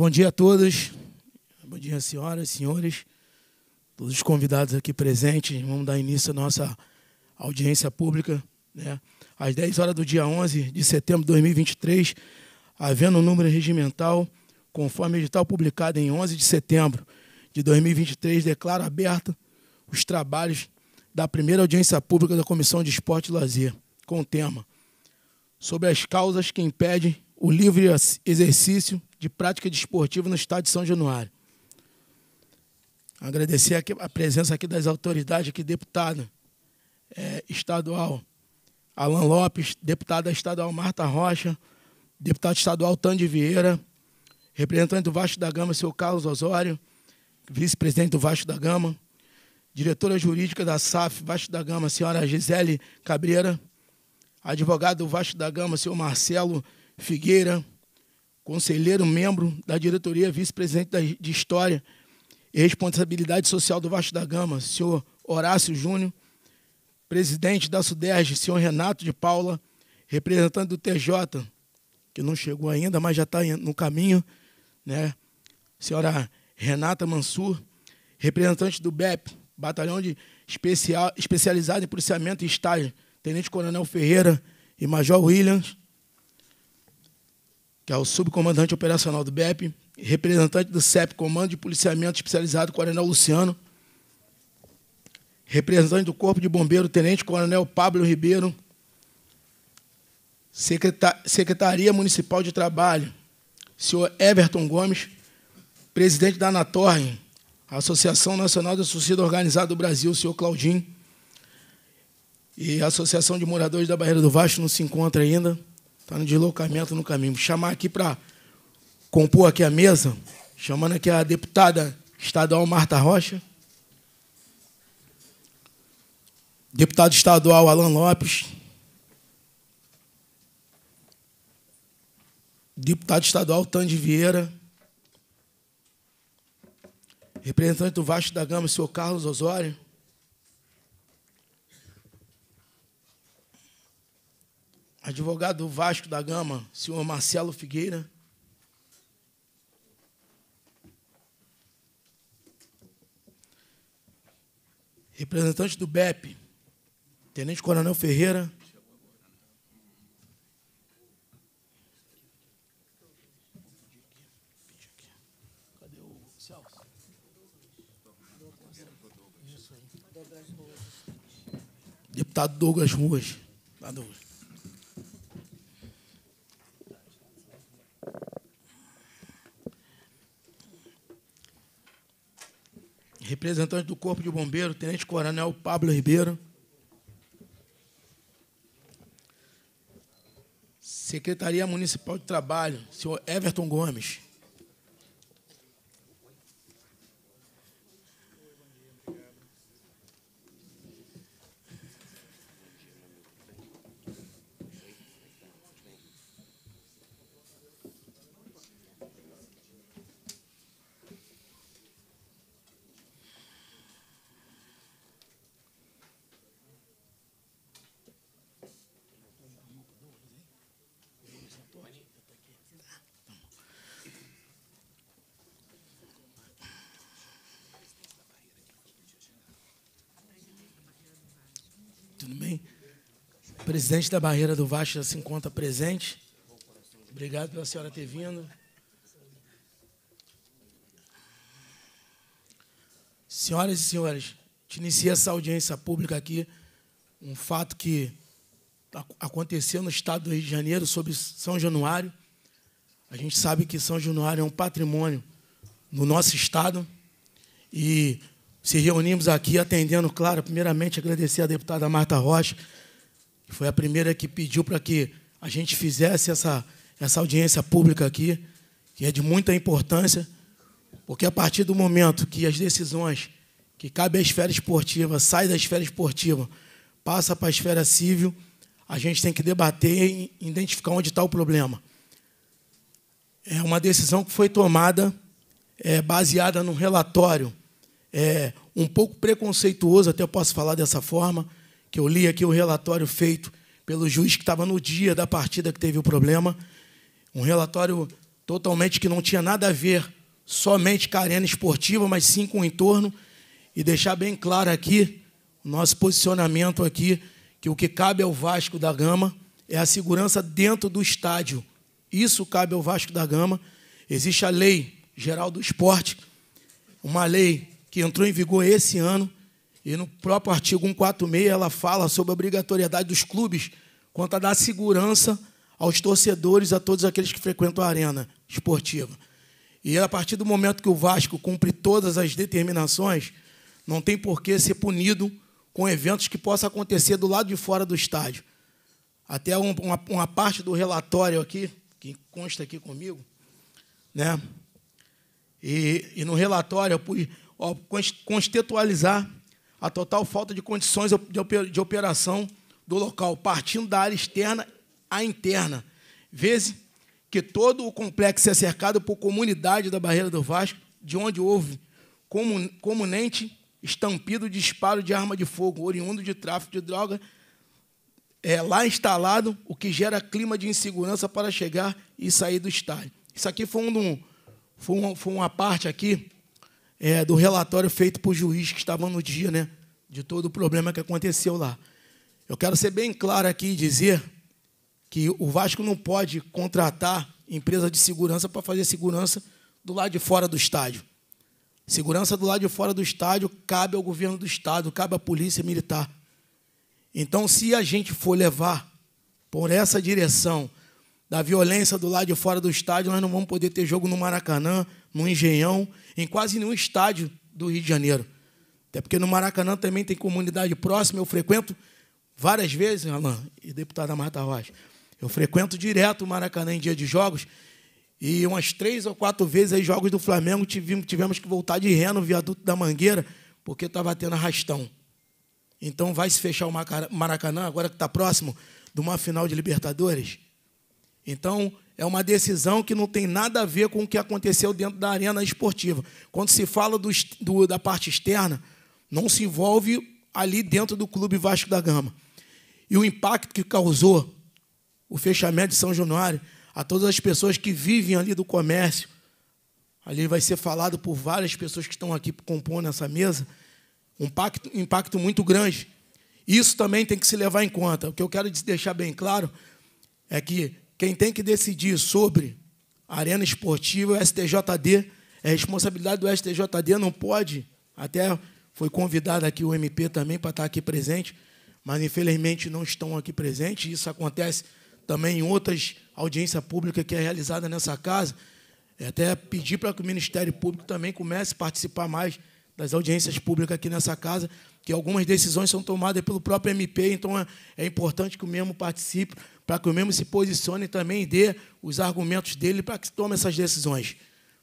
Bom dia a todos. Bom dia, senhoras, senhores, todos os convidados aqui presentes. Vamos dar início à nossa audiência pública. Né? Às 10 horas do dia 11 de setembro de 2023, havendo o um número regimental, conforme edital publicado em 11 de setembro de 2023, declaro aberta os trabalhos da primeira audiência pública da Comissão de Esporte e Lazer, com o tema sobre as causas que impedem o livre exercício de prática desportiva no estado de São Januário. Agradecer a presença aqui das autoridades, aqui, deputada é, estadual Alan Lopes, deputada estadual Marta Rocha, deputado estadual Tande Vieira, representante do Vasco da Gama, seu Carlos Osório, vice-presidente do Vasco da Gama, diretora jurídica da SAF Vasco da Gama, senhora Gisele Cabreira, advogado do Vasco da Gama, senhor Marcelo Figueira, conselheiro membro da diretoria, vice-presidente de História e Responsabilidade Social do Vasco da Gama, senhor Horácio Júnior, presidente da Suderge, senhor Renato de Paula, representante do TJ, que não chegou ainda, mas já está no caminho, né? senhora Renata Mansur, representante do BEP, Batalhão de Especial, Especializado em Policiamento e Estágio, Tenente Coronel Ferreira e Major Williams, que é o subcomandante operacional do BEP, representante do CEP, Comando de Policiamento Especializado, Coronel Luciano, representante do Corpo de Bombeiro, Tenente Coronel Pablo Ribeiro, Secretaria Municipal de Trabalho, senhor Everton Gomes, presidente da ANATORN, Associação Nacional da sociedade Organizada do Brasil, senhor Claudinho, e a Associação de Moradores da Barreira do Vasco não se encontra ainda, Está no deslocamento no caminho. Vou chamar aqui para compor aqui a mesa, chamando aqui a deputada estadual Marta Rocha, deputado estadual Alan Lopes, deputado estadual Tande Vieira, representante do Vasco da Gama, senhor Carlos Osório, advogado do Vasco da Gama, senhor Marcelo Figueira. Representante do BEP, Tenente Coronel Ferreira. Deputado Douglas Ruas. Tá, Douglas. representante do Corpo de Bombeiro, Tenente Coronel Pablo Ribeiro. Secretaria Municipal de Trabalho, senhor Everton Gomes. presidente da Barreira do Vasco já se encontra presente. Obrigado pela senhora ter vindo. Senhoras e senhores, te inicia essa audiência pública aqui, um fato que aconteceu no estado do Rio de Janeiro sobre São Januário. A gente sabe que São Januário é um patrimônio no nosso estado e se reunimos aqui atendendo, claro, primeiramente agradecer à deputada Marta Rocha, foi a primeira que pediu para que a gente fizesse essa, essa audiência pública aqui, que é de muita importância, porque a partir do momento que as decisões que cabe à esfera esportiva saem da esfera esportiva, passa para a esfera civil, a gente tem que debater e identificar onde está o problema. É uma decisão que foi tomada é, baseada num relatório é, um pouco preconceituoso, até eu posso falar dessa forma, que eu li aqui o relatório feito pelo juiz que estava no dia da partida que teve o problema, um relatório totalmente que não tinha nada a ver somente com a arena esportiva, mas sim com o entorno, e deixar bem claro aqui nosso posicionamento aqui, que o que cabe ao Vasco da Gama é a segurança dentro do estádio. Isso cabe ao Vasco da Gama. Existe a Lei Geral do Esporte, uma lei que entrou em vigor esse ano, e no próprio artigo 146 ela fala sobre a obrigatoriedade dos clubes quanto a dar segurança aos torcedores, a todos aqueles que frequentam a arena esportiva. E a partir do momento que o Vasco cumpre todas as determinações, não tem por que ser punido com eventos que possam acontecer do lado de fora do estádio. Até uma, uma parte do relatório aqui, que consta aqui comigo, né? E, e no relatório eu pude ó, a total falta de condições de operação do local, partindo da área externa à interna. Veze que todo o complexo é cercado por comunidade da Barreira do Vasco, de onde houve comunente estampido disparo de arma de fogo, oriundo de tráfico de droga, é, lá instalado, o que gera clima de insegurança para chegar e sair do estádio. Isso aqui foi, um, foi, uma, foi uma parte aqui é, do relatório feito por juiz que estava no dia, né? De todo o problema que aconteceu lá. Eu quero ser bem claro aqui e dizer que o Vasco não pode contratar empresa de segurança para fazer segurança do lado de fora do estádio. Segurança do lado de fora do estádio cabe ao governo do estado, cabe à polícia militar. Então, se a gente for levar por essa direção da violência do lado de fora do estádio, nós não vamos poder ter jogo no Maracanã, no Engenhão, em quase nenhum estádio do Rio de Janeiro. Até porque no Maracanã também tem comunidade próxima, eu frequento várias vezes, Alain e deputada Marta Rocha. Eu frequento direto o Maracanã em dia de jogos e umas três ou quatro vezes aí jogos do Flamengo tivemos, tivemos que voltar de ré no viaduto da Mangueira porque estava tendo arrastão. Então vai se fechar o Maracanã agora que está próximo de uma final de Libertadores. Então é uma decisão que não tem nada a ver com o que aconteceu dentro da arena esportiva. Quando se fala do, do, da parte externa, não se envolve ali dentro do Clube Vasco da Gama. E o impacto que causou o fechamento de São Januário a todas as pessoas que vivem ali do comércio, ali vai ser falado por várias pessoas que estão aqui compondo essa mesa, um impacto, impacto muito grande. Isso também tem que se levar em conta. O que eu quero deixar bem claro é que quem tem que decidir sobre arena esportiva, o STJD, é responsabilidade do STJD, não pode. Até foi convidado aqui o MP também para estar aqui presente, mas infelizmente não estão aqui presentes. Isso acontece também em outras audiências públicas que é realizada nessa casa. É até pedir para que o Ministério Público também comece a participar mais das audiências públicas aqui nessa casa, que algumas decisões são tomadas pelo próprio MP, então é, é importante que o mesmo participe para que o mesmo se posicione também e dê os argumentos dele para que tome essas decisões.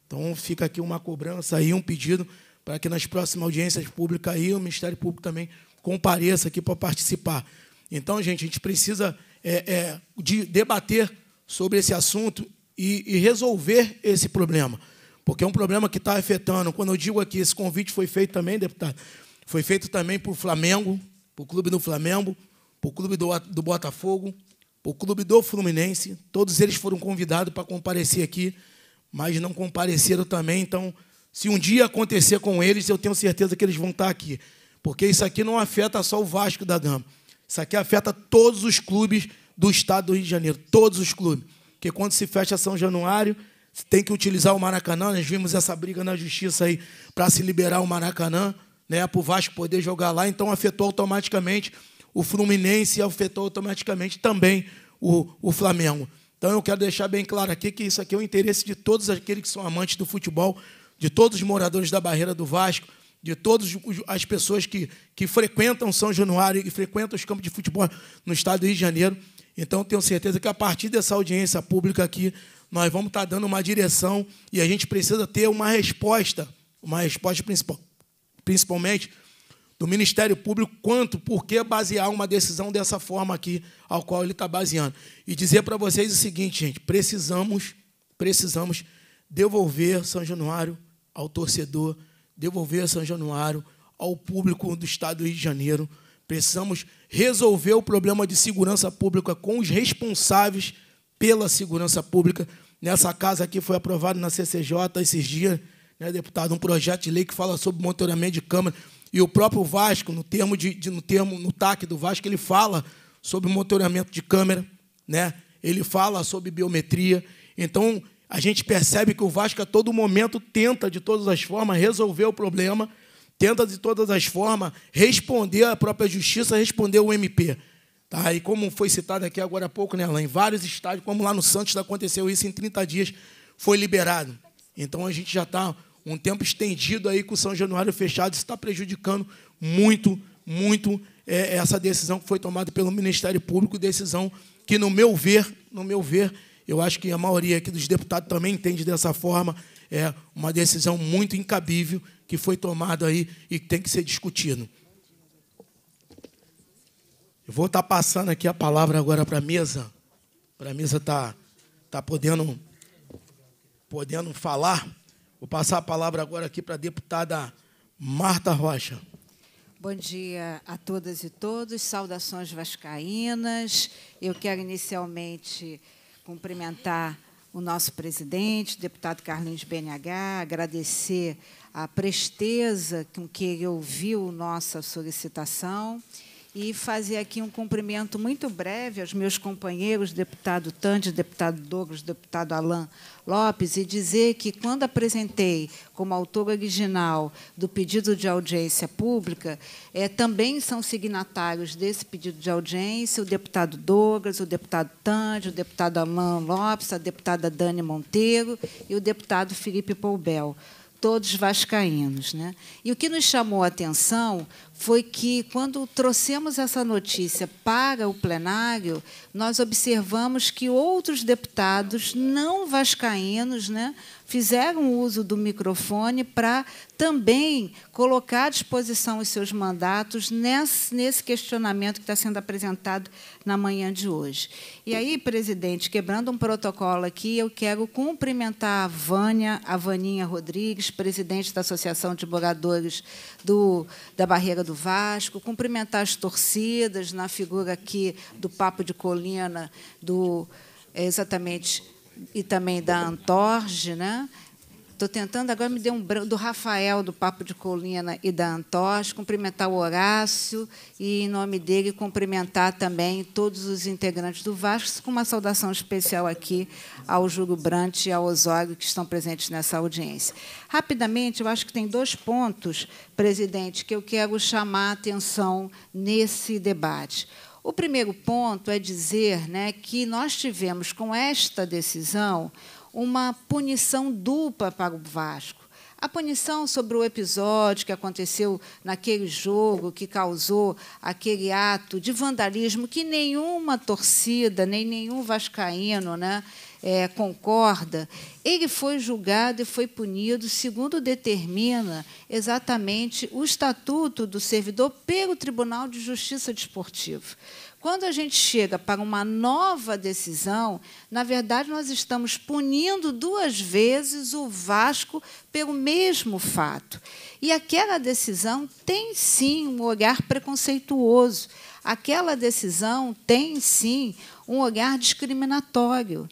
Então fica aqui uma cobrança e um pedido para que nas próximas audiências públicas aí o Ministério Público também compareça aqui para participar. Então, gente, a gente precisa é, é, de debater sobre esse assunto e, e resolver esse problema, porque é um problema que está afetando. Quando eu digo aqui, esse convite foi feito também, deputado, foi feito também para o Flamengo, para o Clube do Flamengo, para o Clube do, do Botafogo, o clube do Fluminense. Todos eles foram convidados para comparecer aqui, mas não compareceram também. Então, se um dia acontecer com eles, eu tenho certeza que eles vão estar aqui. Porque isso aqui não afeta só o Vasco da Gama. Isso aqui afeta todos os clubes do estado do Rio de Janeiro, todos os clubes. Porque quando se fecha São Januário, tem que utilizar o Maracanã. Nós vimos essa briga na justiça aí para se liberar o Maracanã, né, para o Vasco poder jogar lá. Então afetou automaticamente o Fluminense afetou automaticamente também o, o Flamengo. Então eu quero deixar bem claro aqui que isso aqui é o interesse de todos aqueles que são amantes do futebol, de todos os moradores da Barreira do Vasco, de todas as pessoas que, que frequentam São Januário e frequentam os campos de futebol no estado do Rio de Janeiro. Então, tenho certeza que a partir dessa audiência pública aqui, nós vamos estar dando uma direção e a gente precisa ter uma resposta, uma resposta principal, principalmente do Ministério Público quanto por que basear uma decisão dessa forma aqui, ao qual ele está baseando. E dizer para vocês o seguinte, gente: precisamos, precisamos devolver São Januário ao torcedor, devolver São Januário ao público do Estado do Rio de Janeiro. Precisamos resolver o problema de segurança pública com os responsáveis pela segurança pública. Nessa casa aqui foi aprovado na CCJ esses dias, né, deputado, um projeto de lei que fala sobre monitoramento de câmara. E o próprio Vasco, no termo de, de, no termo no TAC do Vasco, ele fala sobre monitoramento de câmera, né? Ele fala sobre biometria. Então, a gente percebe que o Vasco a todo momento tenta de todas as formas resolver o problema, tenta de todas as formas responder à própria justiça, responder o MP. Tá? E como foi citado aqui agora há pouco, né, lá em vários estádios, como lá no Santos aconteceu isso, em 30 dias foi liberado. Então a gente já está um tempo estendido aí com o São Januário fechado, isso está prejudicando muito, muito é, essa decisão que foi tomada pelo Ministério Público, decisão que, no meu ver, no meu ver, eu acho que a maioria aqui dos deputados também entende dessa forma, é uma decisão muito incabível que foi tomada aí e que tem que ser discutido. Eu vou estar tá passando aqui a palavra agora para a mesa, para a mesa estar tá, tá, podendo, podendo falar. Vou passar a palavra agora aqui para a deputada Marta Rocha. Bom dia a todas e todos, saudações vascaínas. Eu quero inicialmente cumprimentar o nosso presidente, deputado Carlinhos BNH, agradecer a presteza com que ele ouviu nossa solicitação e fazer aqui um cumprimento muito breve aos meus companheiros, deputado Tante, deputado Douglas, deputado Alain Lopes, e dizer que, quando apresentei como autor original do pedido de audiência pública, é, também são signatários desse pedido de audiência o deputado Douglas, o deputado Tante, o deputado Alain Lopes, a deputada Dani Monteiro e o deputado Felipe Poubel todos vascaínos. Né? E o que nos chamou a atenção foi que, quando trouxemos essa notícia para o plenário, nós observamos que outros deputados não vascaínos né, fizeram uso do microfone para também colocar à disposição os seus mandatos nesse, questionamento que está sendo apresentado na manhã de hoje. E aí, presidente, quebrando um protocolo aqui, eu quero cumprimentar a Vânia, a Vaninha Rodrigues, presidente da Associação de Moradores do, da Barreira do Vasco, cumprimentar as torcidas na figura aqui do Papo de Colina, do é, exatamente e também da Antorge, né? Estou tentando, agora me deu um do Rafael, do Papo de Colina e da Antorge cumprimentar o Horácio e, em nome dele, cumprimentar também todos os integrantes do Vasco, com uma saudação especial aqui ao Júlio Brant e ao Osório, que estão presentes nessa audiência. Rapidamente, eu acho que tem dois pontos, presidente, que eu quero chamar a atenção nesse debate. O primeiro ponto é dizer né, que nós tivemos com esta decisão uma punição dupla para o Vasco. A punição sobre o episódio que aconteceu naquele jogo, que causou aquele ato de vandalismo que nenhuma torcida, nem nenhum vascaíno né, é, concorda, ele foi julgado e foi punido, segundo determina exatamente o estatuto do servidor pelo Tribunal de Justiça Desportivo. Quando a gente chega para uma nova decisão, na verdade nós estamos punindo duas vezes o Vasco pelo mesmo fato. E aquela decisão tem sim um olhar preconceituoso. Aquela decisão tem sim um olhar discriminatório.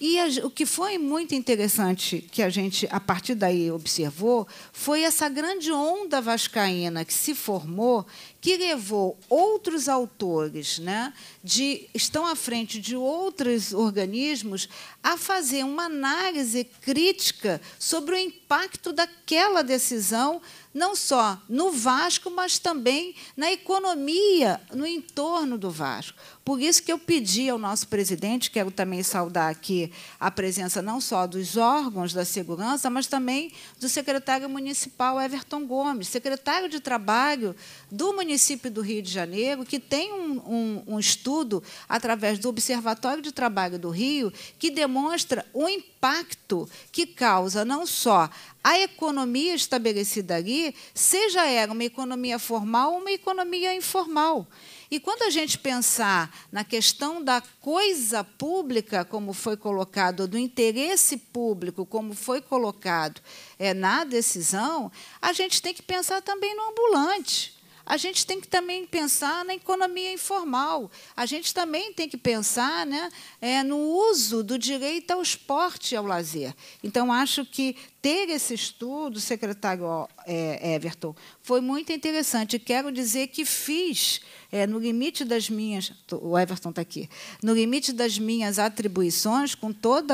E a, o que foi muito interessante que a gente, a partir daí, observou foi essa grande onda vascaína que se formou, que levou outros autores, né, de estão à frente de outros organismos a fazer uma análise crítica sobre o impacto daquela decisão não só no Vasco, mas também na economia no entorno do Vasco. Por isso que eu pedi ao nosso presidente, quero também saudar aqui a presença não só dos órgãos da segurança, mas também do secretário municipal Everton Gomes, secretário de trabalho do município município do Rio de Janeiro, que tem um, um, um estudo, através do Observatório de Trabalho do Rio, que demonstra o impacto que causa não só a economia estabelecida ali, seja ela uma economia formal ou uma economia informal. E quando a gente pensar na questão da coisa pública, como foi colocado, do interesse público, como foi colocado é, na decisão, a gente tem que pensar também no ambulante a gente tem que também pensar na economia informal. A gente também tem que pensar né, é, no uso do direito ao esporte e ao lazer. Então, acho que ter esse estudo, secretário é, Everton, foi muito interessante. Quero dizer que fiz, é, no limite das minhas. O Everton está aqui. No limite das minhas atribuições, com todo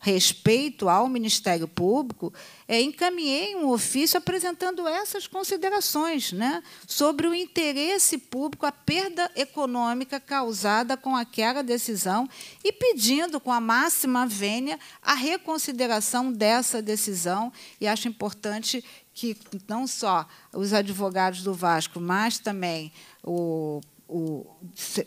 respeito ao Ministério Público, é, encaminhei um ofício apresentando essas considerações né, sobre o interesse público, a perda econômica causada com aquela decisão e pedindo, com a máxima vênia, a reconsideração dessa decisão decisão e acho importante que não só os advogados do Vasco, mas também o o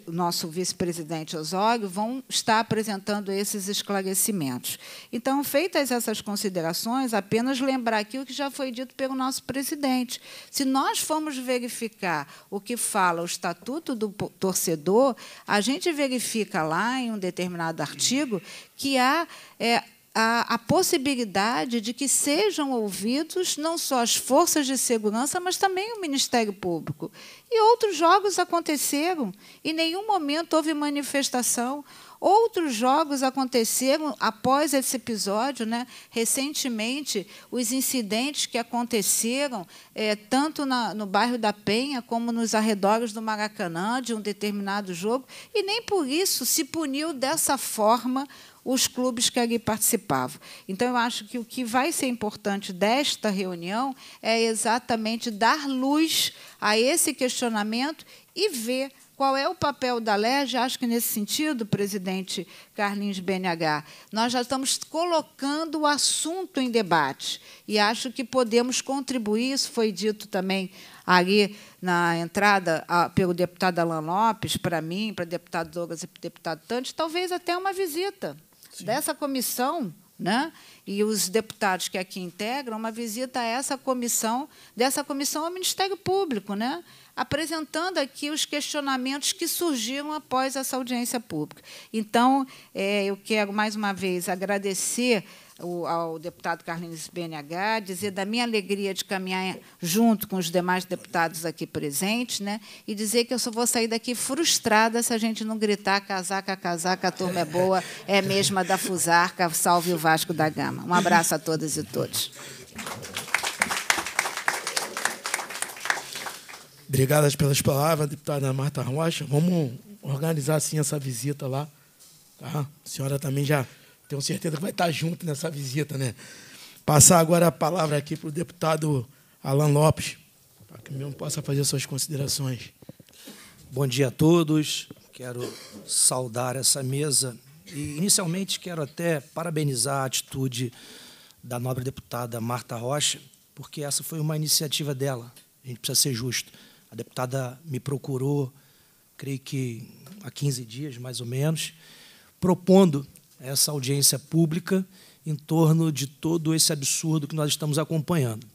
nosso vice-presidente Osório vão estar apresentando esses esclarecimentos. Então, feitas essas considerações, apenas lembrar aqui o que já foi dito pelo nosso presidente. Se nós formos verificar o que fala o Estatuto do Torcedor, a gente verifica lá, em um determinado artigo, que há é, a, a, possibilidade de que sejam ouvidos não só as forças de segurança, mas também o Ministério Público. E outros jogos aconteceram, em nenhum momento houve manifestação. Outros jogos aconteceram após esse episódio, né? recentemente, os incidentes que aconteceram, é, tanto na, no bairro da Penha como nos arredores do Maracanã, de um determinado jogo, e nem por isso se puniu dessa forma os clubes que ali participavam. Então, eu acho que o que vai ser importante desta reunião é exatamente dar luz a esse questionamento e ver qual é o papel da LERJ? Acho que nesse sentido, presidente Carlinhos BNH, nós já estamos colocando o assunto em debate e acho que podemos contribuir. Isso foi dito também ali na entrada a, pelo deputado Alan Lopes, para mim, para deputado Douglas e deputado Tante, talvez até uma visita dessa comissão, né? e os deputados que aqui integram, uma visita a essa comissão, dessa comissão ao Ministério Público, né? apresentando aqui os questionamentos que surgiram após essa audiência pública. Então, é, eu quero mais uma vez agradecer ao deputado Carlinhos BNH, dizer da minha alegria de caminhar junto com os demais deputados aqui presentes, né? e dizer que eu só vou sair daqui frustrada se a gente não gritar casaca, casaca, a turma é boa, é mesma da Fusarca, salve o Vasco da Gama. Um abraço a todas e todos. Obrigadas pelas palavras, deputada Marta Rocha. Vamos organizar assim essa visita lá. Tá? A senhora também já tenho certeza que vai estar junto nessa visita, né? Passar agora a palavra aqui para o deputado Alan Lopes, para que mesmo possa fazer suas considerações. Bom dia a todos. Quero saudar essa mesa e inicialmente quero até parabenizar a atitude da nobre deputada Marta Rocha, porque essa foi uma iniciativa dela. A gente precisa ser justo. A deputada me procurou, creio que há 15 dias mais ou menos, propondo essa audiência pública em torno de todo esse absurdo que nós estamos acompanhando.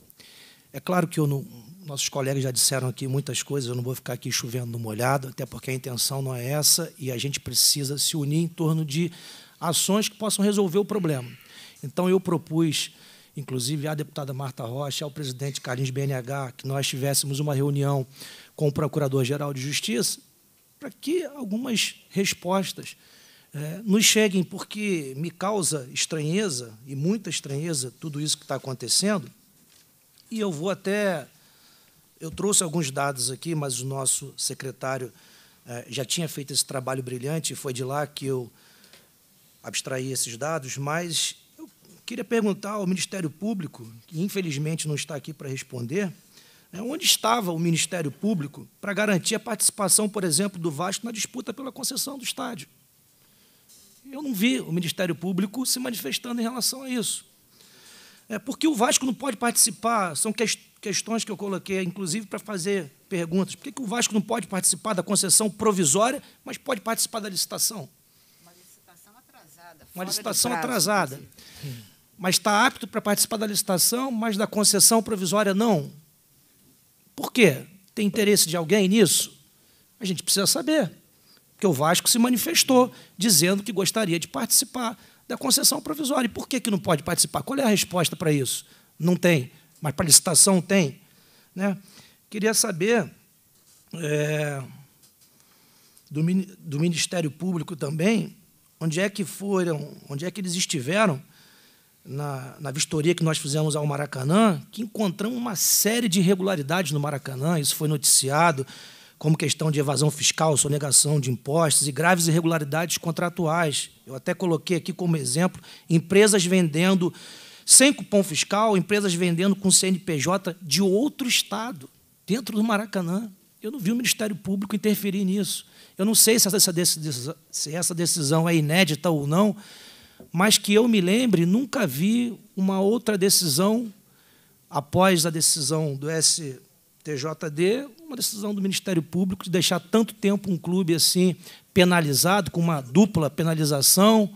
É claro que não, nossos colegas já disseram aqui muitas coisas, eu não vou ficar aqui chovendo no molhado, até porque a intenção não é essa e a gente precisa se unir em torno de ações que possam resolver o problema. Então, eu propus, inclusive, à deputada Marta Rocha, ao presidente Carlinhos BNH, que nós tivéssemos uma reunião com o Procurador-Geral de Justiça para que algumas respostas é, nos cheguem, porque me causa estranheza, e muita estranheza, tudo isso que está acontecendo. E eu vou até. Eu trouxe alguns dados aqui, mas o nosso secretário é, já tinha feito esse trabalho brilhante, foi de lá que eu abstraí esses dados, mas eu queria perguntar ao Ministério Público, que infelizmente não está aqui para responder, né, onde estava o Ministério Público para garantir a participação, por exemplo, do Vasco na disputa pela concessão do estádio? Eu não vi o Ministério Público se manifestando em relação a isso. É porque o Vasco não pode participar, são questões que eu coloquei, inclusive, para fazer perguntas. Por que, que o Vasco não pode participar da concessão provisória, mas pode participar da licitação? Uma licitação atrasada. Uma licitação prazo, atrasada. Inclusive. Mas está apto para participar da licitação, mas da concessão provisória não. Por quê? Tem interesse de alguém nisso? A gente precisa saber. Porque o Vasco se manifestou dizendo que gostaria de participar da concessão provisória. E por que, que não pode participar? Qual é a resposta para isso? Não tem, mas para licitação tem. Né? Queria saber é, do, do Ministério Público também onde é que foram, onde é que eles estiveram na, na, vistoria que nós fizemos ao Maracanã, que encontramos uma série de irregularidades no Maracanã, isso foi noticiado, como questão de evasão fiscal, sonegação de impostos e graves irregularidades contratuais. Eu até coloquei aqui como exemplo empresas vendendo sem cupom fiscal, empresas vendendo com CNPJ de outro estado, dentro do Maracanã. Eu não vi o Ministério Público interferir nisso. Eu não sei se essa decisão, é inédita ou não, mas que eu me lembre, nunca vi uma outra decisão após a decisão do S TJD, uma decisão do Ministério Público de deixar tanto tempo um clube assim penalizado, com uma dupla penalização.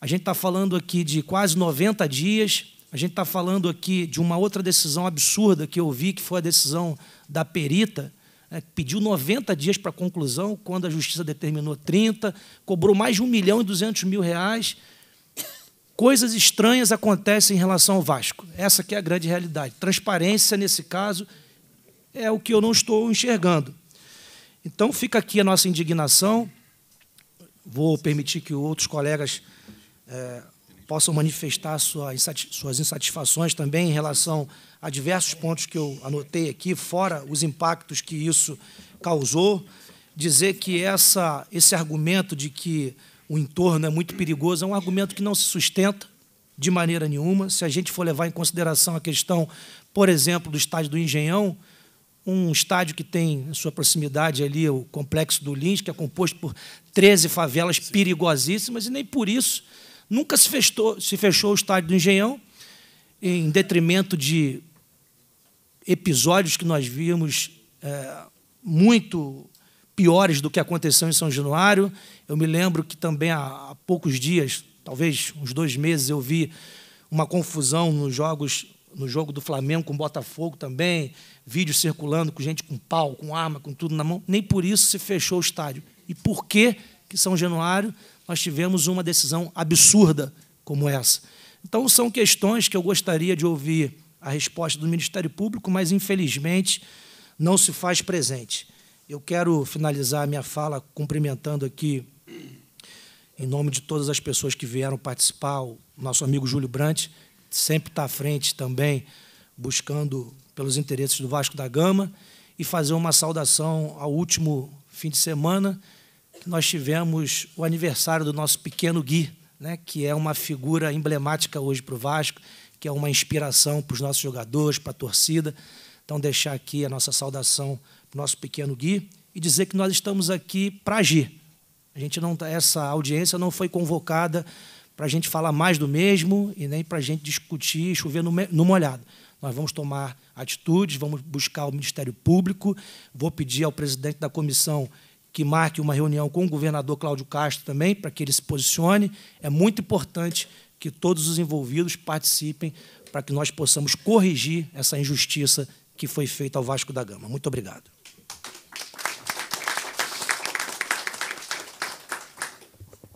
A gente está falando aqui de quase 90 dias. A gente está falando aqui de uma outra decisão absurda que eu vi, que foi a decisão da perita, né, que pediu 90 dias para conclusão, quando a justiça determinou 30, cobrou mais de 1 milhão e 200 mil reais. Coisas estranhas acontecem em relação ao Vasco. Essa aqui é a grande realidade. Transparência, nesse caso, é o que eu não estou enxergando. Então fica aqui a nossa indignação. Vou permitir que outros colegas é, possam manifestar sua suas insatisfações também em relação a diversos pontos que eu anotei aqui, fora os impactos que isso causou. Dizer que essa, esse argumento de que o entorno é muito perigoso é um argumento que não se sustenta de maneira nenhuma. Se a gente for levar em consideração a questão, por exemplo, do estádio do Engenhão, um estádio que tem em sua proximidade ali o Complexo do Lins, que é composto por 13 favelas perigosíssimas, e nem por isso nunca se fechou, se fechou o estádio do Engenhão, em detrimento de episódios que nós vimos é, muito piores do que aconteceu em São Januário. Eu me lembro que também há poucos dias, talvez uns dois meses, eu vi uma confusão nos jogos, no jogo do Flamengo com o Botafogo também vídeos circulando com gente com pau, com arma, com tudo na mão. Nem por isso se fechou o estádio. E por que que São Januário nós tivemos uma decisão absurda como essa? Então são questões que eu gostaria de ouvir a resposta do Ministério Público, mas infelizmente não se faz presente. Eu quero finalizar a minha fala cumprimentando aqui em nome de todas as pessoas que vieram participar, o nosso amigo Júlio Brant sempre está à frente também, buscando pelos interesses do Vasco da Gama e fazer uma saudação ao último fim de semana que nós tivemos o aniversário do nosso pequeno Gui, né, que é uma figura emblemática hoje para o Vasco, que é uma inspiração para os nossos jogadores, para a torcida. Então, deixar aqui a nossa saudação para o nosso pequeno Gui e dizer que nós estamos aqui para agir. A gente não, tá, essa audiência não foi convocada para a gente falar mais do mesmo e nem para a gente discutir e chover no, no molhado. Nós vamos tomar atitudes, vamos buscar o Ministério Público. Vou pedir ao presidente da comissão que marque uma reunião com o governador Cláudio Castro também, para que ele se posicione. É muito importante que todos os envolvidos participem para que nós possamos corrigir essa injustiça que foi feita ao Vasco da Gama. Muito obrigado.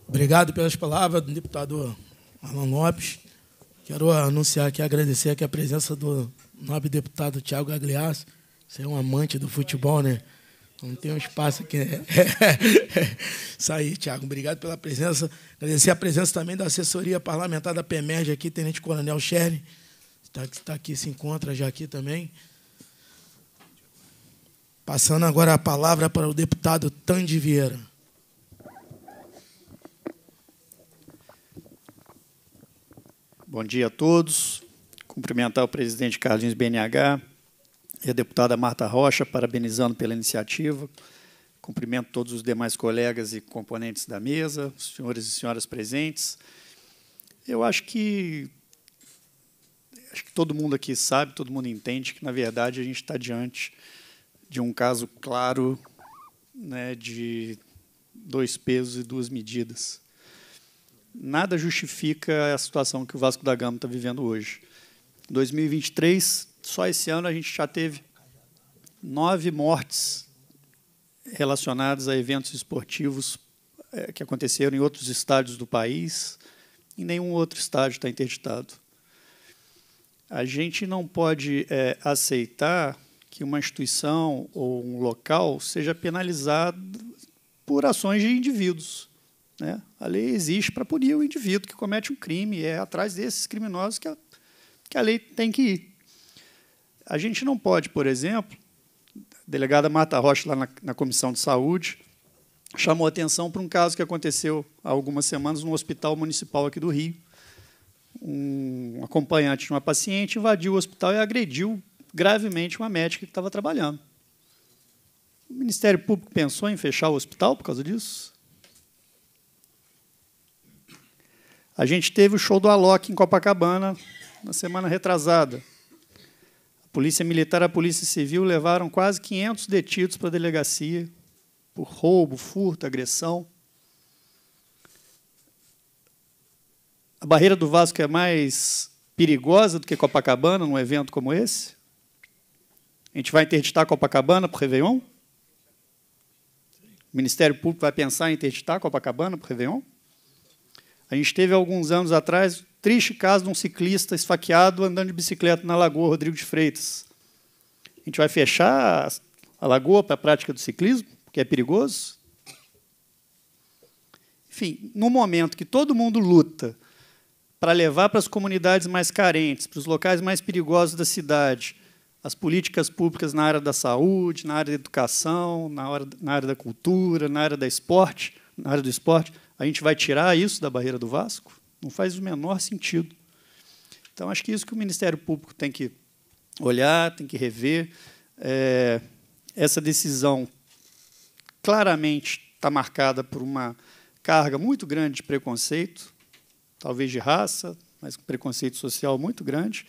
Obrigado pelas palavras do deputado Alan Lopes. Quero anunciar aqui, agradecer aqui a presença do nobre deputado Tiago Agliasso. Você é um amante do futebol, né? Não tem um espaço aqui. Né? Isso aí, Tiago. Obrigado pela presença. Agradecer a presença também da assessoria parlamentar da PEMERG aqui, Tenente Coronel Sherry. Está tá aqui, se encontra já aqui também. Passando agora a palavra para o deputado Tandi Vieira. Bom dia a todos. Cumprimentar o presidente Carlinhos BNH e a deputada Marta Rocha, parabenizando pela iniciativa. Cumprimento todos os demais colegas e componentes da mesa, senhores e senhoras presentes. Eu acho que acho que todo mundo aqui sabe, todo mundo entende que na verdade a gente está diante de um caso claro, né, de dois pesos e duas medidas nada justifica a situação que o Vasco da Gama está vivendo hoje. 2023, só esse ano a gente já teve nove mortes relacionadas a eventos esportivos é, que aconteceram em outros estádios do país, e nenhum outro estádio está interditado. A gente não pode é, aceitar que uma instituição ou um local seja penalizado por ações de indivíduos. Né? A lei existe para punir o indivíduo que comete um crime, é atrás desses criminosos que a, que a lei tem que ir. A gente não pode, por exemplo, a delegada Mata Rocha, lá na, na Comissão de Saúde, chamou atenção para um caso que aconteceu há algumas semanas no Hospital Municipal aqui do Rio. Um acompanhante de uma paciente invadiu o hospital e agrediu gravemente uma médica que estava trabalhando. O Ministério Público pensou em fechar o hospital por causa disso? A gente teve o show do Alok em Copacabana na semana retrasada. A Polícia Militar e a Polícia Civil levaram quase 500 detidos para a delegacia por roubo, furto, agressão. A barreira do Vasco é mais perigosa do que Copacabana num evento como esse? A gente vai interditar Copacabana para o Réveillon? O Ministério Público vai pensar em interditar Copacabana para o Réveillon? A gente teve alguns anos atrás o triste caso de um ciclista esfaqueado andando de bicicleta na Lagoa Rodrigo de Freitas. A gente vai fechar a lagoa para a prática do ciclismo, porque é perigoso? Enfim, no momento que todo mundo luta para levar para as comunidades mais carentes, para os locais mais perigosos da cidade, as políticas públicas na área da saúde, na área da educação, na, área da cultura, na área da esporte, na área do esporte, a gente vai tirar isso da barreira do Vasco? Não faz o menor sentido. Então, acho que isso que o Ministério Público tem que olhar, tem que rever. É, essa decisão claramente está marcada por uma carga muito grande de preconceito, talvez de raça, mas preconceito social muito grande,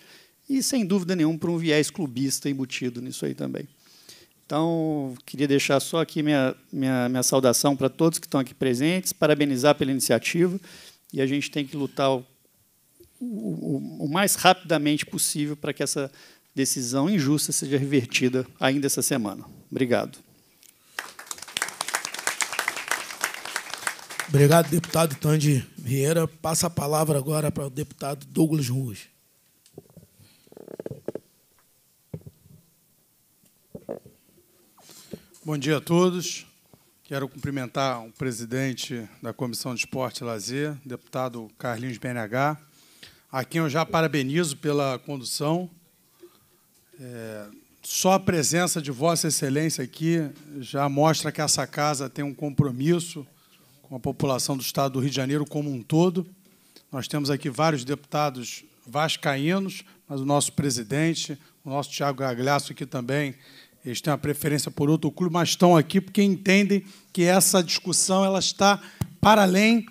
e, sem dúvida nenhuma, por um viés clubista embutido nisso aí também. Então, queria deixar só aqui minha, minha, minha saudação para todos que estão aqui presentes, parabenizar pela iniciativa, e a gente tem que lutar o, o, o mais rapidamente possível para que essa decisão injusta seja revertida ainda essa semana. Obrigado. Obrigado, deputado Tandy Vieira. Passa a palavra agora para o deputado Douglas Ruas. Bom dia a todos. Quero cumprimentar o presidente da Comissão de Esporte e Lazer, deputado Carlinhos BNH, a quem eu já parabenizo pela condução. É, só a presença de Vossa Excelência aqui já mostra que essa casa tem um compromisso com a população do Estado do Rio de Janeiro como um todo. Nós temos aqui vários deputados vascaínos, mas o nosso presidente, o nosso Tiago Gagliasso aqui também eles têm uma preferência por outro clube, mas estão aqui porque entendem que essa discussão ela está para além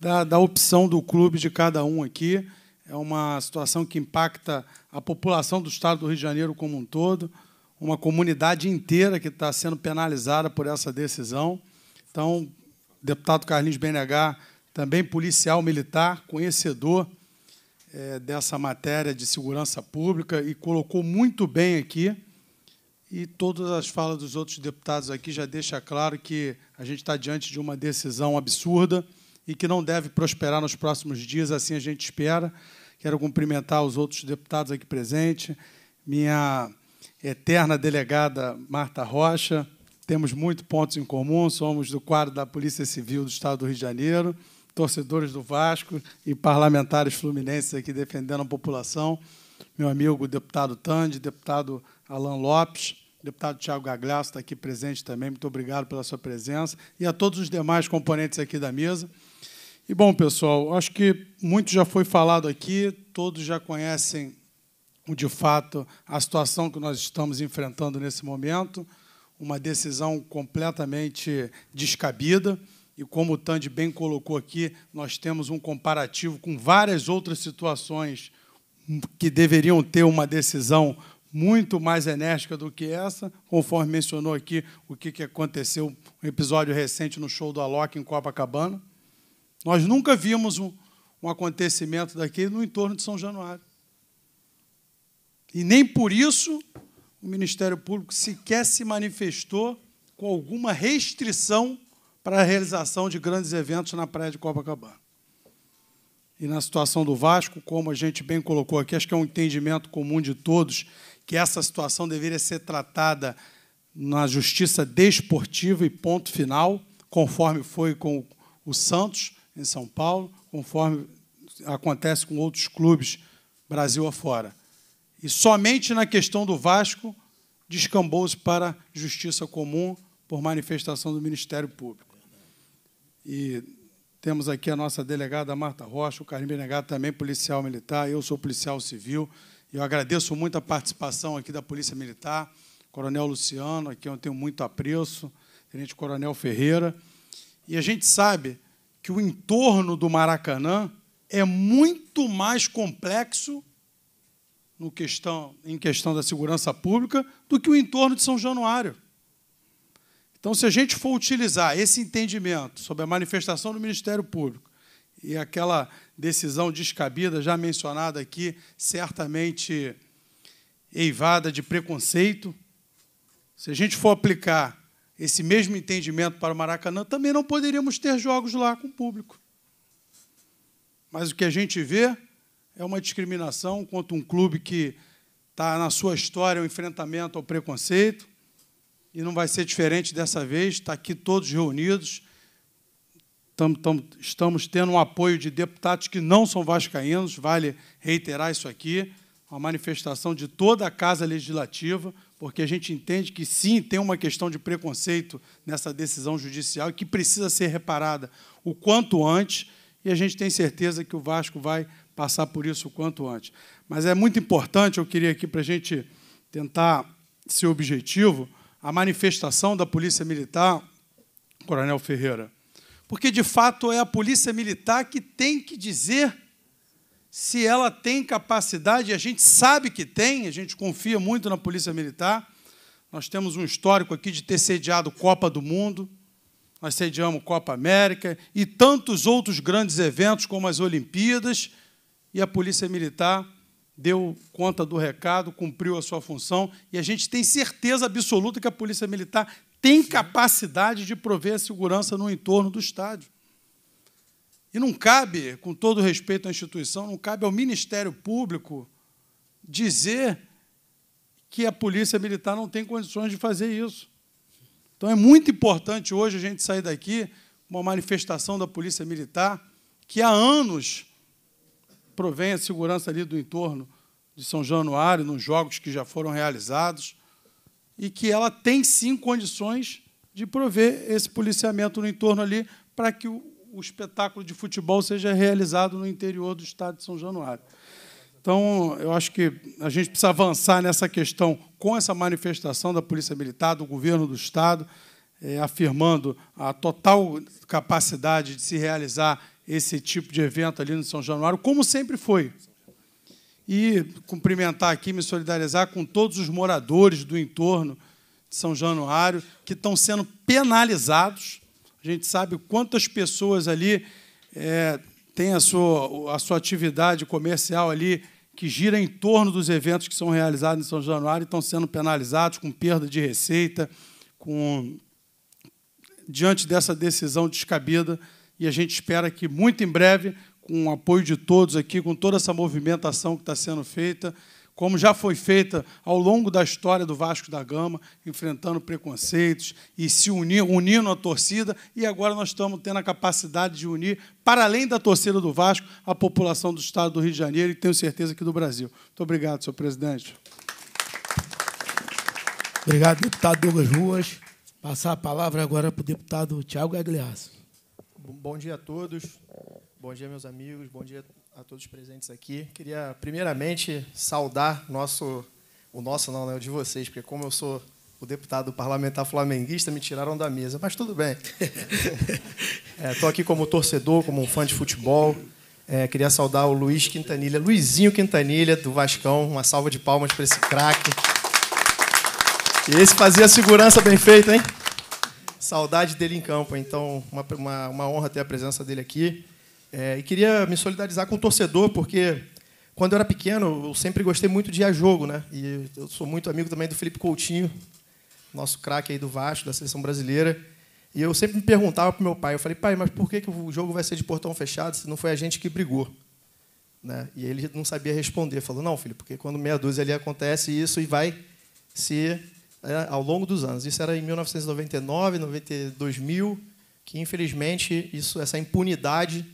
da, da opção do clube de cada um aqui. É uma situação que impacta a população do Estado do Rio de Janeiro como um todo, uma comunidade inteira que está sendo penalizada por essa decisão. Então, deputado Carlinhos BNH, também policial militar, conhecedor é, dessa matéria de segurança pública e colocou muito bem aqui e todas as falas dos outros deputados aqui já deixa claro que a gente está diante de uma decisão absurda e que não deve prosperar nos próximos dias, assim a gente espera. Quero cumprimentar os outros deputados aqui presentes, minha eterna delegada Marta Rocha. Temos muitos pontos em comum, somos do quadro da Polícia Civil do Estado do Rio de Janeiro, torcedores do Vasco e parlamentares fluminenses aqui defendendo a população. Meu amigo deputado Tande, deputado Alan Lopes, deputado Tiago Gagliasso está aqui presente também, muito obrigado pela sua presença, e a todos os demais componentes aqui da mesa. E, bom, pessoal, acho que muito já foi falado aqui, todos já conhecem, de fato, a situação que nós estamos enfrentando nesse momento, uma decisão completamente descabida, e como o Tandy bem colocou aqui, nós temos um comparativo com várias outras situações que deveriam ter uma decisão muito mais enérgica do que essa, conforme mencionou aqui o que, que aconteceu, um episódio recente no show do Alok em Copacabana. Nós nunca vimos um, um acontecimento daquele no entorno de São Januário. E nem por isso o Ministério Público sequer se manifestou com alguma restrição para a realização de grandes eventos na praia de Copacabana. E na situação do Vasco, como a gente bem colocou aqui, acho que é um entendimento comum de todos, que essa situação deveria ser tratada na justiça desportiva e ponto final, conforme foi com o Santos em São Paulo, conforme acontece com outros clubes Brasil afora. E somente na questão do Vasco descambou-se para justiça comum por manifestação do Ministério Público. E temos aqui a nossa delegada Marta Rocha, o Carlinhos Benegado também policial militar, eu sou policial civil. Eu agradeço muito a participação aqui da Polícia Militar, Coronel Luciano, a quem eu tenho muito apreço, Tenente Coronel Ferreira. E a gente sabe que o entorno do Maracanã é muito mais complexo no questão, em questão da segurança pública do que o entorno de São Januário. Então, se a gente for utilizar esse entendimento sobre a manifestação do Ministério Público e aquela decisão descabida, já mencionada aqui, certamente eivada de preconceito. Se a gente for aplicar esse mesmo entendimento para o Maracanã, também não poderíamos ter jogos lá com o público. Mas o que a gente vê é uma discriminação contra um clube que está na sua história o um enfrentamento ao preconceito, e não vai ser diferente dessa vez, está aqui todos reunidos estamos tendo um apoio de deputados que não são vascaínos, vale reiterar isso aqui, uma manifestação de toda a Casa Legislativa, porque a gente entende que sim, tem uma questão de preconceito nessa decisão judicial que precisa ser reparada o quanto antes, e a gente tem certeza que o Vasco vai passar por isso o quanto antes. Mas é muito importante, eu queria aqui, para a gente tentar ser objetivo, a manifestação da Polícia Militar, Coronel Ferreira porque de fato é a polícia militar que tem que dizer se ela tem capacidade, a gente sabe que tem, a gente confia muito na Polícia Militar. Nós temos um histórico aqui de ter sediado Copa do Mundo, nós sediamos Copa América e tantos outros grandes eventos, como as Olimpíadas, e a Polícia Militar deu conta do recado, cumpriu a sua função, e a gente tem certeza absoluta que a Polícia Militar tem capacidade de prover a segurança no entorno do estádio. E não cabe, com todo respeito à instituição, não cabe ao Ministério Público dizer que a Polícia Militar não tem condições de fazer isso. Então é muito importante hoje a gente sair daqui uma manifestação da Polícia Militar que há anos provém a segurança ali do entorno de São Januário, nos jogos que já foram realizados e que ela tem sim condições de prover esse policiamento no entorno ali para que o, o, espetáculo de futebol seja realizado no interior do estado de São Januário. Então, eu acho que a gente precisa avançar nessa questão com essa manifestação da Polícia Militar, do governo do Estado, é, afirmando a total capacidade de se realizar esse tipo de evento ali no São Januário, como sempre foi e cumprimentar aqui, me solidarizar com todos os moradores do entorno de São Januário que estão sendo penalizados. A gente sabe quantas pessoas ali é, têm a sua, a sua atividade comercial ali que gira em torno dos eventos que são realizados em São Januário e estão sendo penalizados com perda de receita, com diante dessa decisão descabida. E a gente espera que muito em breve com o apoio de todos aqui, com toda essa movimentação que está sendo feita, como já foi feita ao longo da história do Vasco da Gama, enfrentando preconceitos e se unir, unindo a torcida, e agora nós estamos tendo a capacidade de unir, para além da torcida do Vasco, a população do Estado do Rio de Janeiro e tenho certeza que do Brasil. Muito obrigado, senhor presidente. Obrigado, deputado Douglas Ruas. Passar a palavra agora para o deputado Tiago Gagliasso. Bom dia a todos. Bom dia, meus amigos. Bom dia a todos presentes aqui. Queria, primeiramente, saudar nosso, o nosso, não, né, o de vocês, porque como eu sou o deputado parlamentar flamenguista, me tiraram da mesa, mas tudo bem. Estou é, aqui como torcedor, como um fã de futebol. É, queria saudar o Luiz Quintanilha, Luizinho Quintanilha, do Vascão. Uma salva de palmas para esse craque. E esse fazia segurança bem feita, hein? Saudade dele em campo, então uma, uma, uma honra ter a presença dele aqui. É, e queria me solidarizar com o torcedor, porque quando eu era pequeno, eu sempre gostei muito de ir a jogo, né? E eu sou muito amigo também do Felipe Coutinho, nosso craque aí do Vasco, da seleção brasileira. E eu sempre me perguntava para meu pai, eu falei, pai, mas por que, que o jogo vai ser de portão fechado se não foi a gente que brigou? Né? E ele não sabia responder, falou, não, filho, porque quando meia dúzia ali acontece isso e vai se é, ao longo dos anos. Isso era em 1999, 92 mil, que infelizmente isso, essa impunidade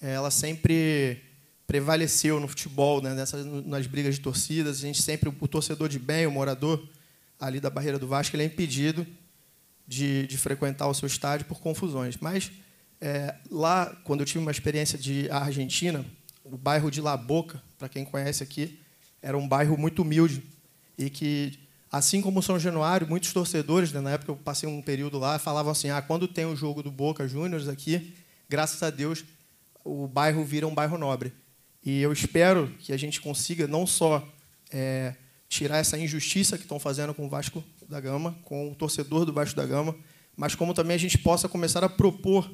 é, ela sempre prevaleceu no futebol, né? Nessas, nas brigas de torcidas. A gente sempre, o torcedor de bem, o morador ali da barreira do Vasco, ele é impedido de, de frequentar o seu estádio por confusões. Mas é, lá, quando eu tive uma experiência de Argentina, o bairro de La Boca, para quem conhece aqui, era um bairro muito humilde e que, assim como São Januário, muitos torcedores, né, na época eu passei um período lá, falavam assim: ah, quando tem o jogo do Boca Juniors aqui, graças a Deus o bairro vira um bairro nobre. E eu espero que a gente consiga não só é, tirar essa injustiça que estão fazendo com o Vasco da Gama, com o torcedor do Vasco da Gama, mas como também a gente possa começar a propor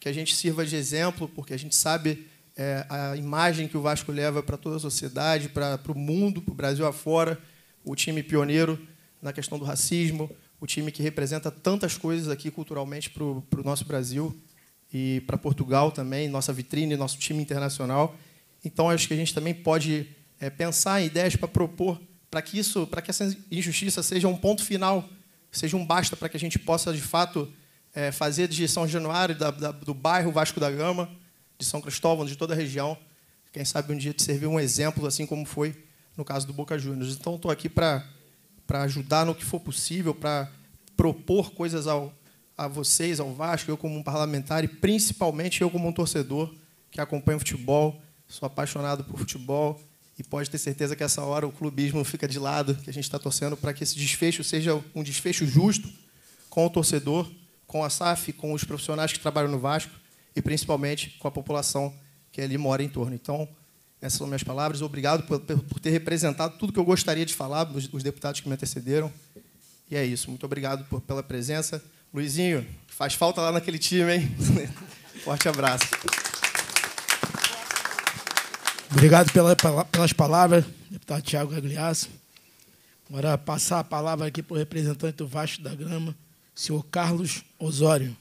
que a gente sirva de exemplo, porque a gente sabe é, a imagem que o Vasco leva para toda a sociedade, para o mundo, para o Brasil afora, o time pioneiro na questão do racismo, o time que representa tantas coisas aqui culturalmente para o nosso Brasil e para Portugal também, nossa vitrine, nosso time internacional. Então, acho que a gente também pode é, pensar em ideias para propor para que isso, para que essa injustiça seja um ponto final, seja um basta para que a gente possa de fato é, fazer de São Januário, da, da, do bairro Vasco da Gama, de São Cristóvão, de toda a região, quem sabe um dia te servir um exemplo, assim como foi no caso do Boca Juniors. Então, estou aqui para para ajudar no que for possível, para propor coisas ao, a vocês, ao Vasco, eu como um parlamentar e principalmente eu como um torcedor que acompanha o futebol, sou apaixonado por futebol e pode ter certeza que essa hora o clubismo fica de lado, que a gente está torcendo para que esse desfecho seja um desfecho justo com o torcedor, com a SAF, com os profissionais que trabalham no Vasco e principalmente com a população que ali mora em torno. Então, essas são minhas palavras. Obrigado por, por ter representado tudo que eu gostaria de falar, os, os deputados que me antecederam. E é isso. Muito obrigado por, pela presença. Luizinho, faz falta lá naquele time, hein? Forte abraço. Obrigado pela, pelas palavras, deputado Tiago Gagliasso. Agora passar a palavra aqui para o representante do Vasco da Grama, senhor Carlos Osório.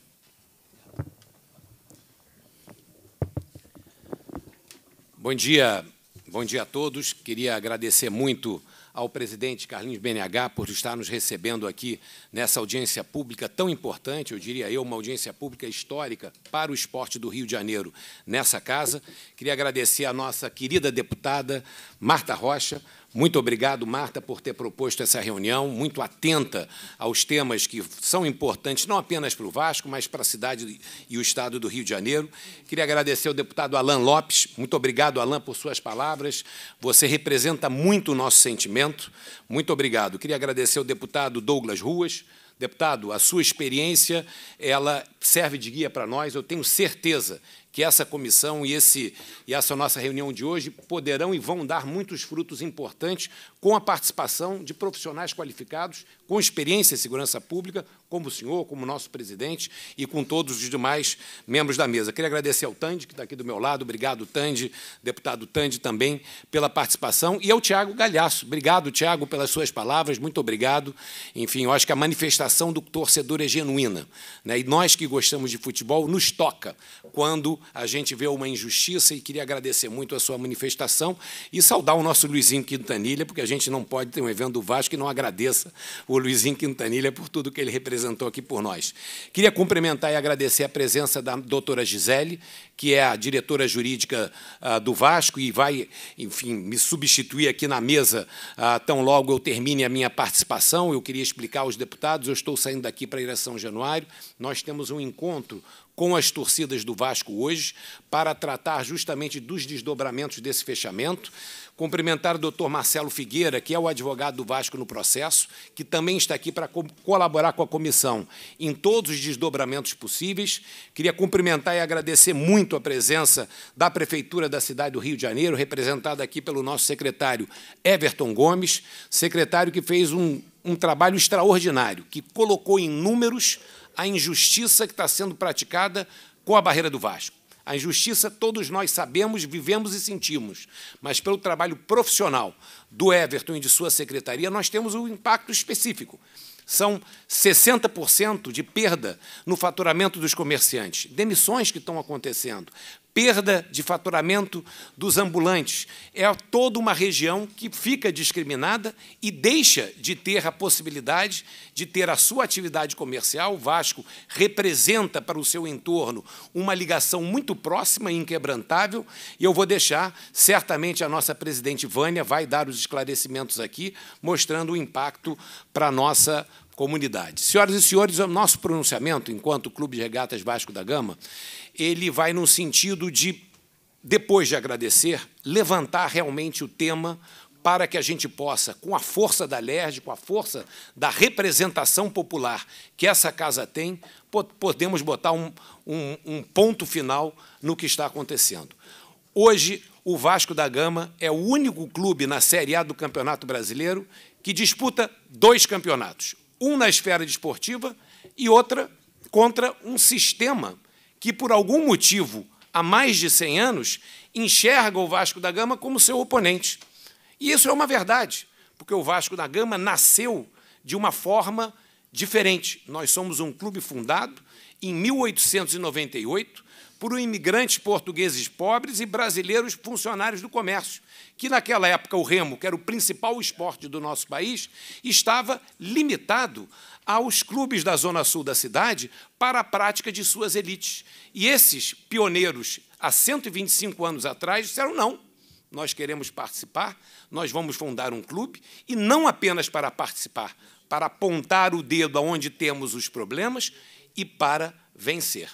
Bom dia, bom dia a todos. Queria agradecer muito ao presidente Carlinhos BNH por estar nos recebendo aqui nessa audiência pública tão importante, eu diria eu, uma audiência pública histórica para o esporte do Rio de Janeiro nessa casa. Queria agradecer a nossa querida deputada Marta Rocha muito obrigado, Marta, por ter proposto essa reunião, muito atenta aos temas que são importantes não apenas para o Vasco, mas para a cidade e o Estado do Rio de Janeiro. Queria agradecer ao deputado Alain Lopes. Muito obrigado, Alain, por suas palavras. Você representa muito o nosso sentimento. Muito obrigado. Queria agradecer ao deputado Douglas Ruas. Deputado, a sua experiência ela serve de guia para nós. Eu tenho certeza que essa comissão e, esse, e essa nossa reunião de hoje poderão e vão dar muitos frutos importantes com a participação de profissionais qualificados com experiência em segurança pública, como o senhor, como o nosso presidente e com todos os demais membros da mesa. Queria agradecer ao Tande, que está aqui do meu lado. Obrigado, Tande, deputado Tande, também pela participação. E ao Tiago Galhaço. Obrigado, Tiago, pelas suas palavras. Muito obrigado. Enfim, eu acho que a manifestação do torcedor é genuína. Né? E nós que gostamos de futebol, nos toca quando a gente vê uma injustiça e queria agradecer muito a sua manifestação e saudar o nosso Luizinho Quintanilha, porque a gente não pode ter um evento do Vasco que não agradeça o Luizinho Quintanilha por tudo que ele representou aqui por nós. Queria cumprimentar e agradecer a presença da doutora Gisele, que é a diretora jurídica ah, do Vasco e vai, enfim, me substituir aqui na mesa ah, tão logo eu termine a minha participação. Eu queria explicar aos deputados, eu estou saindo daqui para ir a São Januário, nós temos um encontro com as torcidas do Vasco hoje para tratar justamente dos desdobramentos desse fechamento. Cumprimentar o doutor Marcelo Figueira, que é o advogado do Vasco no processo, que também está aqui para co colaborar com a comissão em todos os desdobramentos possíveis. Queria cumprimentar e agradecer muito a presença da Prefeitura da cidade do Rio de Janeiro, representada aqui pelo nosso secretário Everton Gomes, secretário que fez um, um trabalho extraordinário, que colocou em números a injustiça que está sendo praticada com a barreira do Vasco. A injustiça todos nós sabemos, vivemos e sentimos, mas pelo trabalho profissional do Everton e de sua secretaria, nós temos um impacto específico. São 60% de perda no faturamento dos comerciantes, demissões que estão acontecendo, perda de faturamento dos ambulantes. É toda uma região que fica discriminada e deixa de ter a possibilidade de ter a sua atividade comercial. O Vasco representa para o seu entorno uma ligação muito próxima e inquebrantável. E eu vou deixar, certamente, a nossa presidente Vânia vai dar os esclarecimentos aqui, mostrando o impacto para a nossa comunidade. Senhoras e senhores, o nosso pronunciamento, enquanto Clube de Regatas Vasco da Gama, ele vai no sentido de, depois de agradecer, levantar realmente o tema para que a gente possa, com a força da LERJ, com a força da representação popular que essa casa tem, podemos botar um, um, um ponto final no que está acontecendo. Hoje, o Vasco da Gama é o único clube na Série A do Campeonato Brasileiro que disputa dois campeonatos, um na esfera desportiva e outra contra um sistema que, por algum motivo, há mais de 100 anos, enxerga o Vasco da Gama como seu oponente. E isso é uma verdade, porque o Vasco da Gama nasceu de uma forma diferente. Nós somos um clube fundado em 1898 por imigrantes portugueses pobres e brasileiros funcionários do comércio, que naquela época o remo, que era o principal esporte do nosso país, estava limitado aos clubes da zona sul da cidade para a prática de suas elites. E esses pioneiros, há 125 anos atrás, disseram não. Nós queremos participar, nós vamos fundar um clube, e não apenas para participar, para apontar o dedo aonde temos os problemas e para vencer.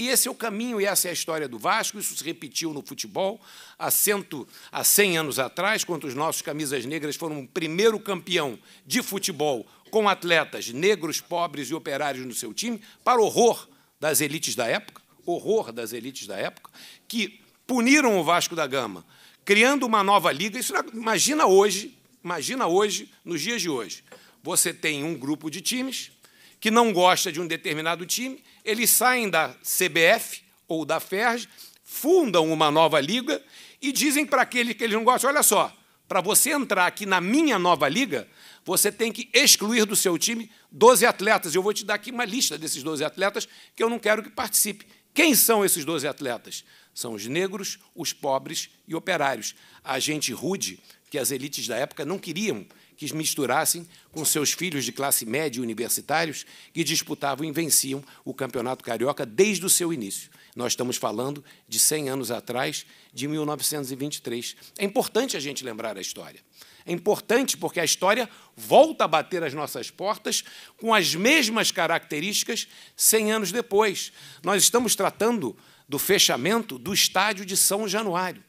E esse é o caminho e essa é a história do Vasco. Isso se repetiu no futebol há, cento, há 100 anos atrás, quando os nossos camisas negras foram o primeiro campeão de futebol com atletas negros, pobres e operários no seu time, para horror das elites da época, horror das elites da época, que puniram o Vasco da Gama, criando uma nova liga. Isso, imagina hoje, imagina hoje, nos dias de hoje, você tem um grupo de times que não gosta de um determinado time eles saem da CBF ou da FERJ, fundam uma nova liga e dizem para aquele que eles não gostam: olha só, para você entrar aqui na minha nova liga, você tem que excluir do seu time 12 atletas. Eu vou te dar aqui uma lista desses 12 atletas que eu não quero que participe. Quem são esses 12 atletas? São os negros, os pobres e operários. A gente rude que as elites da época não queriam que misturassem com seus filhos de classe média e universitários que disputavam e venciam o Campeonato Carioca desde o seu início. Nós estamos falando de 100 anos atrás, de 1923. É importante a gente lembrar a história. É importante porque a história volta a bater as nossas portas com as mesmas características 100 anos depois. Nós estamos tratando do fechamento do estádio de São Januário.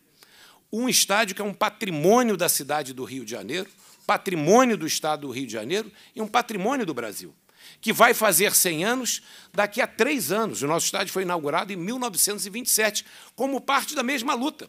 Um estádio que é um patrimônio da cidade do Rio de Janeiro, patrimônio do Estado do Rio de Janeiro e um patrimônio do Brasil, que vai fazer 100 anos daqui a três anos. O nosso estádio foi inaugurado em 1927, como parte da mesma luta.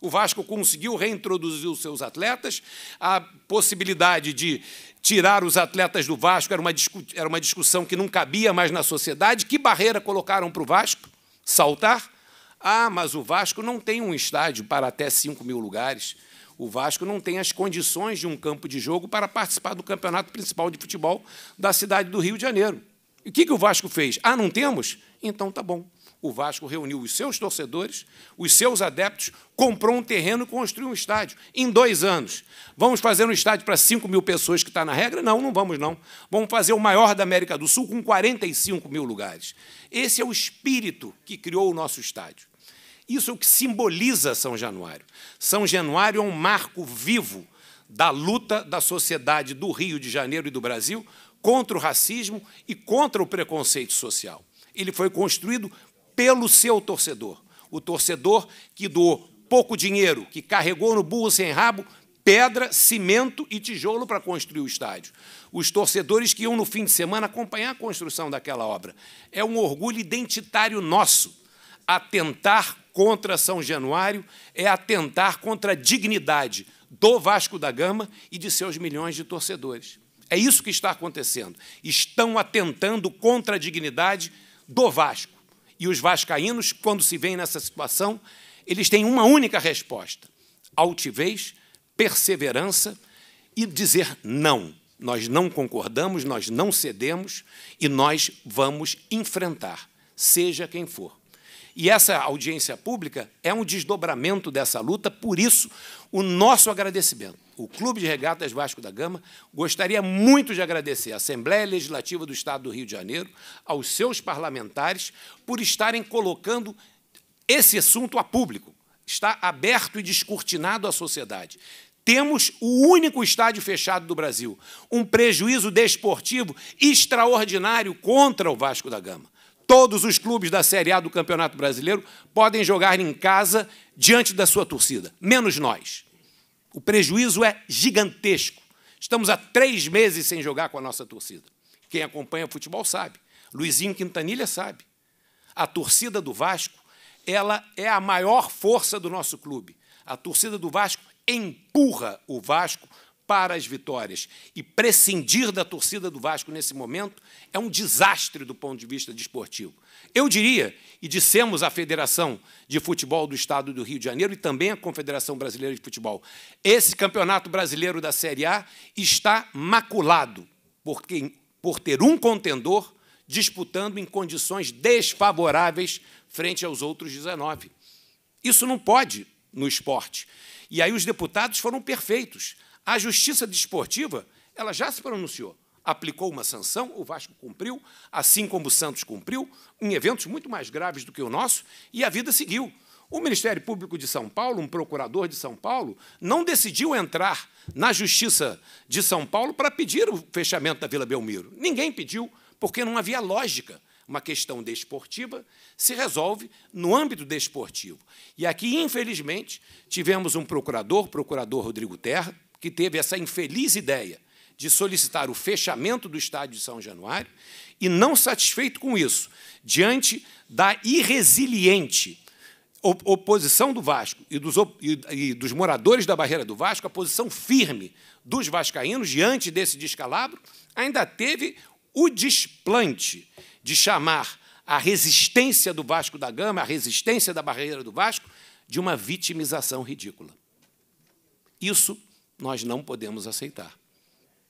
O Vasco conseguiu reintroduzir os seus atletas, a possibilidade de tirar os atletas do Vasco era uma, era uma discussão que não cabia mais na sociedade. Que barreira colocaram para o Vasco? Saltar. Ah, mas o Vasco não tem um estádio para até 5 mil lugares. O Vasco não tem as condições de um campo de jogo para participar do campeonato principal de futebol da cidade do Rio de Janeiro. E o que, que o Vasco fez? Ah, não temos? Então tá bom. O Vasco reuniu os seus torcedores, os seus adeptos, comprou um terreno e construiu um estádio em dois anos. Vamos fazer um estádio para 5 mil pessoas que está na regra? Não, não vamos não. Vamos fazer o maior da América do Sul com 45 mil lugares. Esse é o espírito que criou o nosso estádio. Isso é o que simboliza São Januário. São Januário é um marco vivo da luta da sociedade do Rio de Janeiro e do Brasil contra o racismo e contra o preconceito social. Ele foi construído pelo seu torcedor, o torcedor que doou pouco dinheiro, que carregou no burro sem rabo pedra, cimento e tijolo para construir o estádio. Os torcedores que iam no fim de semana acompanhar a construção daquela obra. É um orgulho identitário nosso atentar contra São Januário é atentar contra a dignidade do Vasco da Gama e de seus milhões de torcedores. É isso que está acontecendo. Estão atentando contra a dignidade do Vasco. E os vascaínos, quando se veem nessa situação, eles têm uma única resposta: altivez, perseverança e dizer não. Nós não concordamos, nós não cedemos e nós vamos enfrentar, seja quem for. E essa audiência pública é um desdobramento dessa luta, por isso, o nosso agradecimento. O Clube de Regatas Vasco da Gama gostaria muito de agradecer à Assembleia Legislativa do Estado do Rio de Janeiro, aos seus parlamentares, por estarem colocando esse assunto a público. Está aberto e descortinado à sociedade. Temos o único estádio fechado do Brasil, um prejuízo desportivo extraordinário contra o Vasco da Gama. Todos os clubes da Série A do Campeonato Brasileiro podem jogar em casa diante da sua torcida, menos nós. O prejuízo é gigantesco. Estamos há três meses sem jogar com a nossa torcida. Quem acompanha futebol sabe. Luizinho Quintanilha sabe. A torcida do Vasco ela é a maior força do nosso clube. A torcida do Vasco empurra o Vasco para as vitórias e prescindir da torcida do Vasco nesse momento é um desastre do ponto de vista desportivo. Eu diria, e dissemos à Federação de Futebol do Estado do Rio de Janeiro e também à Confederação Brasileira de Futebol, esse Campeonato Brasileiro da Série A está maculado porque, por ter um contendor disputando em condições desfavoráveis frente aos outros 19. Isso não pode no esporte. E aí os deputados foram perfeitos. A Justiça Desportiva, ela já se pronunciou, aplicou uma sanção, o Vasco cumpriu, assim como o Santos cumpriu, em eventos muito mais graves do que o nosso, e a vida seguiu. O Ministério Público de São Paulo, um procurador de São Paulo, não decidiu entrar na Justiça de São Paulo para pedir o fechamento da Vila Belmiro. Ninguém pediu, porque não havia lógica. Uma questão desportiva se resolve no âmbito desportivo. E aqui, infelizmente, tivemos um procurador, procurador Rodrigo Terra, que teve essa infeliz ideia de solicitar o fechamento do estádio de São Januário, e não satisfeito com isso, diante da irresiliente oposição do Vasco e dos, e dos moradores da Barreira do Vasco, a posição firme dos vascaínos diante desse descalabro, ainda teve o desplante de chamar a resistência do Vasco da Gama, a resistência da Barreira do Vasco, de uma vitimização ridícula. Isso nós não podemos aceitar.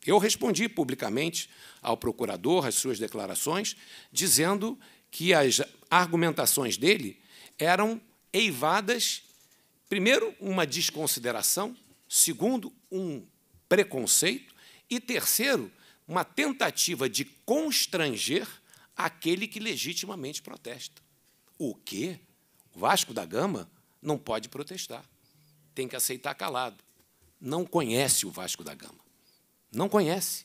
Eu respondi publicamente ao procurador as suas declarações, dizendo que as argumentações dele eram eivadas, primeiro, uma desconsideração, segundo, um preconceito e, terceiro, uma tentativa de constranger aquele que legitimamente protesta. O quê? O Vasco da Gama não pode protestar, tem que aceitar calado não conhece o Vasco da Gama. Não conhece.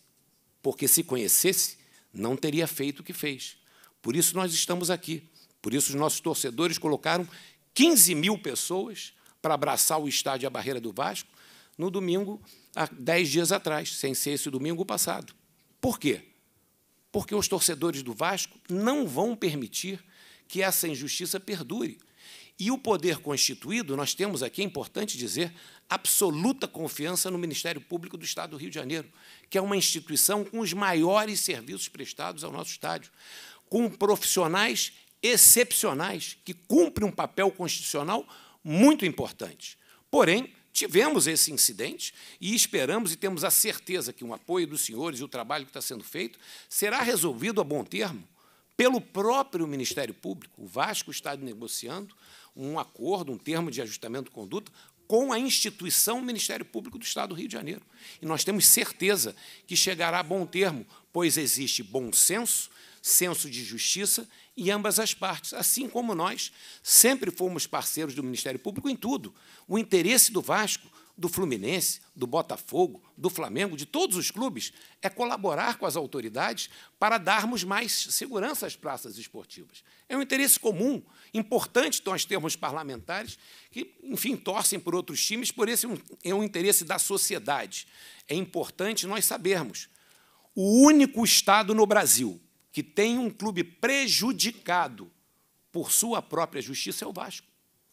Porque se conhecesse, não teria feito o que fez. Por isso nós estamos aqui. Por isso os nossos torcedores colocaram 15 mil pessoas para abraçar o estádio A Barreira do Vasco no domingo, há 10 dias atrás, sem ser esse domingo passado. Por quê? Porque os torcedores do Vasco não vão permitir que essa injustiça perdure. E o poder constituído, nós temos aqui, é importante dizer, absoluta confiança no Ministério Público do Estado do Rio de Janeiro, que é uma instituição com os maiores serviços prestados ao nosso Estádio, com profissionais excepcionais, que cumprem um papel constitucional muito importante. Porém, tivemos esse incidente e esperamos e temos a certeza que o apoio dos senhores e o trabalho que está sendo feito será resolvido a bom termo pelo próprio Ministério Público. O Vasco está negociando, um acordo, um termo de ajustamento de conduta com a instituição Ministério Público do Estado do Rio de Janeiro. E nós temos certeza que chegará a bom termo, pois existe bom senso, senso de justiça e ambas as partes, assim como nós sempre fomos parceiros do Ministério Público em tudo. O interesse do Vasco do Fluminense, do Botafogo, do Flamengo, de todos os clubes, é colaborar com as autoridades para darmos mais segurança às praças esportivas. É um interesse comum, importante nós termos parlamentares que, enfim, torcem por outros times, por esse é um é interesse da sociedade. É importante nós sabermos. O único estado no Brasil que tem um clube prejudicado por sua própria justiça é o Vasco.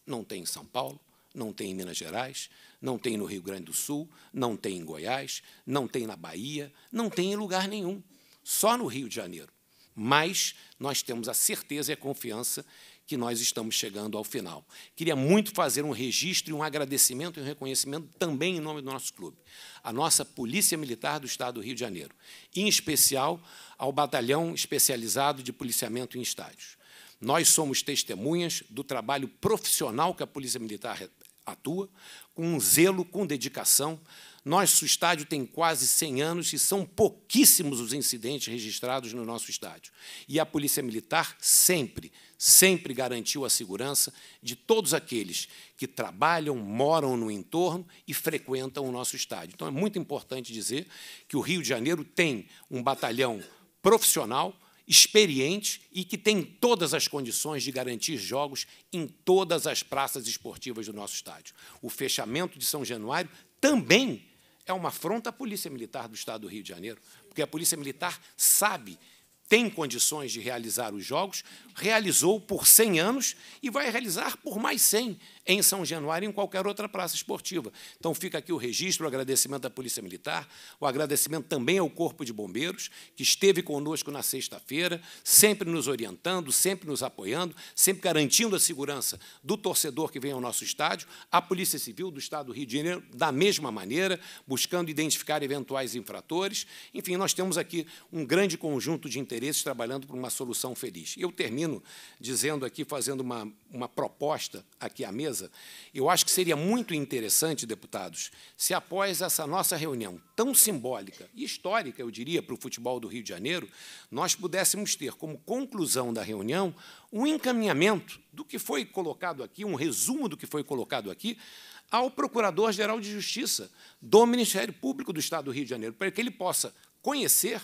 Não tem em São Paulo, não tem em Minas Gerais, não tem no Rio Grande do Sul, não tem em Goiás, não tem na Bahia, não tem em lugar nenhum, só no Rio de Janeiro. Mas nós temos a certeza e a confiança que nós estamos chegando ao final. Queria muito fazer um registro e um agradecimento e um reconhecimento também em nome do nosso clube, a nossa Polícia Militar do Estado do Rio de Janeiro, em especial ao Batalhão Especializado de Policiamento em Estádios. Nós somos testemunhas do trabalho profissional que a Polícia Militar atua, com zelo, com dedicação. Nosso estádio tem quase 100 anos e são pouquíssimos os incidentes registrados no nosso estádio. E a Polícia Militar sempre, sempre garantiu a segurança de todos aqueles que trabalham, moram no entorno e frequentam o nosso estádio. Então é muito importante dizer que o Rio de Janeiro tem um batalhão profissional experiente e que tem todas as condições de garantir jogos em todas as praças esportivas do nosso estádio. O fechamento de São Januário também é uma afronta à Polícia Militar do Estado do Rio de Janeiro, porque a Polícia Militar sabe, tem condições de realizar os jogos, realizou por 100 anos e vai realizar por mais 100 em São Januário e em qualquer outra praça esportiva. Então fica aqui o registro, o agradecimento à Polícia Militar, o agradecimento também ao Corpo de Bombeiros, que esteve conosco na sexta-feira, sempre nos orientando, sempre nos apoiando, sempre garantindo a segurança do torcedor que vem ao nosso estádio, a Polícia Civil do Estado do Rio de Janeiro, da mesma maneira, buscando identificar eventuais infratores. Enfim, nós temos aqui um grande conjunto de interesses trabalhando por uma solução feliz. Eu termino dizendo aqui, fazendo uma, uma proposta aqui à mesa, eu acho que seria muito interessante, deputados, se após essa nossa reunião tão simbólica e histórica, eu diria, para o futebol do Rio de Janeiro, nós pudéssemos ter como conclusão da reunião um encaminhamento do que foi colocado aqui, um resumo do que foi colocado aqui, ao Procurador-Geral de Justiça do Ministério Público do Estado do Rio de Janeiro, para que ele possa conhecer,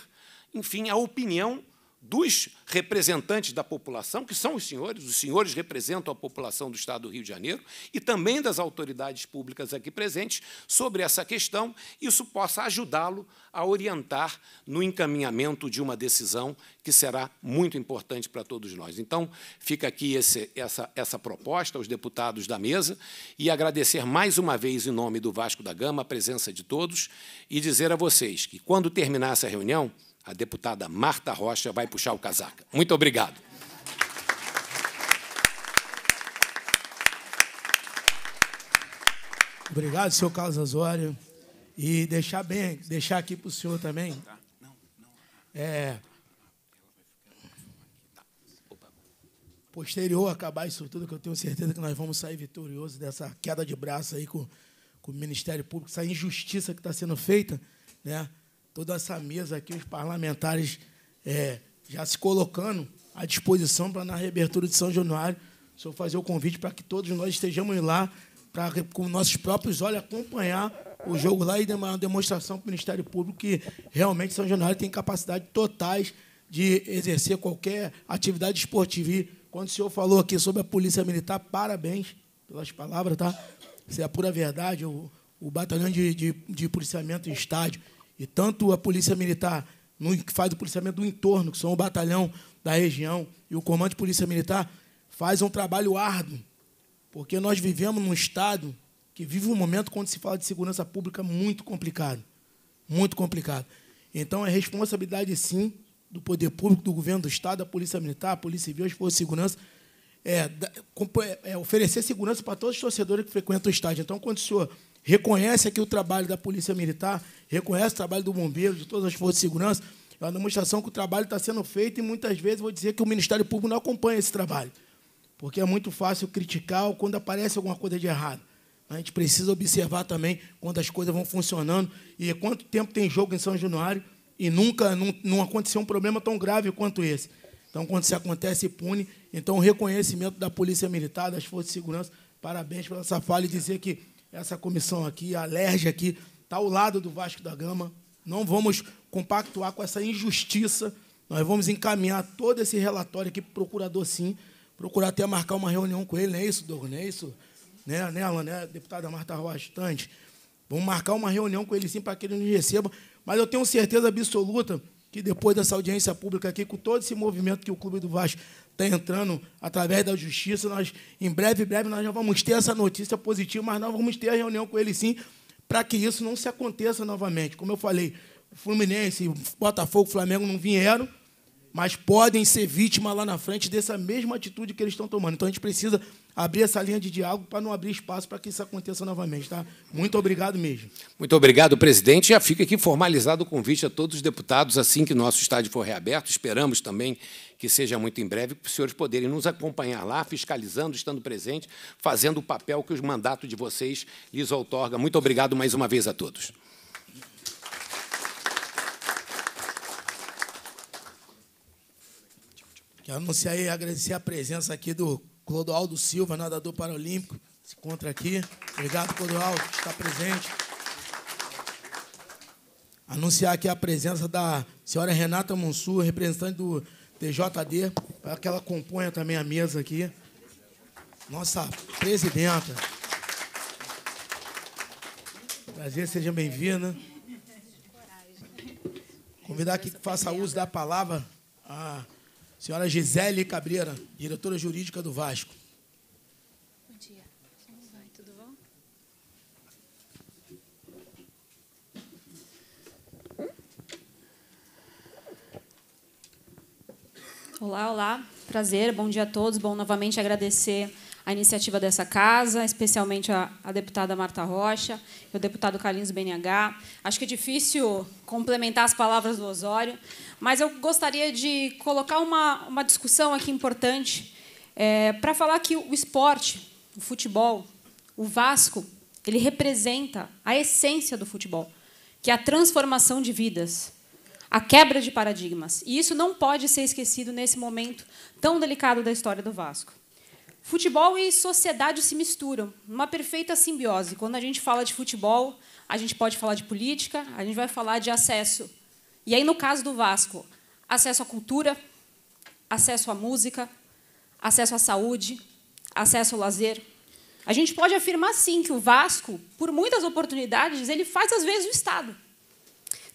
enfim, a opinião dos representantes da população, que são os senhores, os senhores representam a população do Estado do Rio de Janeiro, e também das autoridades públicas aqui presentes, sobre essa questão, isso possa ajudá-lo a orientar no encaminhamento de uma decisão que será muito importante para todos nós. Então, fica aqui esse, essa, essa proposta aos deputados da mesa e agradecer mais uma vez, em nome do Vasco da Gama, a presença de todos e dizer a vocês que, quando terminar essa reunião, a deputada Marta Rocha vai puxar o casaca. Muito obrigado. Obrigado, senhor Carlos Azório. E deixar bem, deixar aqui para o senhor também. É, posterior a acabar isso tudo, que eu tenho certeza que nós vamos sair vitoriosos dessa queda de braço aí com, com o Ministério Público, essa injustiça que está sendo feita, né? toda essa mesa aqui, os parlamentares é, já se colocando à disposição para, na reabertura de São Januário, o senhor fazer o convite para que todos nós estejamos lá, para, com nossos próprios olhos, acompanhar o jogo lá e dar uma demonstração para o Ministério Público que realmente São Januário tem capacidade totais de exercer qualquer atividade esportiva. E quando o senhor falou aqui sobre a Polícia Militar, parabéns pelas palavras, tá? Isso é a pura verdade. O, o batalhão de, de, de policiamento em estádio e tanto a Polícia Militar, que faz o policiamento do entorno, que são o batalhão da região, e o Comando de Polícia Militar, faz um trabalho árduo, porque nós vivemos num Estado que vive um momento, quando se fala de segurança pública, muito complicado. Muito complicado. Então, é responsabilidade, sim, do poder público, do governo do Estado, da Polícia Militar, a Polícia Civil, as Forças de Segurança, é, é, é, oferecer segurança para todos os torcedores que frequentam o estádio. Então, quando o senhor reconhece aqui o trabalho da Polícia Militar, reconhece o trabalho do bombeiro, de todas as forças de segurança. É uma demonstração que o trabalho está sendo feito e muitas vezes vou dizer que o Ministério Público não acompanha esse trabalho, porque é muito fácil criticar quando aparece alguma coisa de errado. A gente precisa observar também quando as coisas vão funcionando e quanto tempo tem jogo em São Januário e nunca não, não aconteceu um problema tão grave quanto esse. Então, quando se acontece, pune. Então, o reconhecimento da Polícia Militar, das Forças de Segurança, parabéns pela essa fala e dizer que essa comissão aqui, a aqui, está ao lado do Vasco da Gama. Não vamos compactuar com essa injustiça. Nós vamos encaminhar todo esse relatório aqui para o procurador, sim. Procurar até marcar uma reunião com ele, não é isso, Douglas? Não é isso? Né, Nela, né, né, deputada Marta Bastante, Vamos marcar uma reunião com ele, sim, para que ele nos receba. Mas eu tenho certeza absoluta que depois dessa audiência pública aqui, com todo esse movimento que o Clube do Vasco está entrando através da justiça, nós, em breve, breve, nós já vamos ter essa notícia positiva, mas nós vamos ter a reunião com ele, sim, para que isso não se aconteça novamente. Como eu falei, Fluminense, Botafogo, Flamengo não vieram, mas podem ser vítima lá na frente dessa mesma atitude que eles estão tomando. Então a gente precisa abrir essa linha de diálogo para não abrir espaço para que isso aconteça novamente, tá? Muito obrigado mesmo. Muito obrigado, presidente. Já fica aqui formalizado o convite a todos os deputados assim que nosso estádio for reaberto. Esperamos também que seja muito em breve, para os senhores poderem nos acompanhar lá, fiscalizando, estando presente, fazendo o papel que o mandato de vocês lhes outorga. Muito obrigado mais uma vez a todos. Quero anunciar e agradecer a presença aqui do Clodoaldo Silva, nadador paralímpico, se encontra aqui. Obrigado, Clodoaldo, por estar presente. Anunciar aqui a presença da senhora Renata Monsur, representante do DJD, para que ela componha também a mesa aqui. Nossa presidenta. Prazer, seja bem-vinda. Convidar aqui que faça uso da palavra a senhora Gisele Cabreira, diretora jurídica do Vasco. Olá, olá. Prazer, bom dia a todos. Bom, novamente agradecer a iniciativa dessa casa, especialmente a, a deputada Marta Rocha e o deputado Carlinhos BNH. Acho que é difícil complementar as palavras do Osório, mas eu gostaria de colocar uma, uma discussão aqui importante é, para falar que o esporte, o futebol, o Vasco, ele representa a essência do futebol, que é a transformação de vidas a quebra de paradigmas. E isso não pode ser esquecido nesse momento tão delicado da história do Vasco. Futebol e sociedade se misturam, numa perfeita simbiose. Quando a gente fala de futebol, a gente pode falar de política, a gente vai falar de acesso. E aí, no caso do Vasco, acesso à cultura, acesso à música, acesso à saúde, acesso ao lazer. A gente pode afirmar, sim, que o Vasco, por muitas oportunidades, ele faz, às vezes, o Estado.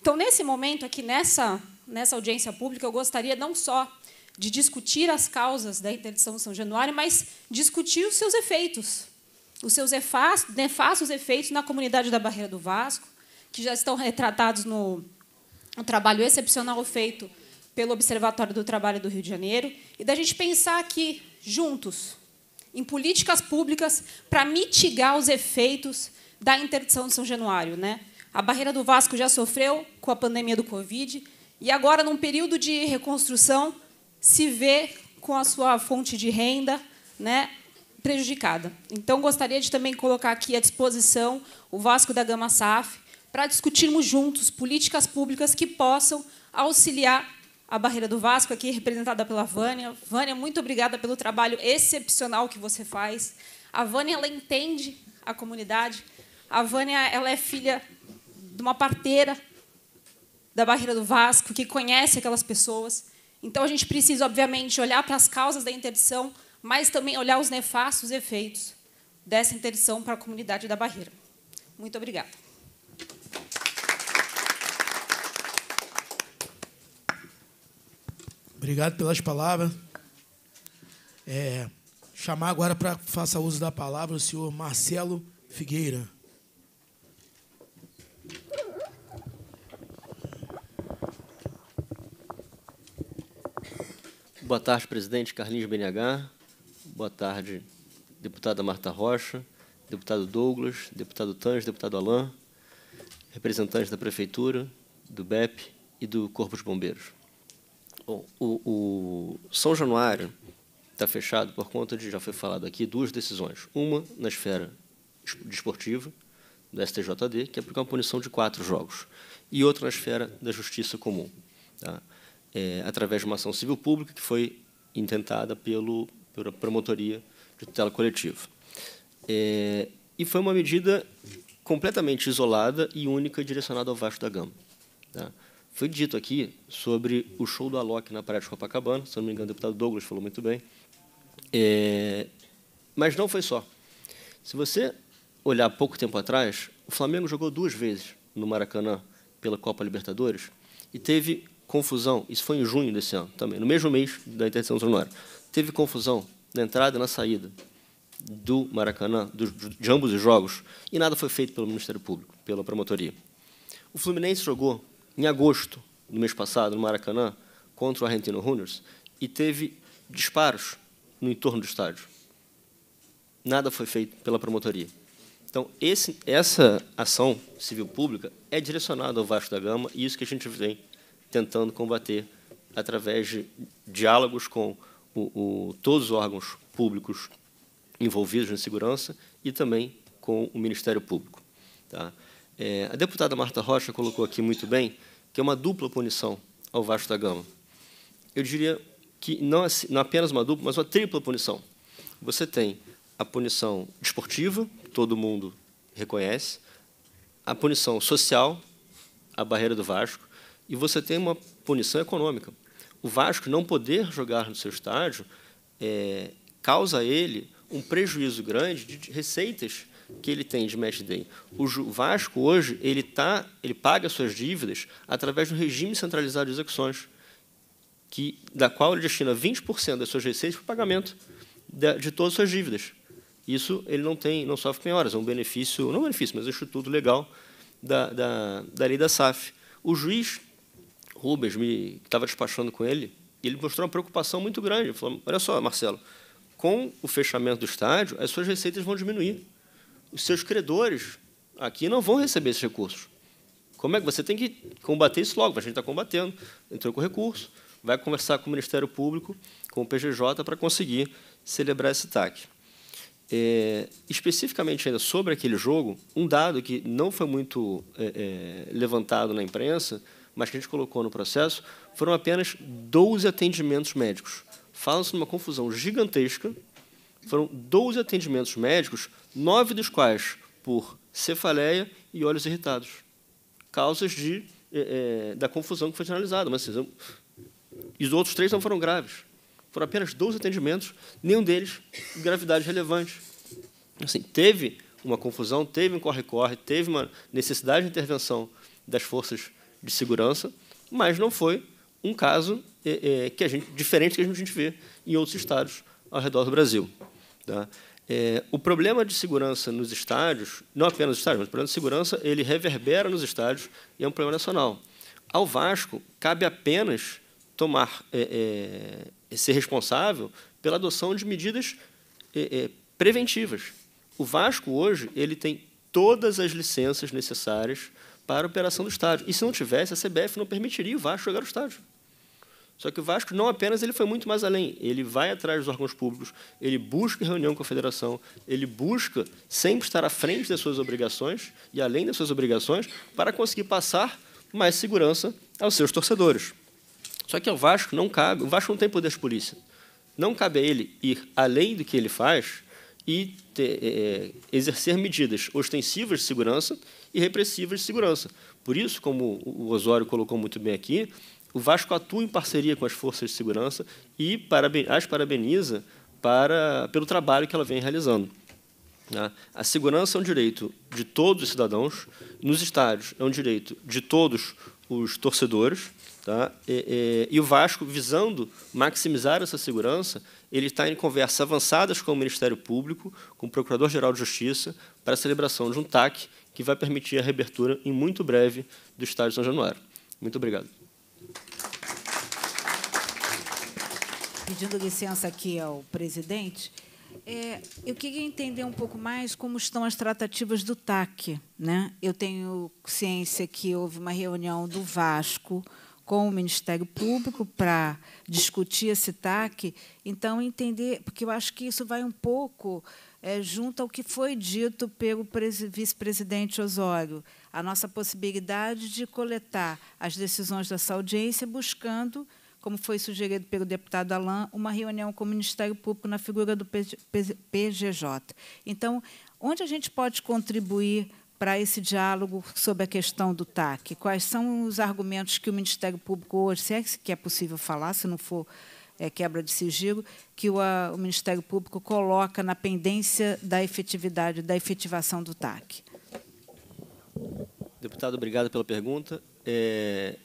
Então, nesse momento aqui, nessa, nessa audiência pública, eu gostaria não só de discutir as causas da interdição de São Januário, mas discutir os seus efeitos, os seus nefastos efeitos na comunidade da Barreira do Vasco, que já estão retratados no, no trabalho excepcional feito pelo Observatório do Trabalho do Rio de Janeiro, e da gente pensar aqui, juntos, em políticas públicas para mitigar os efeitos da interdição de São Januário. Né? A barreira do Vasco já sofreu com a pandemia do Covid e agora, num período de reconstrução, se vê com a sua fonte de renda né, prejudicada. Então, gostaria de também colocar aqui à disposição o Vasco da Gama SAF para discutirmos juntos políticas públicas que possam auxiliar a barreira do Vasco, aqui representada pela Vânia. Vânia, muito obrigada pelo trabalho excepcional que você faz. A Vânia ela entende a comunidade. A Vânia ela é filha de uma parteira da Barreira do Vasco, que conhece aquelas pessoas. Então, a gente precisa, obviamente, olhar para as causas da interdição, mas também olhar os nefastos efeitos dessa interdição para a comunidade da Barreira. Muito obrigada. Obrigado pelas palavras. É, chamar agora para faça uso da palavra o senhor Marcelo Figueira. Boa tarde, presidente Carlinhos BNH. Boa tarde, deputada Marta Rocha, deputado Douglas, deputado Tans, deputado Alain, representantes da Prefeitura, do BEP e do Corpo de Bombeiros. Bom, o, o São Januário está fechado por conta de, já foi falado aqui, duas decisões. Uma na esfera desportiva, do STJD, que é aplicou uma punição de quatro jogos, e outra na esfera da justiça comum. Tá? é, através de uma ação civil pública que foi intentada pelo, pela promotoria de tutela coletiva. É, e foi uma medida completamente isolada e única direcionada ao Vasco da Gama. Tá? Foi dito aqui sobre o show do Alok na Praia de Copacabana, se não me engano, o deputado Douglas falou muito bem. É, mas não foi só. Se você olhar pouco tempo atrás, o Flamengo jogou duas vezes no Maracanã pela Copa Libertadores e teve confusão, isso foi em junho desse ano também, no mesmo mês da interdição sonora, teve confusão na entrada e na saída do Maracanã, do, de ambos os jogos, e nada foi feito pelo Ministério Público, pela promotoria. O Fluminense jogou em agosto do mês passado no Maracanã contra o Argentino Runners e teve disparos no entorno do estádio. Nada foi feito pela promotoria. Então, esse, essa ação civil pública é direcionada ao Vasco da Gama e isso que a gente vem tentando combater através de diálogos com o, o, todos os órgãos públicos envolvidos na segurança e também com o Ministério Público. Tá? É, a deputada Marta Rocha colocou aqui muito bem que é uma dupla punição ao Vasco da Gama. Eu diria que não, é, não é apenas uma dupla, mas uma tripla punição. Você tem a punição desportiva, todo mundo reconhece, a punição social, a barreira do Vasco, e você tem uma punição econômica. O Vasco não poder jogar no seu estádio é, causa a ele um prejuízo grande de receitas que ele tem de match day. O Vasco hoje ele tá, ele paga suas dívidas através de um regime centralizado de execuções, que da qual ele destina 20% das suas receitas para o pagamento de, de todas as suas dívidas. Isso ele não tem, não sofre penhoras, é um benefício, não é benefício, mas é um instituto legal da, da, da lei da SAF. O juiz Rubens, me, que estava despachando com ele, ele mostrou uma preocupação muito grande. Ele falou: Olha só, Marcelo, com o fechamento do estádio, as suas receitas vão diminuir. Os seus credores aqui não vão receber esses recursos. Como é que você tem que combater isso logo? A gente está combatendo, entrou com recurso, vai conversar com o Ministério Público, com o PGJ, para conseguir celebrar esse TAC. É, especificamente ainda sobre aquele jogo, um dado que não foi muito é, é, levantado na imprensa, mas que a gente colocou no processo, foram apenas 12 atendimentos médicos. Fala-se numa confusão gigantesca. Foram 12 atendimentos médicos, nove dos quais por cefaleia e olhos irritados. Causas de, é, da confusão que foi generalizada. Mas, assim, e os outros três não foram graves. Foram apenas 12 atendimentos, nenhum deles de gravidade relevante. Assim, teve uma confusão, teve um corre-corre, teve uma necessidade de intervenção das forças de segurança, mas não foi um caso é, é, que a gente, diferente que a gente vê em outros estados ao redor do Brasil. Tá? É, o problema de segurança nos estádios, não apenas nos estádios, mas o problema de segurança, ele reverbera nos estádios e é um problema nacional. Ao Vasco, cabe apenas tomar, é, é, é ser responsável pela adoção de medidas é, é, preventivas. O Vasco, hoje, ele tem todas as licenças necessárias para a operação do estádio. E se não tivesse, a CBF não permitiria o Vasco jogar o estádio. Só que o Vasco não apenas ele foi muito mais além, ele vai atrás dos órgãos públicos, ele busca reunião com a federação, ele busca sempre estar à frente das suas obrigações e além das suas obrigações para conseguir passar mais segurança aos seus torcedores. Só que ao Vasco não cabe, o Vasco não tem poder de polícia. Não cabe a ele ir além do que ele faz e ter, é, exercer medidas ostensivas de segurança e repressivas de segurança. Por isso, como o Osório colocou muito bem aqui, o Vasco atua em parceria com as forças de segurança e as parabeniza para, pelo trabalho que ela vem realizando. Né? A segurança é um direito de todos os cidadãos, nos estádios é um direito de todos os torcedores, tá? e, e, e o Vasco, visando maximizar essa segurança, ele está em conversas avançadas com o Ministério Público, com o Procurador-Geral de Justiça, para a celebração de um TAC que vai permitir a reabertura em muito breve do Estádio São Januário. Muito obrigado. Pedindo licença aqui ao presidente, é, eu queria entender um pouco mais como estão as tratativas do TAC. Né? Eu tenho ciência que houve uma reunião do Vasco com o Ministério Público para discutir esse TAC. Então, entender, porque eu acho que isso vai um pouco é, junto ao que foi dito pelo vice-presidente Osório, a nossa possibilidade de coletar as decisões dessa audiência, buscando, como foi sugerido pelo deputado Alain, uma reunião com o Ministério Público na figura do PGJ. Então, onde a gente pode contribuir para esse diálogo sobre a questão do TAC? Quais são os argumentos que o Ministério Público hoje, se é que é possível falar, se não for é, quebra de sigilo, que o, a, o, Ministério Público coloca na pendência da efetividade, da efetivação do TAC. Deputado, obrigado pela pergunta. É,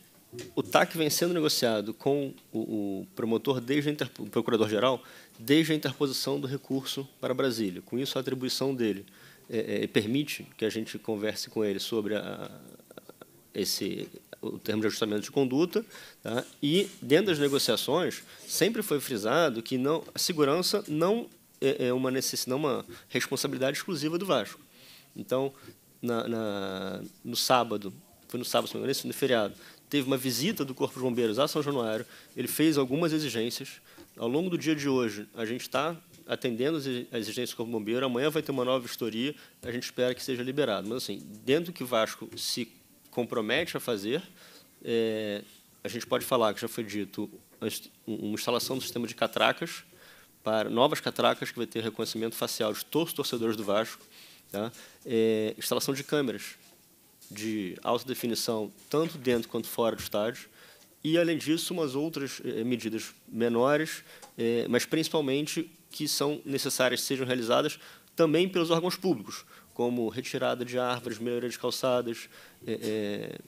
o TAC vem sendo negociado com o, o promotor, desde a, o procurador-geral, desde a interposição do recurso para Brasília. Com isso, a atribuição dele é, é permite que a gente converse com ele sobre a, esse o termo de ajustamento de conduta, tá? e dentro das negociações sempre foi frisado que não, a segurança não é, é uma, necessidade, é uma responsabilidade exclusiva do Vasco. Então, na, na, no sábado, foi no sábado, se não me engano, no feriado, teve uma visita do Corpo de Bombeiros a São Januário, ele fez algumas exigências. Ao longo do dia de hoje, a gente está atendendo as exigências do Corpo de Bombeiro, amanhã vai ter uma nova vistoria, a gente espera que seja liberado. Mas, assim, dentro que o Vasco se compromete a fazer, é, a gente pode falar, que já foi dito, uma instalação do sistema de catracas, para novas catracas, que vai ter reconhecimento facial de todos os torcedores do Vasco, tá? é, instalação de câmeras de alta definição, tanto dentro quanto fora do estádio, e, além disso, umas outras é, medidas menores, é, mas principalmente que são necessárias sejam realizadas também pelos órgãos públicos, como retirada de árvores, melhoria de calçadas, é, é,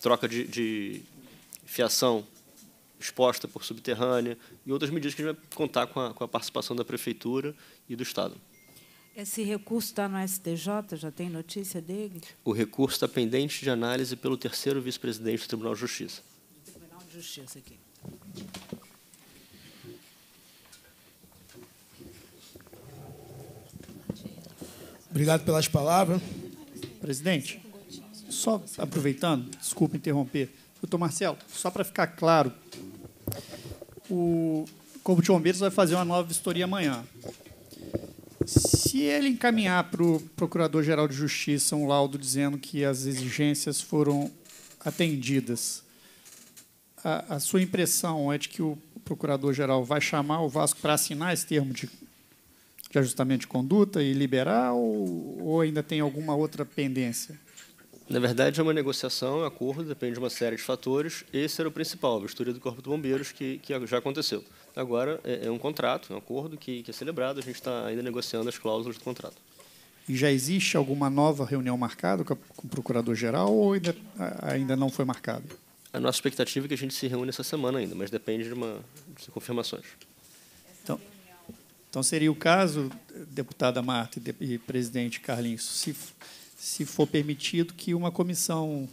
troca de, de, fiação exposta por subterrânea e outras medidas que a gente vai contar com a, com a participação da Prefeitura e do Estado. Esse recurso está no STJ? Já tem notícia dele? O recurso está pendente de análise pelo terceiro vice-presidente do Tribunal de Justiça. Do Tribunal de Justiça aqui. Obrigado pelas palavras. Presidente, só aproveitando, desculpa interromper. Doutor Marcelo, só para ficar claro, o Corpo de Bombeiros vai fazer uma nova vistoria amanhã. Se ele encaminhar para o Procurador-Geral de Justiça um laudo dizendo que as exigências foram atendidas, a, a sua impressão é de que o Procurador-Geral vai chamar o Vasco para assinar esse termo de de ajustamento é de conduta e liberar, ou, ou ainda tem alguma outra pendência? Na verdade, é uma negociação, é um acordo, depende de uma série de fatores. Esse era o principal, a vistoria do Corpo de Bombeiros, que, que já aconteceu. Agora, é, é um contrato, é um acordo que, que é celebrado, a gente está ainda negociando as cláusulas do contrato. E já existe alguma nova reunião marcada com, com o Procurador-Geral ou ainda, ainda não foi marcada? A nossa expectativa é que a gente se reúne essa semana ainda, mas depende de, uma, de confirmações. Então... Então, seria o caso, deputada Marta e presidente Carlinhos, se, se for permitido que uma comissão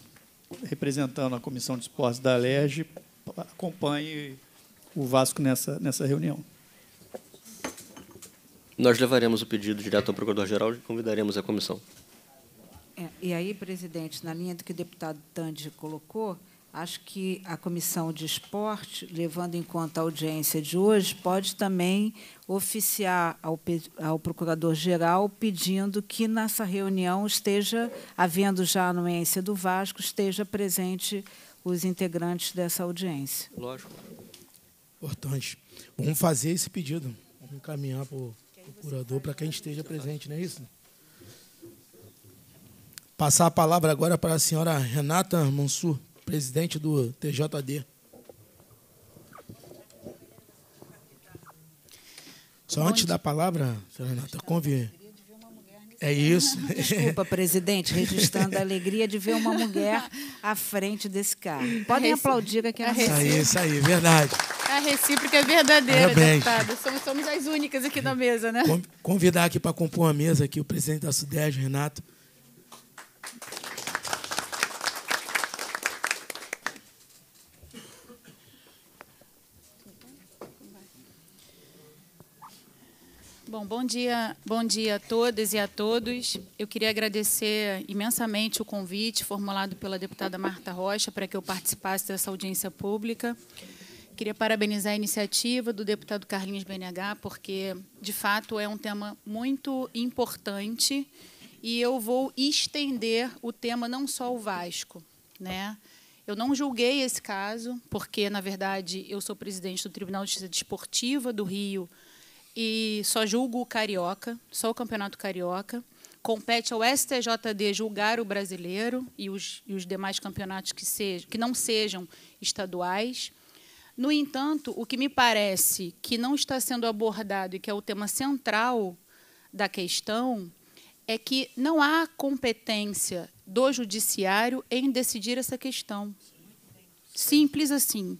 representando a Comissão de Esportes da LERJ acompanhe o Vasco nessa, nessa reunião. Nós levaremos o pedido direto ao Procurador-Geral e convidaremos a comissão. É, e aí, presidente, na linha do que o deputado Tandy colocou, Acho que a Comissão de Esporte, levando em conta a audiência de hoje, pode também oficiar ao, ao Procurador-Geral pedindo que nessa reunião esteja, havendo já a anuência do Vasco, esteja presente os integrantes dessa audiência. Lógico. Importante. Vamos fazer esse pedido. Vamos encaminhar para o procurador para que esteja presente, não é isso? Passar a palavra agora para a senhora Renata Mansur presidente do TJD. Só Bom antes dia. da palavra, Renata, convido. Né? É isso. Desculpa, presidente, registrando a alegria de ver uma mulher à frente desse carro. Podem aplaudir aqui é a Isso aí, isso aí, verdade. A recíproca é verdadeira, deputada. Somos, somos as únicas aqui na mesa, né? Convidar aqui para compor a mesa aqui o presidente da SUDES, Renato, Bom, bom dia, bom dia a todas e a todos. Eu queria agradecer imensamente o convite formulado pela deputada Marta Rocha para que eu participasse dessa audiência pública. Queria parabenizar a iniciativa do deputado Carlinhos BNH, porque, de fato, é um tema muito importante e eu vou estender o tema não só o Vasco. Né? Eu não julguei esse caso, porque, na verdade, eu sou presidente do Tribunal de Justiça Desportiva do Rio, e só julgo o carioca, só o campeonato carioca. Compete ao STJD julgar o brasileiro e os, e os demais campeonatos que, sejam, que não sejam estaduais. No entanto, o que me parece que não está sendo abordado e que é o tema central da questão é que não há competência do judiciário em decidir essa questão. Simples assim.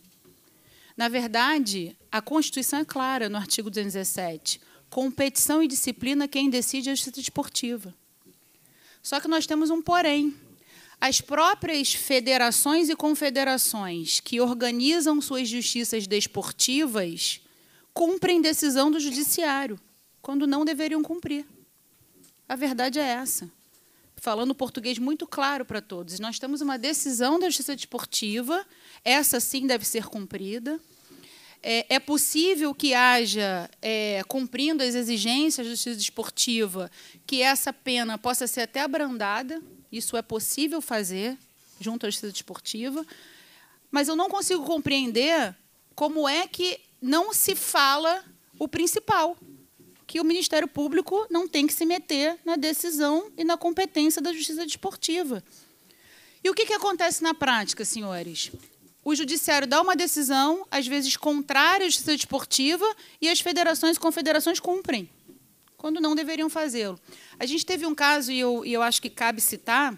Na verdade, a Constituição é clara no artigo 217. Competição e disciplina, quem decide é a justiça esportiva. Só que nós temos um porém. As próprias federações e confederações que organizam suas justiças desportivas cumprem decisão do judiciário, quando não deveriam cumprir. A verdade é essa. Falando português muito claro para todos, nós temos uma decisão da justiça desportiva essa sim deve ser cumprida. É, é, possível que haja, é, cumprindo as exigências da justiça esportiva, que essa pena possa ser até abrandada. Isso é possível fazer junto à justiça esportiva. Mas eu não consigo compreender como é que não se fala o principal, que o Ministério Público não tem que se meter na decisão e na competência da justiça desportiva. E o que, que acontece na prática, senhores? o judiciário dá uma decisão, às vezes contrária à justiça esportiva, e as federações e confederações cumprem, quando não deveriam fazê-lo. A gente teve um caso, e eu, e eu acho que cabe citar,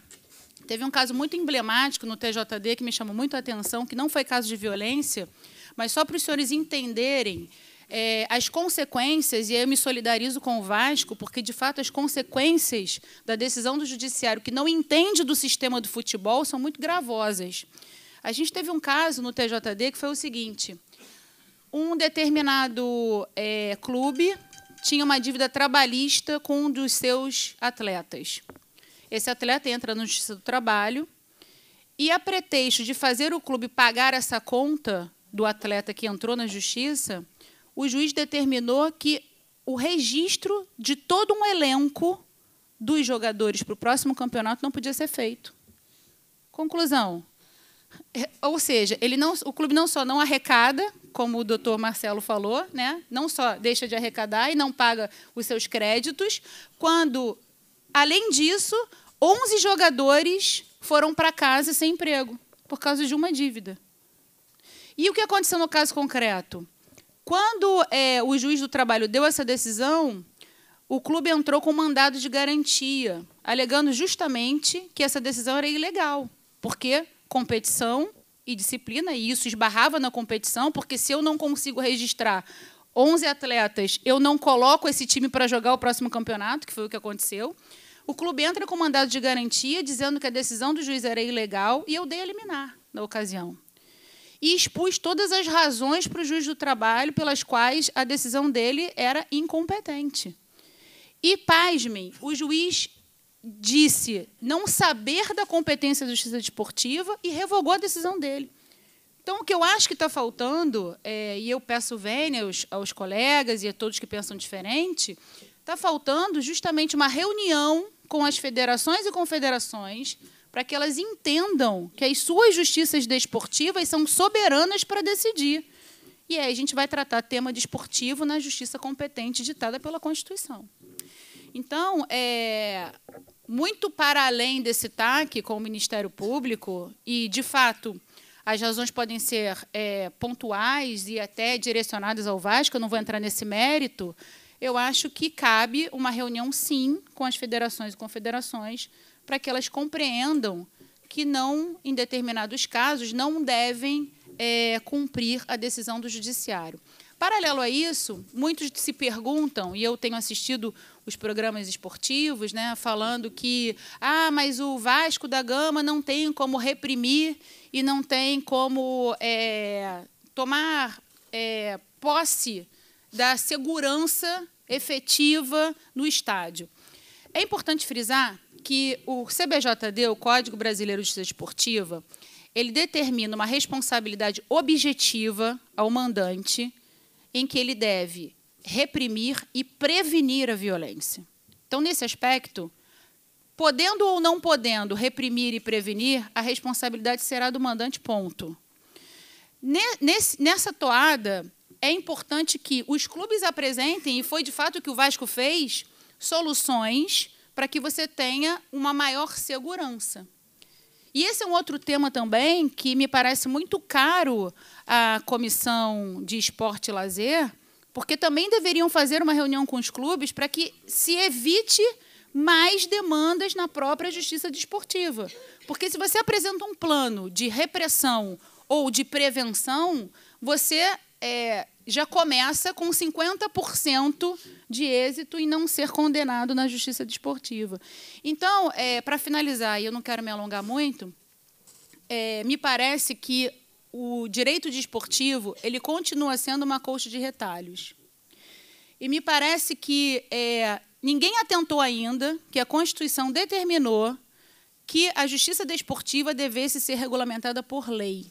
teve um caso muito emblemático no TJD que me chamou muito a atenção, que não foi caso de violência, mas só para os senhores entenderem é, as consequências, e aí eu me solidarizo com o Vasco, porque, de fato, as consequências da decisão do judiciário, que não entende do sistema do futebol, são muito gravosas. A gente teve um caso no TJD que foi o seguinte: um determinado é, clube tinha uma dívida trabalhista com um dos seus atletas. Esse atleta entra na Justiça do Trabalho e, a pretexto de fazer o clube pagar essa conta do atleta que entrou na Justiça, o juiz determinou que o registro de todo um elenco dos jogadores para o próximo campeonato não podia ser feito. Conclusão: é, ou seja, ele não, o clube não só não arrecada, como o doutor Marcelo falou, né? não só deixa de arrecadar e não paga os seus créditos, quando, além disso, 11 jogadores foram para casa sem emprego, por causa de uma dívida. E o que aconteceu no caso concreto? Quando é, o juiz do trabalho deu essa decisão, o clube entrou com mandado de garantia, alegando justamente que essa decisão era ilegal, porque competição e disciplina, e isso esbarrava na competição, porque se eu não consigo registrar 11 atletas, eu não coloco esse time para jogar o próximo campeonato, que foi o que aconteceu. O clube entra com mandado de garantia, dizendo que a decisão do juiz era ilegal, e eu dei a eliminar na ocasião. E expus todas as razões para o juiz do trabalho pelas quais a decisão dele era incompetente. E, pasmem, o juiz disse não saber da competência da justiça desportiva e revogou a decisão dele. Então, o que eu acho que está faltando, é, e eu peço vênia aos, aos, colegas e a todos que pensam diferente, está faltando justamente uma reunião com as federações e confederações para que elas entendam que as suas justiças desportivas são soberanas para decidir. E aí a gente vai tratar tema desportivo de na justiça competente ditada pela Constituição. Então, é, muito para além desse TAC com o Ministério Público, e, de fato, as razões podem ser é, pontuais e até direcionadas ao Vasco, eu não vou entrar nesse mérito, eu acho que cabe uma reunião, sim, com as federações e confederações, para que elas compreendam que não, em determinados casos, não devem é, cumprir a decisão do judiciário. Paralelo a isso, muitos se perguntam, e eu tenho assistido os programas esportivos, né, falando que ah, mas o Vasco da Gama não tem como reprimir e não tem como é, tomar é, posse da segurança efetiva no estádio. É importante frisar que o CBJD, o Código Brasileiro de Justiça Esportiva, ele determina uma responsabilidade objetiva ao mandante, em que ele deve reprimir e prevenir a violência. Então, nesse aspecto, podendo ou não podendo reprimir e prevenir, a responsabilidade será do mandante, ponto. nessa toada, é importante que os clubes apresentem, e foi de fato o que o Vasco fez, soluções para que você tenha uma maior segurança. E esse é um outro tema também que me parece muito caro à Comissão de Esporte e Lazer, porque também deveriam fazer uma reunião com os clubes para que se evite mais demandas na própria justiça desportiva. Porque se você apresenta um plano de repressão ou de prevenção, você é, já começa com 50% de êxito em não ser condenado na justiça desportiva. Então, é, para finalizar, e eu não quero me alongar muito, é, me parece que o direito desportivo ele continua sendo uma coxa de retalhos. E me parece que é, ninguém atentou ainda que a Constituição determinou que a justiça desportiva devesse ser regulamentada por lei.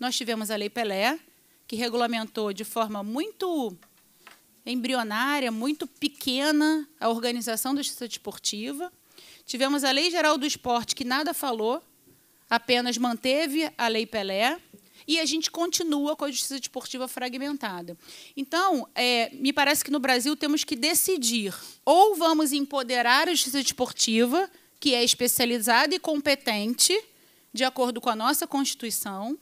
Nós tivemos a Lei Pelé, que regulamentou de forma muito embrionária, muito pequena, a organização da justiça desportiva. Tivemos a Lei Geral do Esporte, que nada falou, apenas manteve a Lei Pelé e a gente continua com a justiça desportiva fragmentada. Então, é, me parece que no Brasil temos que decidir ou vamos empoderar a justiça desportiva, que é especializada e competente, de acordo com a nossa Constituição,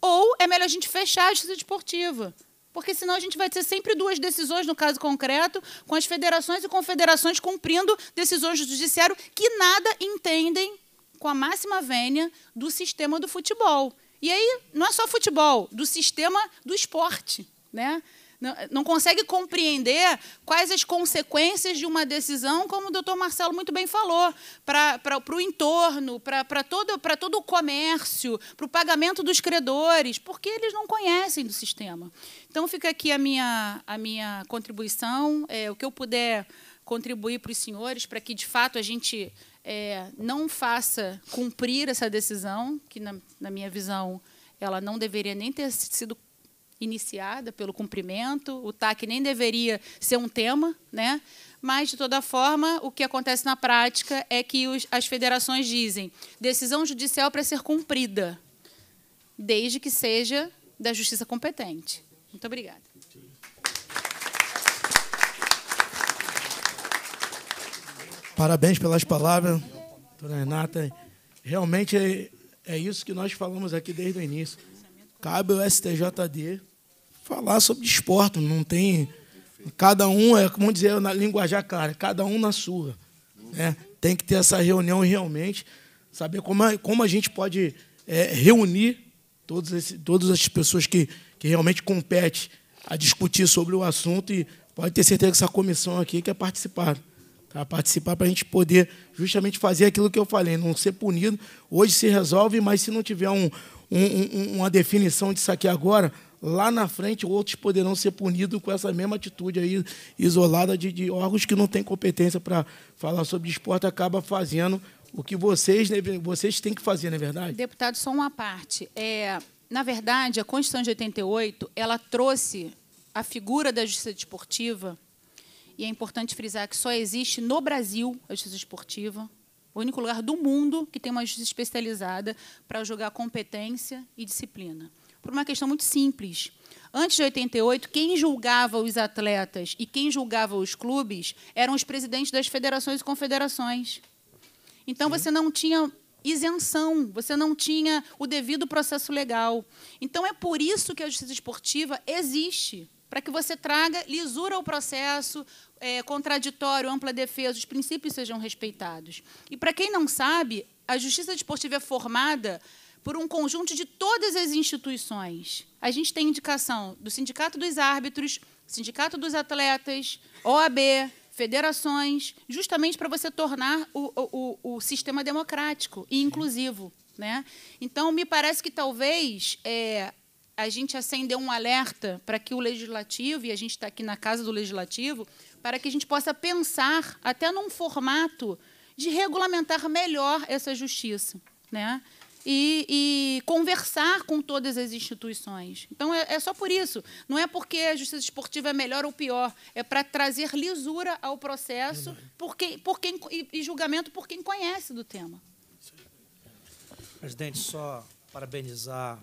ou é melhor a gente fechar a justiça desportiva porque senão a gente vai ter sempre duas decisões, no caso concreto, com as federações e confederações cumprindo decisões do judiciário que nada entendem com a máxima vênia do sistema do futebol. E aí, não é só futebol, do sistema do esporte. Né? Não, não consegue compreender quais as consequências de uma decisão, como o doutor Marcelo muito bem falou, para o entorno, para todo, todo o comércio, para o pagamento dos credores, porque eles não conhecem do sistema. Então, fica aqui a minha, a minha contribuição, é, o que eu puder contribuir para os senhores, para que, de fato, a gente é, não faça cumprir essa decisão, que, na, na minha visão, ela não deveria nem ter sido iniciada pelo cumprimento, o TAC nem deveria ser um tema, né? mas, de toda forma, o que acontece na prática é que os, as federações dizem decisão judicial para ser cumprida, desde que seja da justiça competente. Muito obrigada. Parabéns pelas palavras, dona Renata. Realmente é, é isso que nós falamos aqui desde o início. Cabe ao STJD falar sobre esporte, não tem. Cada um, é como dizer na linguajar cara, cada um na sua. Né? Tem que ter essa reunião realmente, saber como a, como a gente pode é, reunir todos esse, todas as pessoas que, que realmente competem a discutir sobre o assunto e pode ter certeza que essa comissão aqui quer participar. Tá? Participar para a gente poder justamente fazer aquilo que eu falei, não ser punido. Hoje se resolve, mas se não tiver um, um, uma definição disso aqui agora, lá na frente outros poderão ser punidos com essa mesma atitude aí isolada de, de órgãos que não têm competência para falar sobre esporte, acaba fazendo o que vocês, vocês têm que fazer, não é verdade? Deputado, só uma parte. É, na verdade, a Constituição de 88, ela trouxe a figura da justiça desportiva e é importante frisar que só existe no Brasil a justiça esportiva, o único lugar do mundo que tem uma justiça especializada para julgar competência e disciplina. Por uma questão muito simples. Antes de 88, quem julgava os atletas e quem julgava os clubes eram os presidentes das federações e confederações. Então Sim. você não tinha isenção, você não tinha o devido processo legal. Então é por isso que a justiça esportiva existe para que você traga lisura ao processo, é, contraditório, ampla defesa, os princípios sejam respeitados. E, para quem não sabe, a justiça desportiva é formada por um conjunto de todas as instituições. A gente tem indicação do Sindicato dos Árbitros, Sindicato dos Atletas, OAB, federações, justamente para você tornar o, o, o, sistema democrático e inclusivo. Né? Então, me parece que talvez é, a gente acendeu um alerta para que o legislativo, e a gente está aqui na casa do legislativo, para que a gente possa pensar até num formato de regulamentar melhor essa justiça, né? E, e conversar com todas as instituições. Então é, é, só por isso. Não é porque a justiça esportiva é melhor ou pior. É para trazer lisura ao processo por quem, por quem, e, e julgamento por quem conhece do tema. Presidente, só parabenizar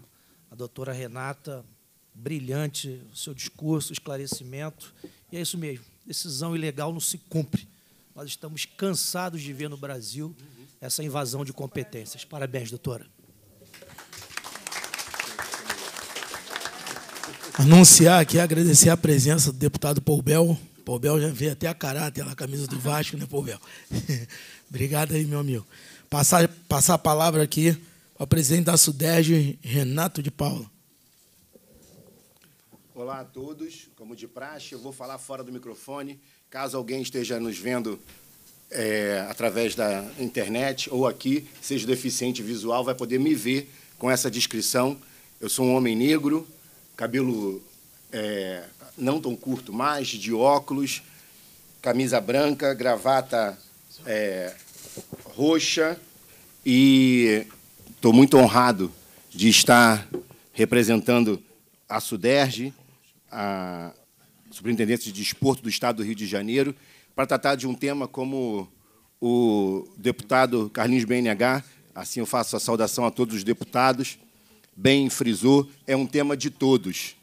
a doutora Renata, brilhante o seu discurso, esclarecimento. E é isso mesmo decisão ilegal não se cumpre. Nós estamos cansados de ver no Brasil essa invasão de competências. Parabéns, doutora. Anunciar aqui, agradecer a presença do deputado Paul Bel. Paul já veio até a caráter, a camisa do Vasco, né, Paul Bel? Obrigado aí, meu amigo. Passar, passar a palavra aqui ao presidente da SUDERJ, Renato de Paula. Olá a todos. Como de praxe, eu vou falar fora do microfone. Caso alguém esteja nos vendo é, através da internet ou aqui, seja deficiente visual, vai poder me ver com essa descrição. Eu sou um homem negro, cabelo é, não tão curto mais, de óculos, camisa branca, gravata é, roxa e estou muito honrado de estar representando a Suderge a Superintendência de Desporto do Estado do Rio de Janeiro para tratar de um tema como o deputado Carlinhos BNH, assim eu faço a saudação a todos os deputados, bem frisou, é um tema de todos.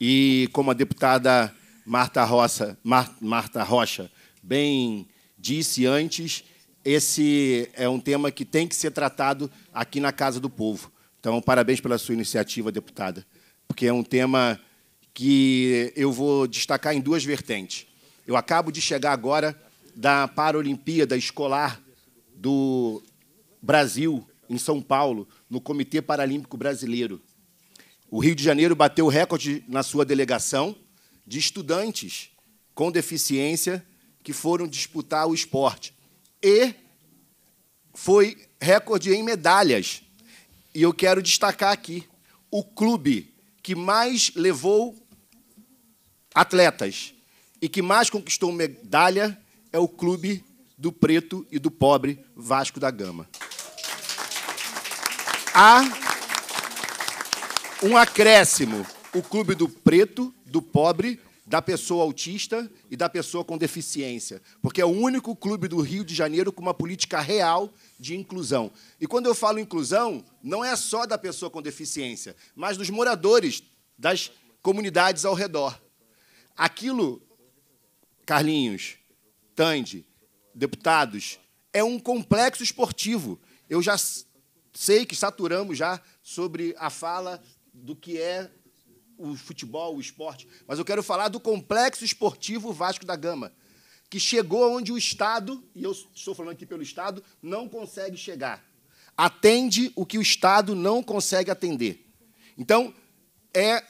E como a deputada Marta Rocha, Mar, Marta Rocha bem disse antes, esse é um tema que tem que ser tratado aqui na Casa do Povo. Então, parabéns pela sua iniciativa, deputada, porque é um tema que eu vou destacar em duas vertentes. Eu acabo de chegar agora da Paralimpíada Escolar do Brasil, em São Paulo, no Comitê Paralímpico Brasileiro. O Rio de Janeiro bateu recorde na sua delegação de estudantes com deficiência que foram disputar o esporte. E foi recorde em medalhas. E eu quero destacar aqui o clube que mais levou atletas e que mais conquistou medalha é o clube do preto e do pobre Vasco da Gama. Há um acréscimo. O clube do preto, do pobre da pessoa autista e da pessoa com deficiência, porque é o único clube do Rio de Janeiro com uma política real de inclusão. E quando eu falo inclusão, não é só da pessoa com deficiência, mas dos moradores das comunidades ao redor. Aquilo, Carlinhos, Tande, deputados, é um complexo esportivo. Eu já sei que saturamos já sobre a fala do que é o futebol, o esporte, mas eu quero falar do complexo esportivo Vasco da Gama, que chegou onde o Estado, e eu estou falando aqui pelo Estado, não consegue chegar. Atende o que o Estado não consegue atender. Então, é.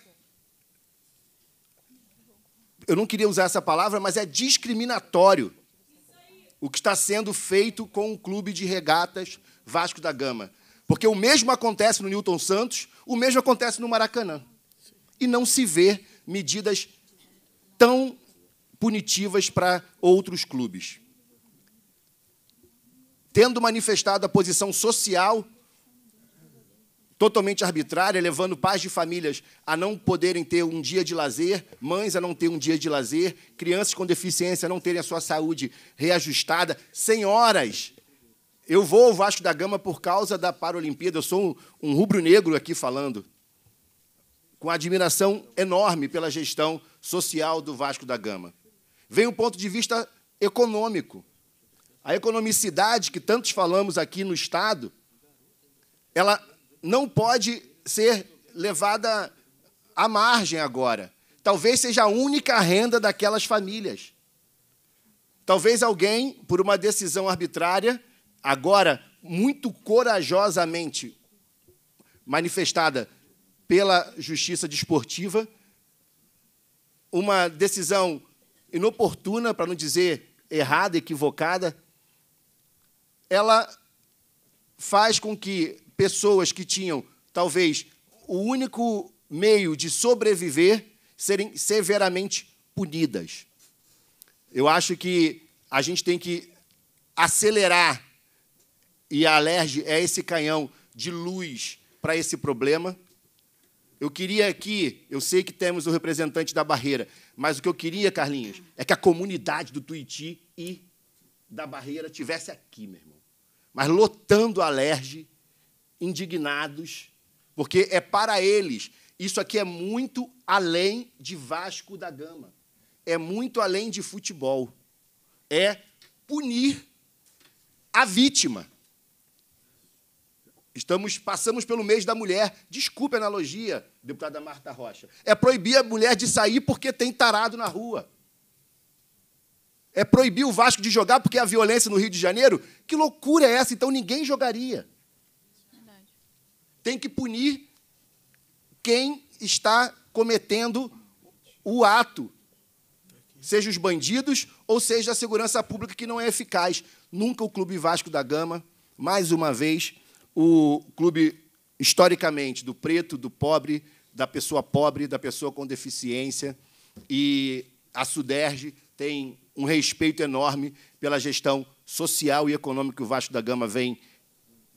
Eu não queria usar essa palavra, mas é discriminatório o que está sendo feito com o clube de regatas Vasco da Gama. Porque o mesmo acontece no Newton Santos, o mesmo acontece no Maracanã e não se vê medidas tão punitivas para outros clubes. Tendo manifestado a posição social totalmente arbitrária, levando pais de famílias a não poderem ter um dia de lazer, mães a não ter um dia de lazer, crianças com deficiência a não terem a sua saúde reajustada, senhoras. Eu vou ao Vasco da Gama por causa da Paralimpíada, eu sou um, um rubro-negro aqui falando com admiração enorme pela gestão social do Vasco da Gama. Vem o ponto de vista econômico. A economicidade que tantos falamos aqui no Estado, ela não pode ser levada à margem agora. Talvez seja a única renda daquelas famílias. Talvez alguém, por uma decisão arbitrária, agora muito corajosamente manifestada pela Justiça Desportiva, uma decisão inoportuna, para não dizer errada, equivocada, ela faz com que pessoas que tinham talvez o único meio de sobreviver serem severamente punidas. Eu acho que a gente tem que acelerar e a Alerj é esse canhão de luz para esse problema. Eu queria aqui, eu sei que temos o representante da Barreira, mas o que eu queria, Carlinhos, é que a comunidade do Tuiti e da Barreira tivesse aqui, meu irmão. Mas lotando a indignados, porque é para eles. Isso aqui é muito além de Vasco da Gama. É muito além de futebol. É punir a vítima. Estamos passamos pelo mês da mulher. Desculpe a analogia, deputada Marta Rocha. É proibir a mulher de sair porque tem tarado na rua. É proibir o Vasco de jogar porque há violência no Rio de Janeiro. Que loucura é essa? Então ninguém jogaria. Tem que punir quem está cometendo o ato, seja os bandidos ou seja a segurança pública que não é eficaz. Nunca o Clube Vasco da Gama, mais uma vez, o clube, historicamente, do preto, do pobre, da pessoa pobre, da pessoa com deficiência. E a Suderge tem um respeito enorme pela gestão social e econômica que o Vasco da Gama vem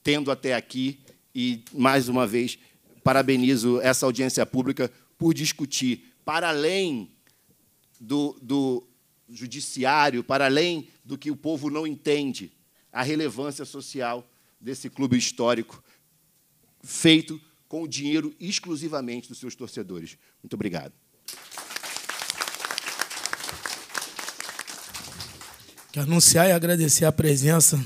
tendo até aqui. E, mais uma vez, parabenizo essa audiência pública por discutir, para além do, do judiciário, para além do que o povo não entende, a relevância social desse clube histórico feito com o dinheiro exclusivamente dos seus torcedores. Muito obrigado. Quero anunciar e agradecer a presença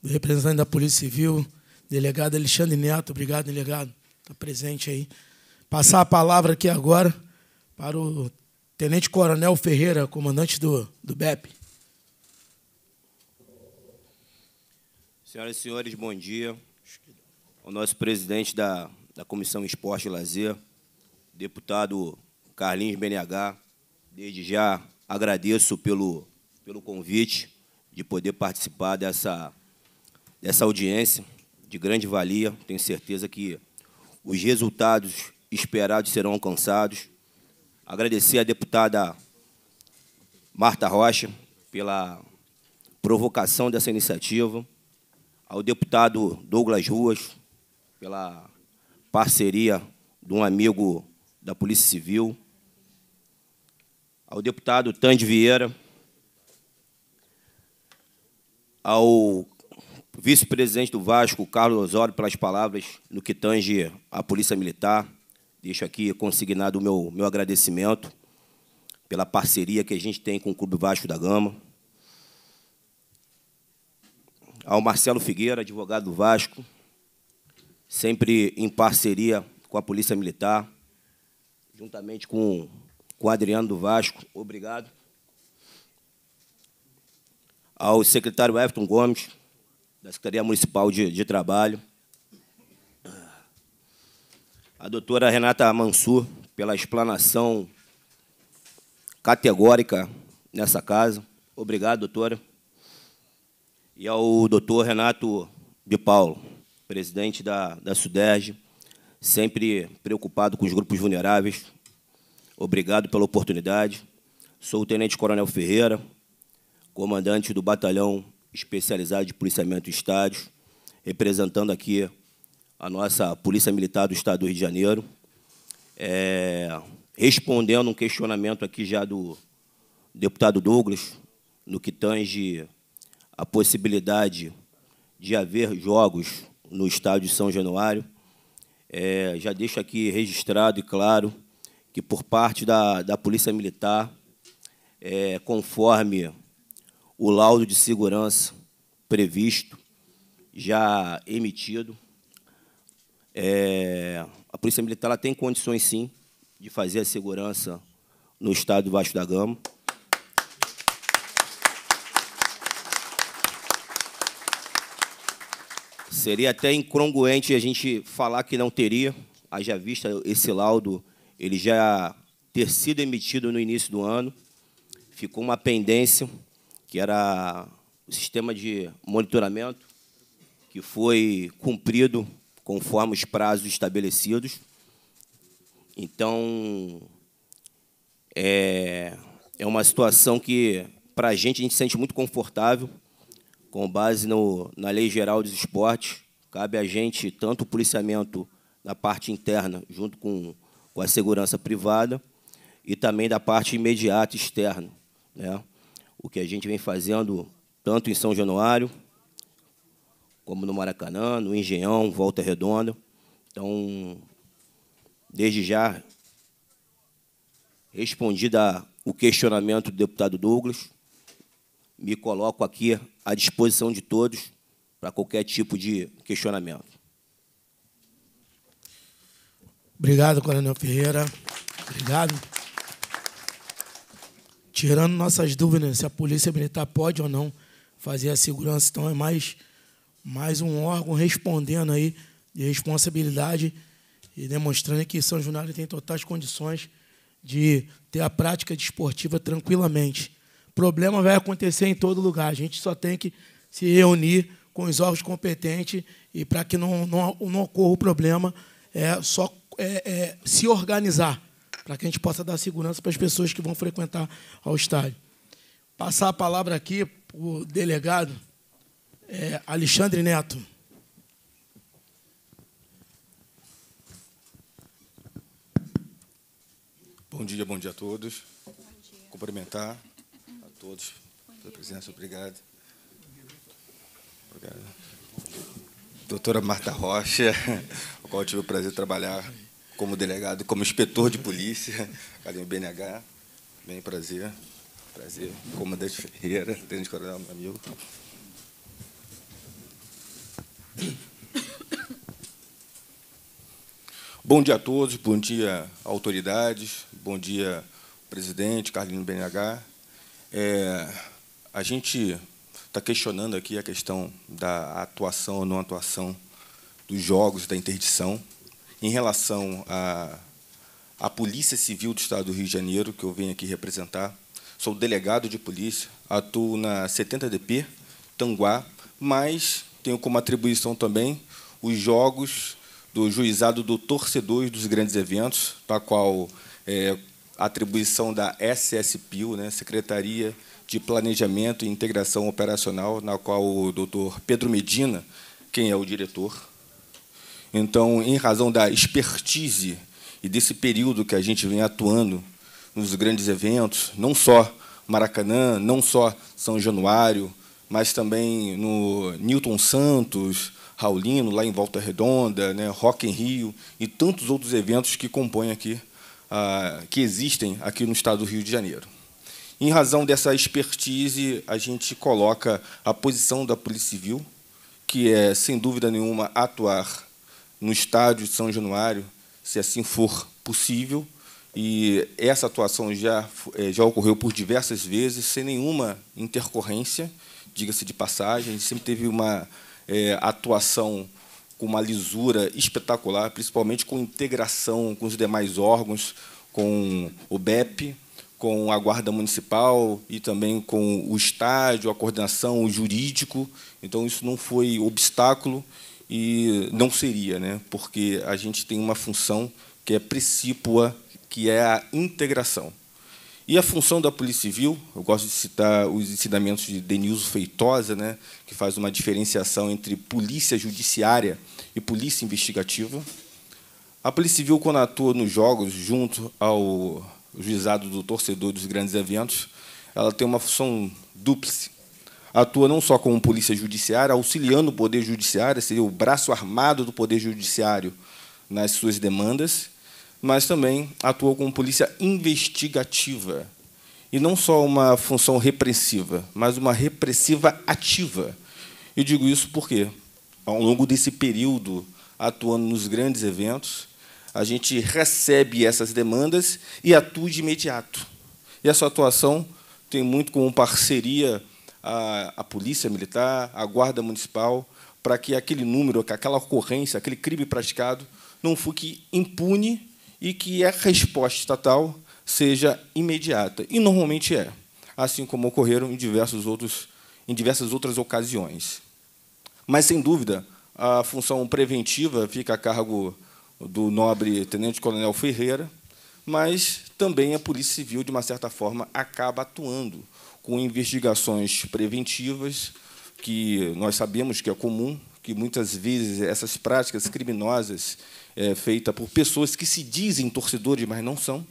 do representante da Polícia Civil, delegado Alexandre Neto. Obrigado, delegado, está presente aí. Passar a palavra aqui agora para o Tenente Coronel Ferreira, comandante do, do BEP. Senhoras e senhores, bom dia. Ao nosso presidente da, da Comissão Esporte e Lazer, deputado Carlinhos BNH, desde já agradeço pelo, pelo convite de poder participar dessa, dessa audiência de grande valia. Tenho certeza que os resultados esperados serão alcançados. Agradecer à deputada Marta Rocha pela provocação dessa iniciativa ao deputado Douglas Ruas pela parceria de um amigo da Polícia Civil, ao deputado Tande Vieira, ao vice-presidente do Vasco, Carlos Osório, pelas palavras no que tange à Polícia Militar. Deixo aqui consignado o meu, meu agradecimento pela parceria que a gente tem com o Clube Vasco da Gama ao Marcelo Figueira, advogado do Vasco, sempre em parceria com a Polícia Militar, juntamente com, com o Adriano do Vasco. Obrigado. Ao secretário Everton Gomes, da Secretaria Municipal de, de Trabalho. A doutora Renata Mansur, pela explanação categórica nessa casa. Obrigado, doutora e ao doutor Renato de Paulo, presidente da, da SUDERJ, sempre preocupado com os grupos vulneráveis. Obrigado pela oportunidade. Sou o Tenente Coronel Ferreira, comandante do Batalhão Especializado de Policiamento Estádios, representando aqui a nossa Polícia Militar do Estado do Rio de Janeiro, é, respondendo um questionamento aqui já do deputado Douglas, no que tange a possibilidade de haver jogos no estádio São Januário. É, já deixo aqui registrado e claro que, por parte da, da Polícia Militar, é, conforme o laudo de segurança previsto, já emitido, é, a Polícia Militar tem condições, sim, de fazer a segurança no estado do Baixo da Gama. Seria até incongruente a gente falar que não teria, haja vista esse laudo, ele já ter sido emitido no início do ano. Ficou uma pendência, que era o sistema de monitoramento, que foi cumprido conforme os prazos estabelecidos. Então, é, é uma situação que, para a gente, a gente se sente muito confortável com base no, na Lei Geral dos Esportes, cabe a gente tanto o policiamento da parte interna, junto com, com a segurança privada, e também da parte imediata externa. Né? O que a gente vem fazendo tanto em São Januário, como no Maracanã, no Engenhão, Volta Redonda. Então, desde já, respondida o questionamento do deputado Douglas, me coloco aqui à disposição de todos para qualquer tipo de questionamento. Obrigado, Coronel Ferreira. Obrigado. Tirando nossas dúvidas se a Polícia Militar pode ou não fazer a segurança, então é mais, mais um órgão respondendo aí de responsabilidade e demonstrando que São Junário tem totais condições de ter a prática desportiva tranquilamente. Problema vai acontecer em todo lugar. A gente só tem que se reunir com os órgãos competentes e para que não, não, não ocorra o problema, é só é, é, se organizar para que a gente possa dar segurança para as pessoas que vão frequentar ao estádio. Passar a palavra aqui para o delegado é, Alexandre Neto. Bom dia, bom dia a todos. Dia. Cumprimentar todos pela presença. Obrigado. Obrigado. Doutora Marta Rocha, com a qual tive o prazer de trabalhar como delegado, como inspetor de polícia, Academia BNH. Bem, prazer. Prazer. Comandante Ferreira, Tenente Coronel, meu amigo. Bom dia a todos, bom dia autoridades, bom dia presidente Carlinho BNH, é, a gente está questionando aqui a questão da atuação ou não atuação dos jogos, da interdição, em relação à, a Polícia Civil do Estado do Rio de Janeiro, que eu venho aqui representar. Sou delegado de polícia, atuo na 70DP, Tanguá, mas tenho como atribuição também os jogos do juizado do torcedor dos grandes eventos, para qual é, atribuição da SSPIL, né, Secretaria de Planejamento e Integração Operacional, na qual o doutor Pedro Medina, quem é o diretor. Então, em razão da expertise e desse período que a gente vem atuando nos grandes eventos, não só Maracanã, não só São Januário, mas também no Newton Santos, Raulino, lá em Volta Redonda, né, Rock em Rio e tantos outros eventos que compõem aqui ah, que existem aqui no estado do Rio de Janeiro. Em razão dessa expertise, a gente coloca a posição da Polícia Civil, que é, sem dúvida nenhuma, atuar no estádio de São Januário, se assim for possível, e essa atuação já, é, já ocorreu por diversas vezes, sem nenhuma intercorrência, diga-se de passagem, sempre teve uma é, atuação com uma lisura espetacular, principalmente com integração com os demais órgãos, com o BEP, com a Guarda Municipal e também com o estádio, a coordenação, o jurídico. Então, isso não foi obstáculo e não seria, né? porque a gente tem uma função que é precípua, que é a integração. E a função da Polícia Civil, eu gosto de citar os ensinamentos de Denilson Feitosa, né, que faz uma diferenciação entre polícia judiciária e polícia investigativa. A Polícia Civil, quando atua nos jogos, junto ao juizado do torcedor dos grandes eventos, ela tem uma função dúplice. Atua não só como polícia judiciária, auxiliando o Poder Judiciário, seria o braço armado do Poder Judiciário nas suas demandas, mas também atuou como polícia investigativa. E não só uma função repressiva, mas uma repressiva ativa. E digo isso porque, ao longo desse período, atuando nos grandes eventos, a gente recebe essas demandas e atua de imediato. E essa atuação tem muito como parceria a, a Polícia Militar, a Guarda Municipal, para que aquele número, aquela ocorrência, aquele crime praticado, não fique impune e que a resposta estatal seja imediata. E normalmente é, assim como ocorreram em, diversos outros, em diversas outras ocasiões. Mas, sem dúvida, a função preventiva fica a cargo do nobre tenente-coronel Ferreira, mas também a Polícia Civil, de uma certa forma, acaba atuando com investigações preventivas, que nós sabemos que é comum, que muitas vezes essas práticas criminosas é, feita por pessoas que se dizem torcedores, mas não são.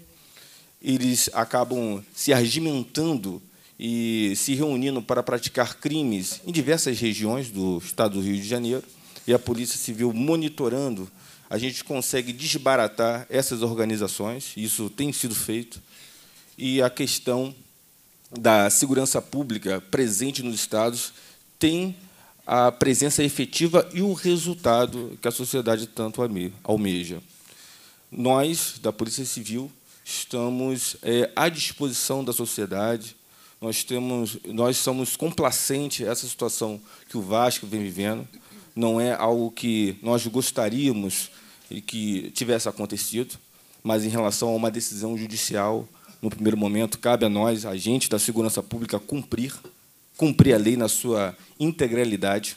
Eles acabam se argimentando e se reunindo para praticar crimes em diversas regiões do estado do Rio de Janeiro, e a Polícia Civil monitorando, a gente consegue desbaratar essas organizações, isso tem sido feito, e a questão da segurança pública presente nos estados tem a presença efetiva e o resultado que a sociedade tanto almeja. Nós, da Polícia Civil, estamos é, à disposição da sociedade, nós, temos, nós somos complacentes a essa situação que o Vasco vem vivendo, não é algo que nós gostaríamos que tivesse acontecido, mas em relação a uma decisão judicial, no primeiro momento, cabe a nós, agentes da segurança pública, cumprir cumprir a lei na sua integralidade,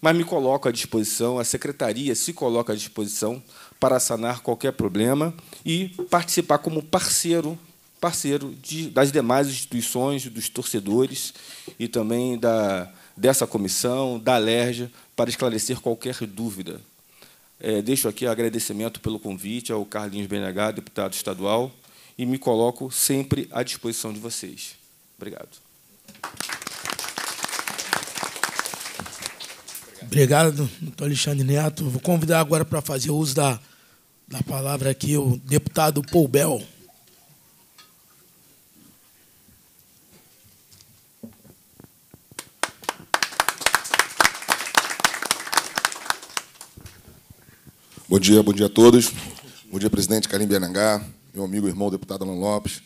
mas me coloco à disposição, a secretaria se coloca à disposição para sanar qualquer problema e participar como parceiro parceiro de, das demais instituições, dos torcedores e também da, dessa comissão, da LERJ, para esclarecer qualquer dúvida. É, deixo aqui agradecimento pelo convite ao Carlinhos BNH, deputado estadual, e me coloco sempre à disposição de vocês. Obrigado. Obrigado, doutor Alexandre Neto. Vou convidar agora para fazer uso da, da palavra aqui o deputado Paul Bell. Bom dia, bom dia a todos. Bom dia, presidente Karim Bianangá, meu amigo e irmão deputado Alan Lopes,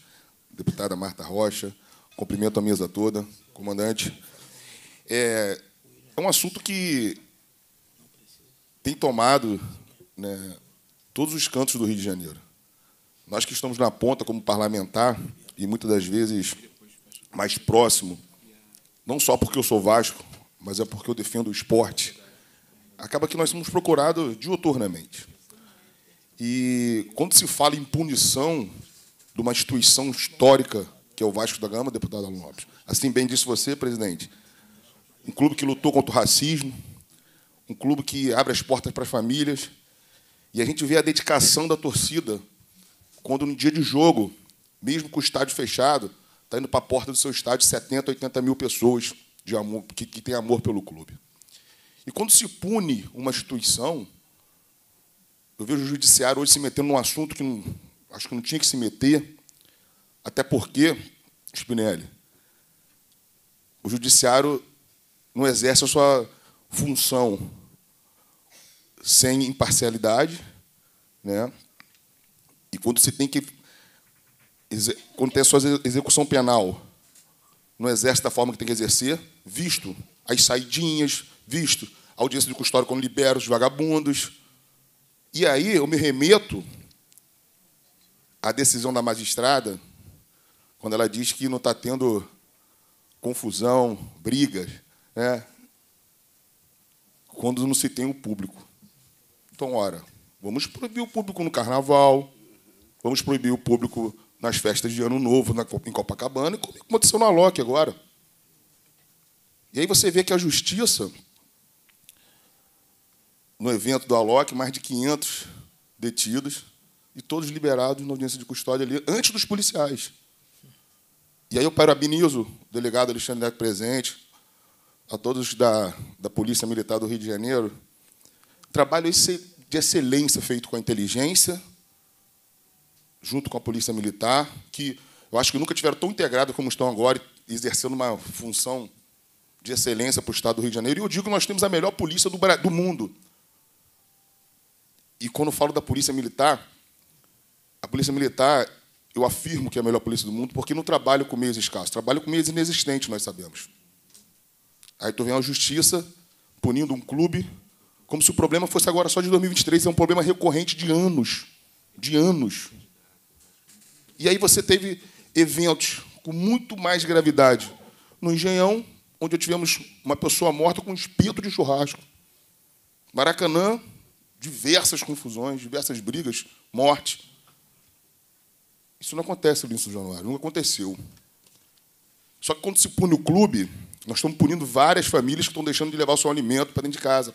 deputada Marta Rocha. Cumprimento a mesa toda, comandante. É, é um assunto que tem tomado né, todos os cantos do Rio de Janeiro. Nós que estamos na ponta como parlamentar e muitas das vezes mais próximo, não só porque eu sou Vasco, mas é porque eu defendo o esporte, acaba que nós somos procurados dioturnamente. E quando se fala em punição de uma instituição histórica, que é o Vasco da Gama, deputado Alonso Lopes, assim bem disse você, presidente, um clube que lutou contra o racismo, um clube que abre as portas para as famílias. E a gente vê a dedicação da torcida quando, no dia de jogo, mesmo com o estádio fechado, está indo para a porta do seu estádio 70, 80 mil pessoas de amor, que, que têm amor pelo clube. E quando se pune uma instituição, eu vejo o judiciário hoje se metendo num assunto que não, acho que não tinha que se meter, até porque, Spinelli, o judiciário não exerce a sua função sem imparcialidade, né? E quando você tem que quando tem a sua execução penal, não exerce da forma que tem que exercer, visto as saidinhas, visto a audiência de custódia quando libera os vagabundos. E aí eu me remeto à decisão da magistrada, quando ela diz que não está tendo confusão, brigas. É, quando não se tem o público. Então, ora, vamos proibir o público no carnaval, vamos proibir o público nas festas de Ano Novo na, em Copacabana, como aconteceu na Loki agora. E aí você vê que a justiça, no evento do Alok, mais de 500 detidos e todos liberados na audiência de custódia ali, antes dos policiais. E aí eu parabenizo o delegado Alexandre Neto presente, a todos da, da Polícia Militar do Rio de Janeiro, trabalho de excelência feito com a inteligência, junto com a Polícia Militar, que eu acho que nunca tiveram tão integrado como estão agora, exercendo uma função de excelência para o Estado do Rio de Janeiro. E eu digo que nós temos a melhor polícia do, do mundo. E quando falo da Polícia Militar, a Polícia Militar, eu afirmo que é a melhor polícia do mundo, porque não trabalho com meios escassos, trabalho com meios inexistentes, nós sabemos. Aí tu vem a justiça punindo um clube, como se o problema fosse agora só de 2023, é um problema recorrente de anos. De anos. E aí você teve eventos com muito mais gravidade. No Engenhão, onde tivemos uma pessoa morta com um espeto de churrasco. Maracanã, diversas confusões, diversas brigas, morte. Isso não acontece, no de Januário, não aconteceu. Só que quando se pune o clube, nós estamos punindo várias famílias que estão deixando de levar o seu alimento para dentro de casa.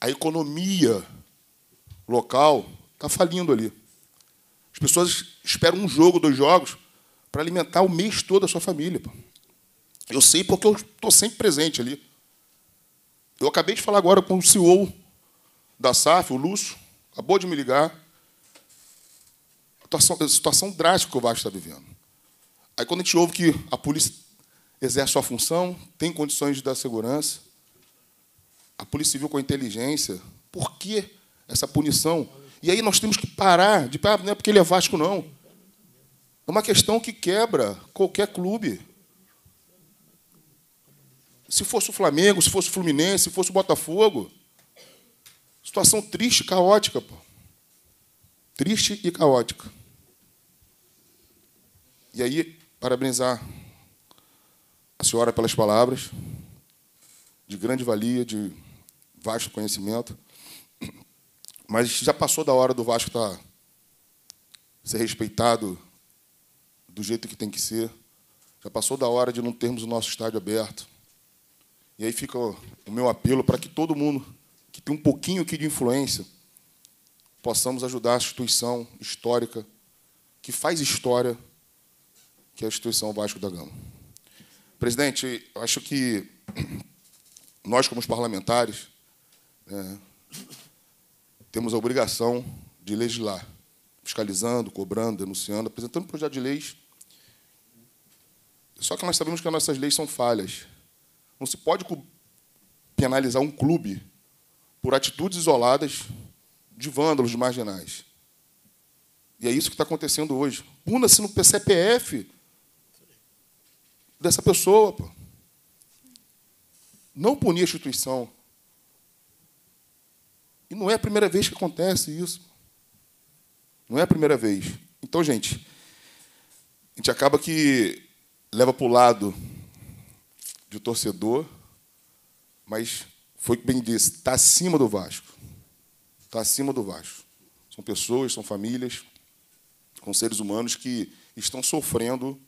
A economia local está falindo ali. As pessoas esperam um jogo, dois jogos, para alimentar o mês todo a sua família. Eu sei porque eu estou sempre presente ali. Eu acabei de falar agora com o CEO da SAF, o Lúcio, acabou de me ligar. A situação, a situação drástica que o Vasco está vivendo. Aí quando a gente ouve que a polícia exerce sua função, tem condições de dar segurança. A Polícia Civil com a inteligência. Por que essa punição? E aí nós temos que parar de ah, não é porque ele é Vasco, não. É uma questão que quebra qualquer clube. Se fosse o Flamengo, se fosse o Fluminense, se fosse o Botafogo. Situação triste, caótica, pô. Triste e caótica. E aí, parabenizar senhora, pelas palavras, de grande valia, de vasto conhecimento. Mas já passou da hora do Vasco estar tá, ser respeitado do jeito que tem que ser. Já passou da hora de não termos o nosso estádio aberto. E aí fica o meu apelo para que todo mundo que tem um pouquinho aqui de influência possamos ajudar a instituição histórica que faz história, que é a instituição Vasco da Gama. Presidente, acho que nós, como os parlamentares, né, temos a obrigação de legislar, fiscalizando, cobrando, denunciando, apresentando projetos de leis. Só que nós sabemos que as nossas leis são falhas. Não se pode penalizar um clube por atitudes isoladas de vândalos, de marginais. E é isso que está acontecendo hoje. Puna-se no PCPF dessa pessoa. Pô. Não punir a instituição. E não é a primeira vez que acontece isso. Não é a primeira vez. Então, gente, a gente acaba que leva para o lado de torcedor, mas foi bem disse, está acima do Vasco. Está acima do Vasco. São pessoas, são famílias, são seres humanos que estão sofrendo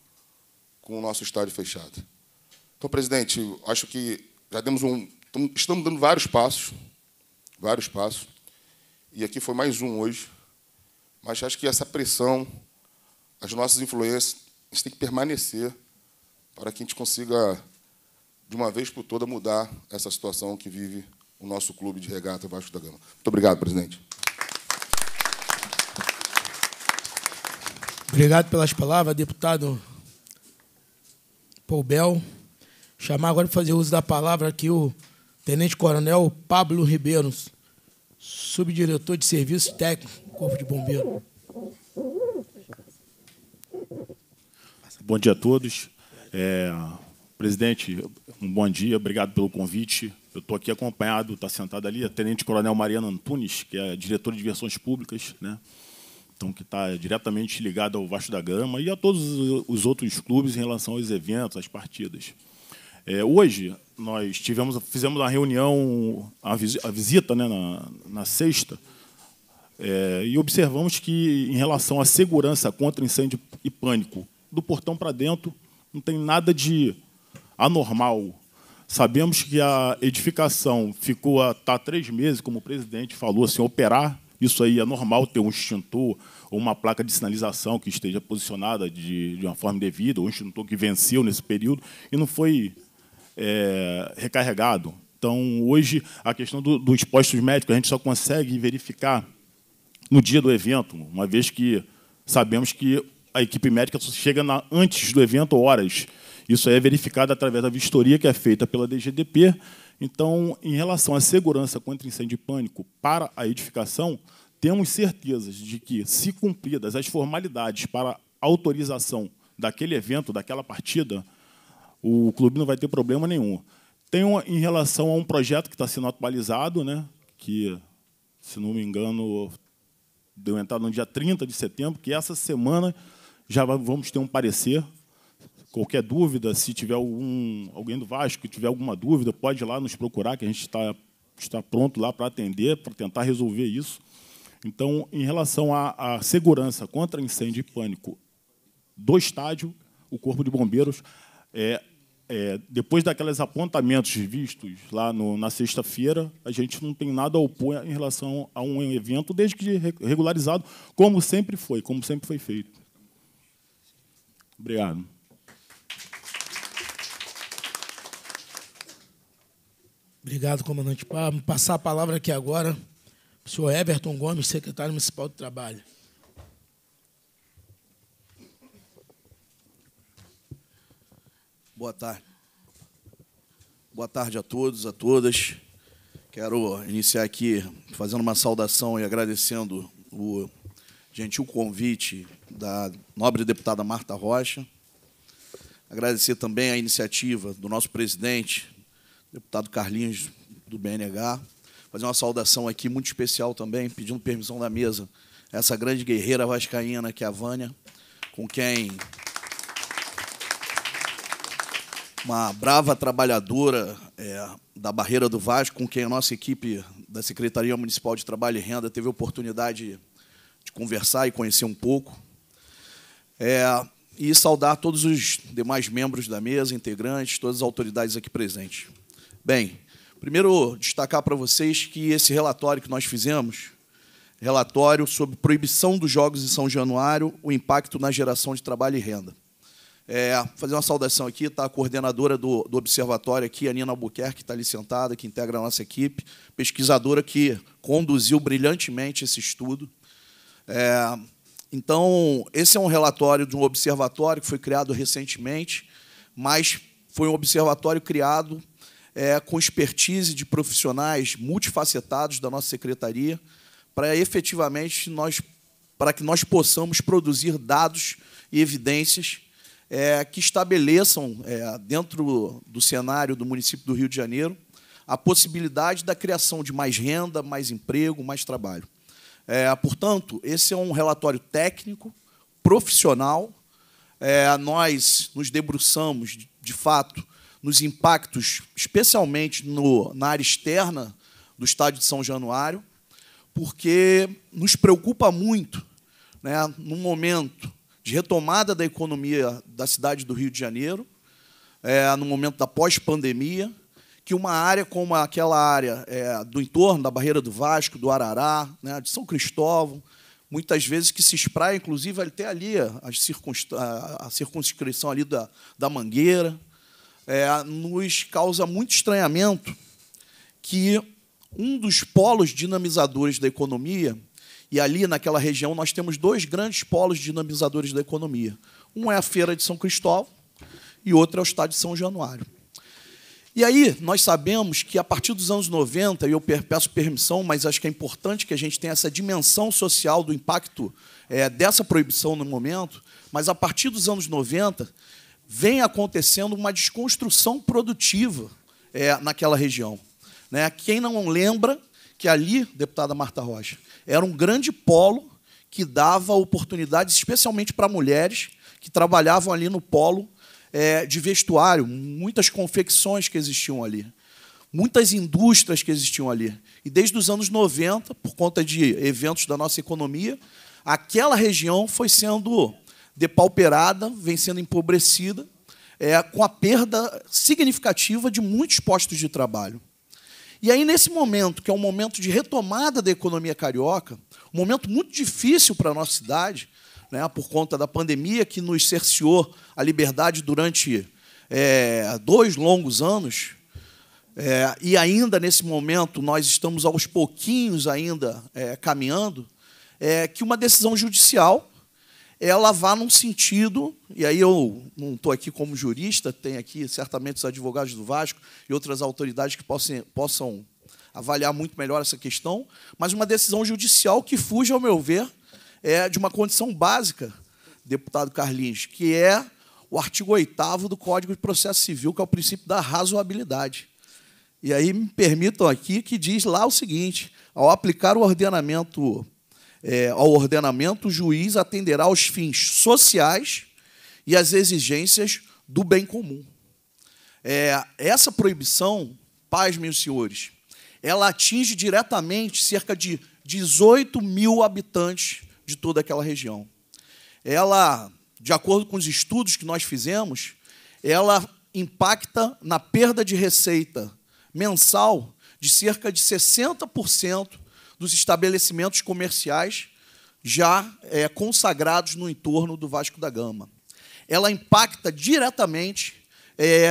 com o nosso estádio fechado. Então, presidente, acho que já demos um. Estamos dando vários passos, vários passos, e aqui foi mais um hoje, mas acho que essa pressão, as nossas influências, a gente tem que permanecer para que a gente consiga, de uma vez por toda, mudar essa situação que vive o nosso clube de regata Vasco da Gama. Muito obrigado, presidente. Obrigado pelas palavras, deputado Paul Bell. Chamar agora para fazer uso da palavra aqui o Tenente Coronel Pablo Ribeiro, subdiretor de serviço técnico do Corpo de Bombeiros. Bom dia a todos. É, presidente, um bom dia, obrigado pelo convite. Eu estou aqui acompanhado, está sentado ali, a Tenente Coronel Mariana Antunes, que é diretora de diversões públicas, né? então, que está diretamente ligado ao Vasco da Gama e a todos os outros clubes em relação aos eventos, às partidas. É, hoje, nós tivemos, fizemos a reunião, a, visita né, na, na sexta, é, e observamos que, em relação à segurança contra incêndio e pânico, do portão para dentro, não tem nada de anormal. Sabemos que a edificação ficou a tá, três meses, como o presidente falou, assim, operar isso aí é normal ter um extintor ou uma placa de sinalização que esteja posicionada de, de uma forma devida, ou um extintor que venceu nesse período e não foi é, recarregado. Então, hoje, a questão do, dos postos médicos, a gente só consegue verificar no dia do evento, uma vez que sabemos que a equipe médica chega na, antes do evento, horas. Isso é verificado através da vistoria que é feita pela DGDP, então, em relação à segurança contra incêndio e pânico para a edificação, temos certezas de que, se cumpridas as formalidades para autorização daquele evento, daquela partida, o clube não vai ter problema nenhum. Tem uma, em relação a um projeto que está sendo atualizado, né, que, se não me engano, deu entrada no dia 30 de setembro, que essa semana já vamos ter um parecer Qualquer dúvida, se tiver algum, alguém do Vasco que tiver alguma dúvida, pode ir lá nos procurar, que a gente está, está pronto lá para atender, para tentar resolver isso. Então, em relação à, à segurança contra incêndio e pânico do estádio, o Corpo de Bombeiros é, é, depois daqueles apontamentos vistos lá no, na sexta-feira, a gente não tem nada a opor em relação a um evento, desde que regularizado, como sempre foi, como sempre foi feito. Obrigado. Obrigado, comandante Pablo. Passar a palavra aqui agora para o senhor Everton Gomes, secretário municipal do Trabalho. Boa tarde. Boa tarde a todos, a todas. Quero iniciar aqui fazendo uma saudação e agradecendo o gentil convite da nobre deputada Marta Rocha. Agradecer também a iniciativa do nosso presidente, deputado Carlinhos, do BNH, fazer uma saudação aqui muito especial também, pedindo permissão da mesa, essa grande guerreira vascaína que é a Vânia, com quem uma brava trabalhadora é, da Barreira do Vasco, com quem a nossa equipe da Secretaria Municipal de Trabalho e Renda teve a oportunidade de conversar e conhecer um pouco. É, e saudar todos os demais membros da mesa, integrantes, todas as autoridades aqui presentes. Bem, primeiro destacar para vocês que esse relatório que nós fizemos, relatório sobre proibição dos jogos em São Januário, o impacto na geração de trabalho e renda. É, fazer uma saudação aqui, está a coordenadora do, do observatório aqui, a Nina Albuquerque, que está ali sentada, que integra a nossa equipe, pesquisadora que conduziu brilhantemente esse estudo. É, então, esse é um relatório de um observatório que foi criado recentemente, mas foi um observatório criado é, com expertise de profissionais multifacetados da nossa secretaria, para efetivamente nós, para que nós possamos produzir dados e evidências é, que estabeleçam, é, dentro do cenário do município do Rio de Janeiro, a possibilidade da criação de mais renda, mais emprego, mais trabalho. É, portanto, esse é um relatório técnico, profissional. É, nós nos debruçamos, de, de fato, nos impactos, especialmente no, na área externa do estádio de São Januário, porque nos preocupa muito, né, num momento de retomada da economia da cidade do Rio de Janeiro, é, no momento da pós-pandemia, que uma área como aquela área é, do entorno da Barreira do Vasco, do Arará, né, de São Cristóvão, muitas vezes que se espraia, inclusive, até ali a, circunscrição ali da, da Mangueira, é, nos causa muito estranhamento que um dos polos dinamizadores da economia, e ali naquela região nós temos dois grandes polos dinamizadores da economia. Um é a Feira de São Cristóvão e outro é o Estado de São Januário. E aí, nós sabemos que a partir dos anos 90, e eu peço permissão, mas acho que é importante que a gente tenha essa dimensão social do impacto é, dessa proibição no momento, mas a partir dos anos 90, vem acontecendo uma desconstrução produtiva é, naquela região. Né? Quem não lembra que ali, deputada Marta Rocha, era um grande polo que dava oportunidades, especialmente para mulheres que trabalhavam ali no polo é, de vestuário, muitas confecções que existiam ali, muitas indústrias que existiam ali. E desde os anos 90, por conta de eventos da nossa economia, aquela região foi sendo depauperada, vem sendo empobrecida, é, com a perda significativa de muitos postos de trabalho. E aí, nesse momento, que é um momento de retomada da economia carioca, um momento muito difícil para a nossa cidade, né, por conta da pandemia que nos cerceou a liberdade durante é, dois longos anos, é, e ainda nesse momento nós estamos aos pouquinhos ainda é, caminhando, é, que uma decisão judicial ela é vá num sentido, e aí eu não estou aqui como jurista, tem aqui certamente os advogados do Vasco e outras autoridades que possam, possam avaliar muito melhor essa questão, mas uma decisão judicial que fuja, ao meu ver, é de uma condição básica, deputado Carlinhos, que é o artigo 8 do Código de Processo Civil, que é o princípio da razoabilidade. E aí me permitam aqui que diz lá o seguinte: ao aplicar o ordenamento é, ao ordenamento, o juiz atenderá aos fins sociais e às exigências do bem comum. É, essa proibição, paz, meus senhores, ela atinge diretamente cerca de 18 mil habitantes de toda aquela região. Ela, de acordo com os estudos que nós fizemos, ela impacta na perda de receita mensal de cerca de 60% dos estabelecimentos comerciais já é, consagrados no entorno do Vasco da Gama. Ela impacta diretamente é,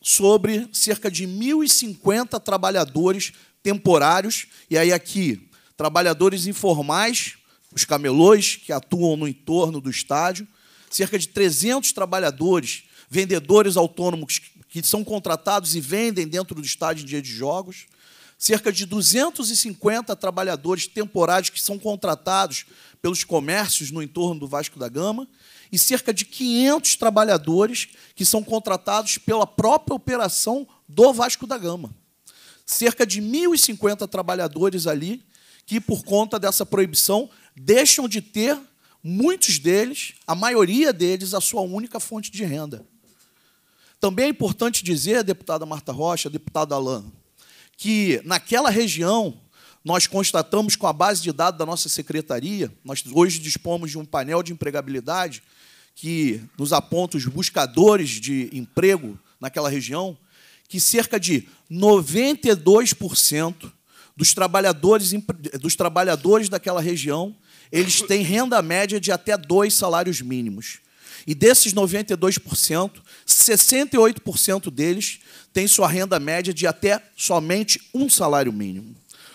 sobre cerca de 1.050 trabalhadores temporários, e aí aqui, trabalhadores informais, os camelôs que atuam no entorno do estádio, cerca de 300 trabalhadores, vendedores autônomos que são contratados e vendem dentro do estádio em dia de jogos, cerca de 250 trabalhadores temporários que são contratados pelos comércios no entorno do Vasco da Gama e cerca de 500 trabalhadores que são contratados pela própria operação do Vasco da Gama. Cerca de 1.050 trabalhadores ali que, por conta dessa proibição, deixam de ter, muitos deles, a maioria deles, a sua única fonte de renda. Também é importante dizer, deputada Marta Rocha, deputada Alain, que naquela região nós constatamos com a base de dados da nossa secretaria, nós hoje dispomos de um painel de empregabilidade que nos aponta os buscadores de emprego naquela região, que cerca de 92% dos trabalhadores, dos trabalhadores daquela região eles têm renda média de até dois salários mínimos. E desses 92%, 68% deles têm sua renda média de até somente um salário mínimo.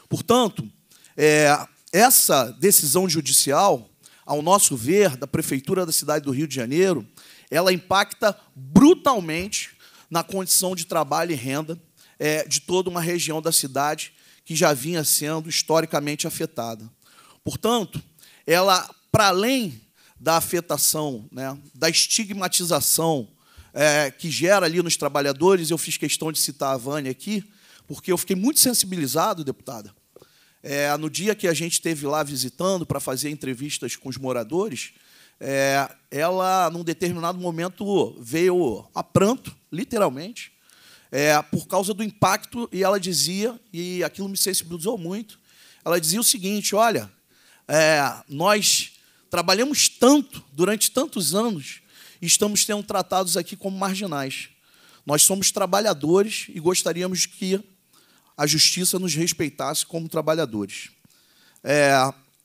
Portanto, é, essa decisão judicial, ao nosso ver, da Prefeitura da cidade do Rio de Janeiro, ela impacta brutalmente na condição de trabalho e renda é, de toda uma região da cidade que já vinha sendo historicamente afetada. Portanto, ela, para além da afetação, né, da estigmatização é, que gera ali nos trabalhadores. Eu fiz questão de citar a Vânia aqui, porque eu fiquei muito sensibilizado, deputada. É, no dia que a gente esteve lá visitando para fazer entrevistas com os moradores, é, ela, num determinado momento, veio a pranto, literalmente, é, por causa do impacto, e ela dizia, e aquilo me sensibilizou muito, ela dizia o seguinte, olha, é, nós Trabalhamos tanto, durante tantos anos, e estamos sendo tratados aqui como marginais. Nós somos trabalhadores e gostaríamos que a justiça nos respeitasse como trabalhadores. É,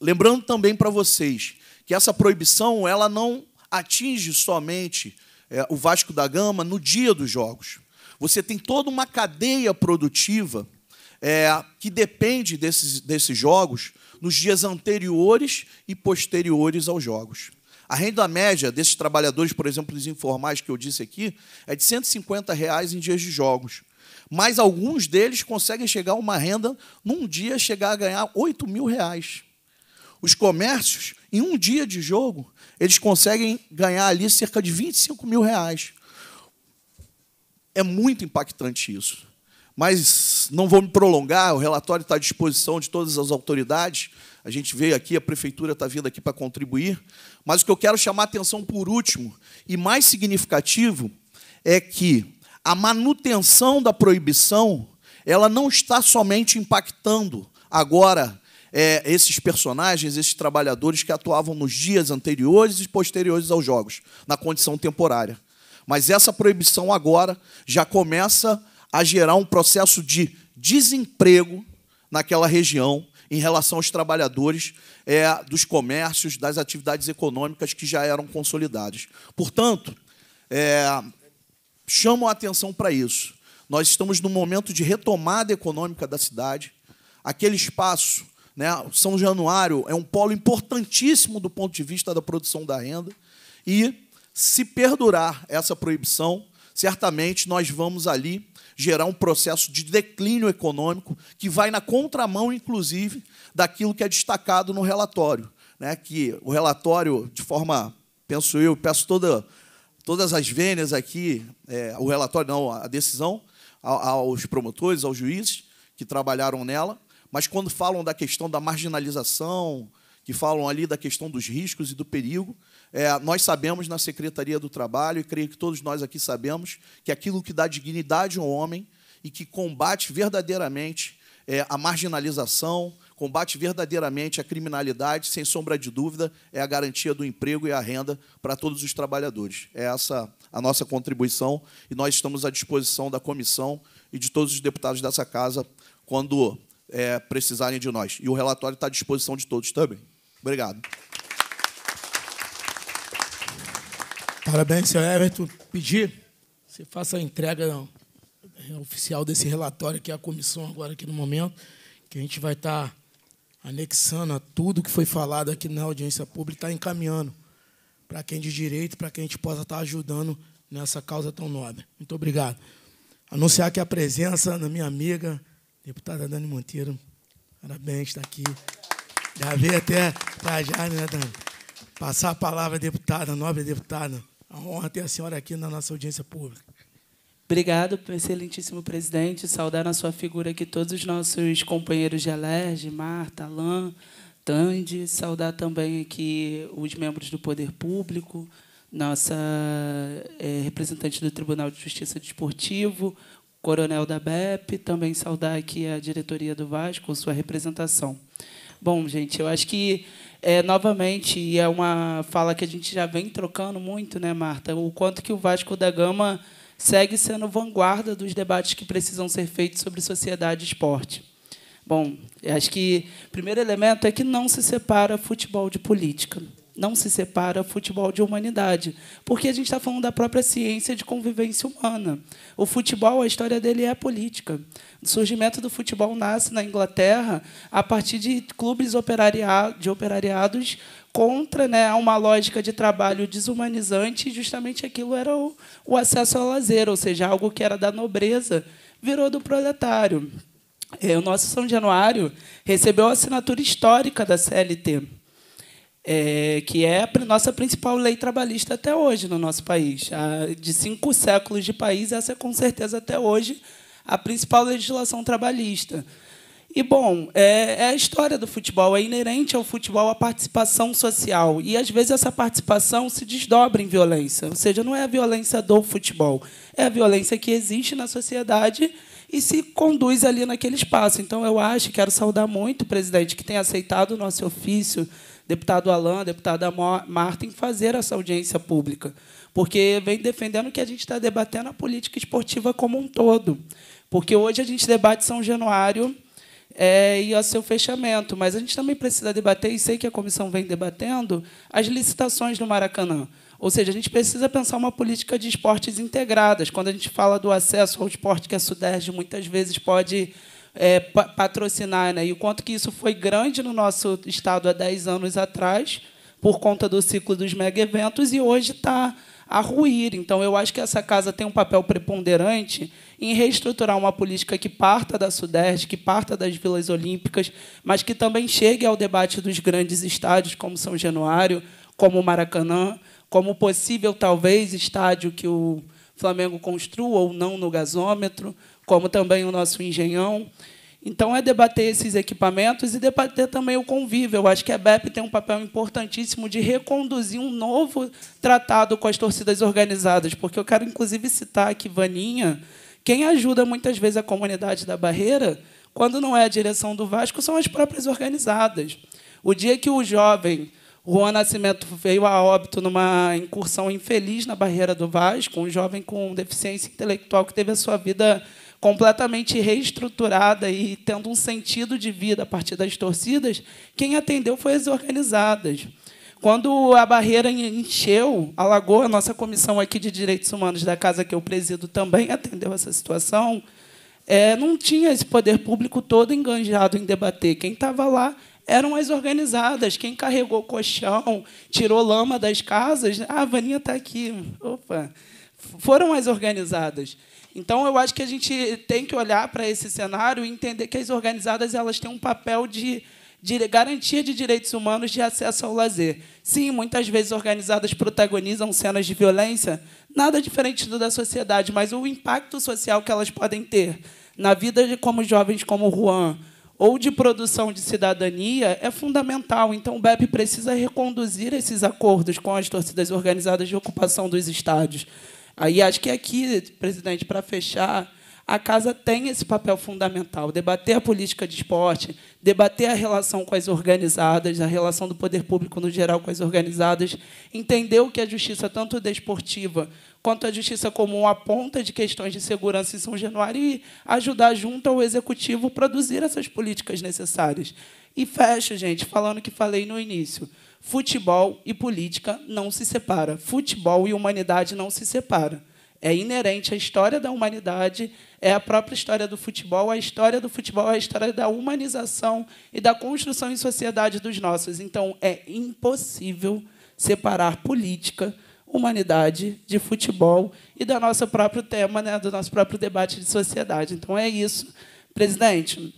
lembrando também para vocês que essa proibição ela não atinge somente é, o Vasco da Gama no dia dos jogos. Você tem toda uma cadeia produtiva é, que depende desses, desses jogos nos dias anteriores e posteriores aos jogos. A renda média desses trabalhadores, por exemplo, dos informais que eu disse aqui, é de 150 reais em dias de jogos. Mas alguns deles conseguem chegar a uma renda, num dia, chegar a ganhar 8 mil reais. Os comércios, em um dia de jogo, eles conseguem ganhar ali cerca de 25 mil reais. É muito impactante isso. Mas não vou me prolongar, o relatório está à disposição de todas as autoridades. A gente veio aqui, a prefeitura está vindo aqui para contribuir. Mas o que eu quero chamar a atenção por último e mais significativo é que a manutenção da proibição ela não está somente impactando agora é, esses personagens, esses trabalhadores que atuavam nos dias anteriores e posteriores aos jogos, na condição temporária. Mas essa proibição agora já começa a gerar um processo de desemprego naquela região em relação aos trabalhadores é, dos comércios, das atividades econômicas que já eram consolidadas. Portanto, é, chamo a atenção para isso. Nós estamos num momento de retomada econômica da cidade. Aquele espaço, né, São Januário, é um polo importantíssimo do ponto de vista da produção da renda. E se perdurar essa proibição, certamente nós vamos ali gerar um processo de declínio econômico que vai na contramão, inclusive, daquilo que é destacado no relatório. Né? Que o relatório, de forma, penso eu, peço toda, todas as vênias aqui, é, o relatório, não, a decisão, aos promotores, aos juízes que trabalharam nela, mas quando falam da questão da marginalização, que falam ali da questão dos riscos e do perigo, é, nós sabemos na Secretaria do Trabalho, e creio que todos nós aqui sabemos, que aquilo que dá dignidade ao homem e que combate verdadeiramente é, a marginalização, combate verdadeiramente a criminalidade, sem sombra de dúvida, é a garantia do emprego e a renda para todos os trabalhadores. É essa a nossa contribuição e nós estamos à disposição da comissão e de todos os deputados dessa casa quando é, precisarem de nós. E o relatório está à disposição de todos também. Obrigado. Parabéns, senhor Everton. Pedir, você faça a entrega é, oficial desse relatório, que é a comissão agora aqui no momento, que a gente vai estar tá anexando a tudo que foi falado aqui na audiência pública, está encaminhando para quem de direito, para que a gente possa estar tá ajudando nessa causa tão nobre. Muito obrigado. Anunciar aqui a presença da minha amiga, deputada Dani Monteiro. Parabéns, está aqui. Já veio até para já, né, Dani? Passar a palavra à deputada, nobre deputada a honra ter a senhora aqui na nossa audiência pública. Obrigado, excelentíssimo presidente. Saudar na sua figura aqui todos os nossos companheiros de Alerj, Marta, Alain, Tande. Saudar também aqui os membros do Poder Público, nossa é, representante do Tribunal de Justiça Desportivo, coronel da BEP. Também saudar aqui a diretoria do Vasco, sua representação. Bom, gente, eu acho que é, novamente, e é uma fala que a gente já vem trocando muito, né, Marta? O quanto que o Vasco da Gama segue sendo vanguarda dos debates que precisam ser feitos sobre sociedade e esporte. Bom, eu acho que o primeiro elemento é que não se separa futebol de política não se separa futebol de humanidade, porque a gente está falando da própria ciência de convivência humana. O futebol, a história dele é política. O surgimento do futebol nasce na Inglaterra a partir de clubes de operariados contra né, uma lógica de trabalho desumanizante, e justamente aquilo era o, o acesso ao lazer, ou seja, algo que era da nobreza virou do proletário. É, o nosso São Januário recebeu a assinatura histórica da CLT é, que é a nossa principal lei trabalhista até hoje no nosso país. De cinco séculos de país, essa é com certeza até hoje a principal legislação trabalhista. E, bom, é, é a história do futebol, é inerente ao futebol a participação social. E, às vezes, essa participação se desdobra em violência. Ou seja, não é a violência do futebol, é a violência que existe na sociedade e se conduz ali naquele espaço. Então, eu acho, quero saudar muito o presidente que tem aceitado o nosso ofício deputado Alain, deputada Marta, em fazer essa audiência pública, porque vem defendendo que a gente está debatendo a política esportiva como um todo. Porque hoje a gente debate São Januário é, e o seu fechamento, mas a gente também precisa debater, e sei que a comissão vem debatendo, as licitações no Maracanã. Ou seja, a gente precisa pensar uma política de esportes integradas. Quando a gente fala do acesso ao esporte, que a Sudeste muitas vezes pode é, patrocinar. Né? E o quanto que isso foi grande no nosso estado há 10 anos atrás, por conta do ciclo dos mega eventos, e hoje está a ruir. Então, eu acho que essa casa tem um papel preponderante em reestruturar uma política que parta da Sudeste, que parta das vilas olímpicas, mas que também chegue ao debate dos grandes estádios, como São Januário, como Maracanã, como possível, talvez, estádio que o Flamengo construa ou não no gasômetro, como também o nosso engenhão. Então, é debater esses equipamentos e debater também o convívio. Eu acho que a BEP tem um papel importantíssimo de reconduzir um novo tratado com as torcidas organizadas, porque eu quero, inclusive, citar aqui Vaninha. Quem ajuda muitas vezes a comunidade da Barreira, quando não é a direção do Vasco, são as próprias organizadas. O dia que o jovem Juan Nascimento veio a óbito numa incursão infeliz na Barreira do Vasco, um jovem com deficiência intelectual que teve a sua vida completamente reestruturada e tendo um sentido de vida a partir das torcidas, quem atendeu foi as organizadas. Quando a barreira encheu, a Lagoa, nossa comissão aqui de direitos humanos da casa que eu presido também atendeu essa situação, é, não tinha esse poder público todo enganjado em debater. Quem estava lá eram as organizadas, quem carregou colchão, tirou lama das casas. Ah, a Vaninha está aqui. Opa! Foram as organizadas. Então, eu acho que a gente tem que olhar para esse cenário e entender que as organizadas elas têm um papel de, de garantia de direitos humanos de acesso ao lazer. Sim, muitas vezes organizadas protagonizam cenas de violência, nada diferente do da sociedade, mas o impacto social que elas podem ter na vida de como jovens como Juan ou de produção de cidadania é fundamental. Então, o BEP precisa reconduzir esses acordos com as torcidas organizadas de ocupação dos estádios. Aí acho que aqui, presidente, para fechar, a casa tem esse papel fundamental: debater a política de esporte, debater a relação com as organizadas, a relação do poder público no geral com as organizadas, entender o que a é justiça, tanto desportiva quanto a justiça comum, aponta de questões de segurança em São Januário e ajudar junto ao executivo a produzir essas políticas necessárias. E fecho, gente, falando o que falei no início. Futebol e política não se separam. Futebol e humanidade não se separam. É inerente à história da humanidade, é a própria história do futebol. A história do futebol é a história da humanização e da construção em sociedade dos nossos. Então, é impossível separar política humanidade, de futebol e do nosso próprio tema, né, do nosso próprio debate de sociedade. Então é isso, presidente.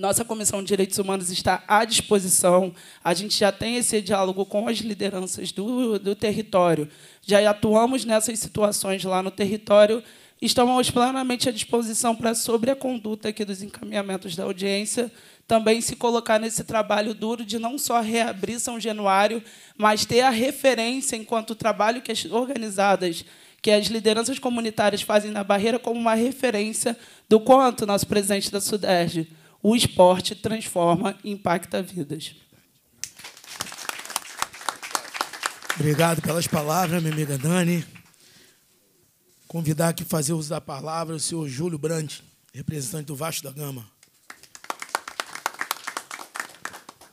Nossa Comissão de Direitos Humanos está à disposição. A gente já tem esse diálogo com as lideranças do, do território. Já atuamos nessas situações lá no território. Estamos plenamente à disposição para, sobre a conduta aqui dos encaminhamentos da audiência, também se colocar nesse trabalho duro de não só reabrir São Januário, mas ter a referência enquanto trabalho que as organizadas que as lideranças comunitárias fazem na barreira como uma referência do quanto nosso presidente da Sudeste o esporte transforma e impacta vidas. Obrigado pelas palavras, minha amiga Dani. Convidar aqui fazer uso da palavra o senhor Júlio Brandt, representante do Vasco da Gama.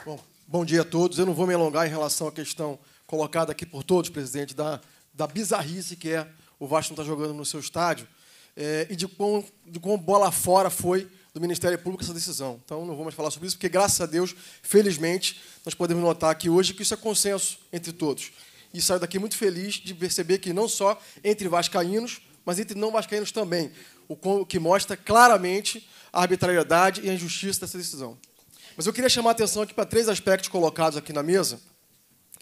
Bom, bom dia a todos. Eu não vou me alongar em relação à questão colocada aqui por todos, presidente, da, da bizarrice que é o Vasco não estar tá jogando no seu estádio é, e de quão, de quão bola fora foi do Ministério Público essa decisão. Então, não vou mais falar sobre isso, porque, graças a Deus, felizmente, nós podemos notar aqui hoje que isso é consenso entre todos. E saio daqui muito feliz de perceber que não só entre vascaínos, mas entre não vascaínos também, o que mostra claramente a arbitrariedade e a injustiça dessa decisão. Mas eu queria chamar a atenção aqui para três aspectos colocados aqui na mesa,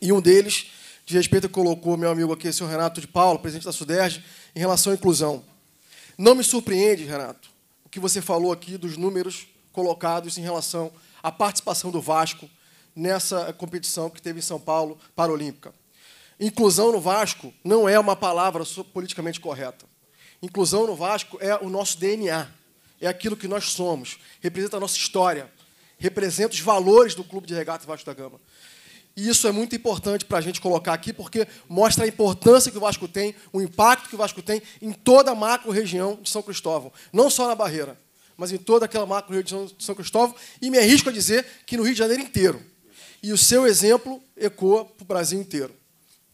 e um deles, de respeito, colocou meu amigo aqui, o senhor Renato de Paulo, presidente da Suderge, em relação à inclusão. Não me surpreende, Renato, que você falou aqui dos números colocados em relação à participação do Vasco nessa competição que teve em São Paulo Paralímpica. Inclusão no Vasco não é uma palavra politicamente correta. Inclusão no Vasco é o nosso DNA, é aquilo que nós somos, representa a nossa história, representa os valores do Clube de Regata Vasco da Gama. E isso é muito importante para a gente colocar aqui, porque mostra a importância que o Vasco tem, o impacto que o Vasco tem em toda a macro-região de São Cristóvão. Não só na Barreira, mas em toda aquela macro-região de São Cristóvão. E me arrisco a dizer que no Rio de Janeiro inteiro. E o seu exemplo ecoa para o Brasil inteiro.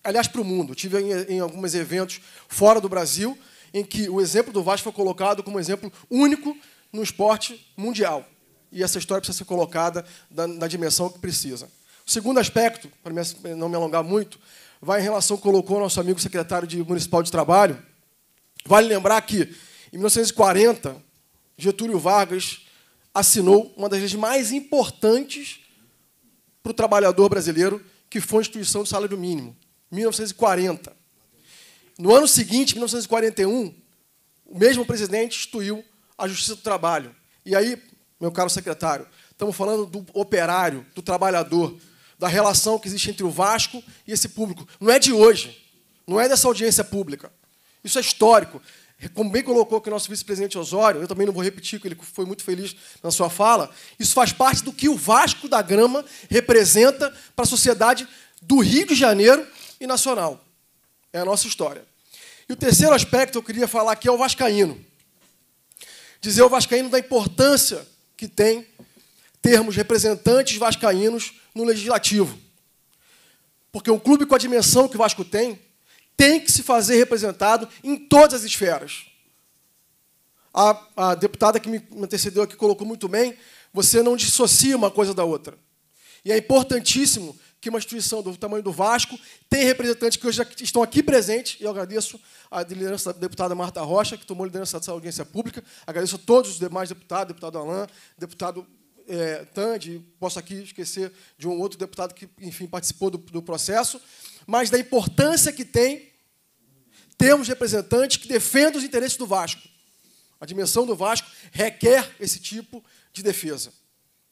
Aliás, para o mundo. tive em, em alguns eventos fora do Brasil em que o exemplo do Vasco foi colocado como exemplo único no esporte mundial. E essa história precisa ser colocada na, na dimensão que precisa. O segundo aspecto, para não me alongar muito, vai em relação colocou nosso amigo secretário de municipal de trabalho. Vale lembrar que em 1940 Getúlio Vargas assinou uma das leis mais importantes para o trabalhador brasileiro, que foi a instituição do salário mínimo, 1940. No ano seguinte, 1941, o mesmo presidente instituiu a Justiça do Trabalho. E aí, meu caro secretário, estamos falando do operário, do trabalhador, da relação que existe entre o Vasco e esse público. Não é de hoje, não é dessa audiência pública. Isso é histórico. Como bem colocou que o nosso vice-presidente Osório, eu também não vou repetir, que ele foi muito feliz na sua fala, isso faz parte do que o Vasco da Grama representa para a sociedade do Rio de Janeiro e nacional. É a nossa história. E o terceiro aspecto que eu queria falar aqui é o vascaíno. Dizer o vascaíno da importância que tem termos representantes vascaínos no legislativo. Porque um clube com a dimensão que o Vasco tem, tem que se fazer representado em todas as esferas. A, a deputada que me antecedeu aqui colocou muito bem: você não dissocia uma coisa da outra. E é importantíssimo que uma instituição do tamanho do Vasco tenha representantes que hoje estão aqui presentes, e eu agradeço a liderança da deputada Marta Rocha, que tomou liderança dessa audiência pública, agradeço a todos os demais deputados, deputado Alain, deputado é, Tandy, posso aqui esquecer de um outro deputado que, enfim, participou do, do processo, mas da importância que tem termos representantes que defendam os interesses do Vasco. A dimensão do Vasco requer esse tipo de defesa.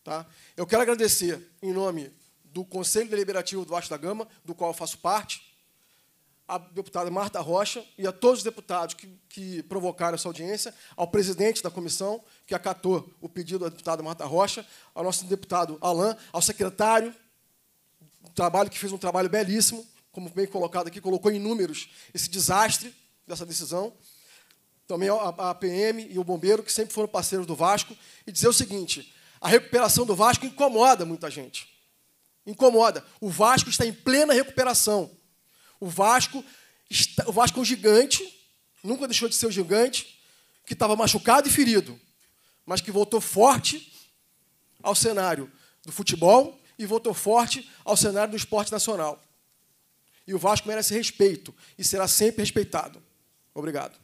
Tá? Eu quero agradecer, em nome do Conselho Deliberativo do Vasco da Gama, do qual eu faço parte, à deputada Marta Rocha e a todos os deputados que, que provocaram essa audiência, ao presidente da comissão, que acatou o pedido da deputada Marta Rocha, ao nosso deputado Alain, ao secretário do trabalho, que fez um trabalho belíssimo, como bem colocado aqui, colocou em números esse desastre dessa decisão. Também a, a PM e o Bombeiro, que sempre foram parceiros do Vasco, e dizer o seguinte: a recuperação do Vasco incomoda muita gente. Incomoda. O Vasco está em plena recuperação. O Vasco, o Vasco é um gigante, nunca deixou de ser um gigante, que estava machucado e ferido, mas que voltou forte ao cenário do futebol e voltou forte ao cenário do esporte nacional. E o Vasco merece respeito e será sempre respeitado. Obrigado.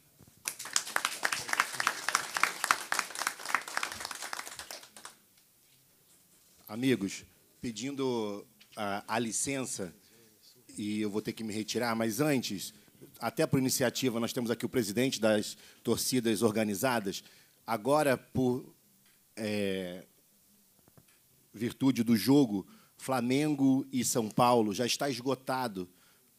Amigos, pedindo a, ah, a licença e eu vou ter que me retirar, mas antes, até por iniciativa, nós temos aqui o presidente das torcidas organizadas. Agora, por é, virtude do jogo, Flamengo e São Paulo já está esgotado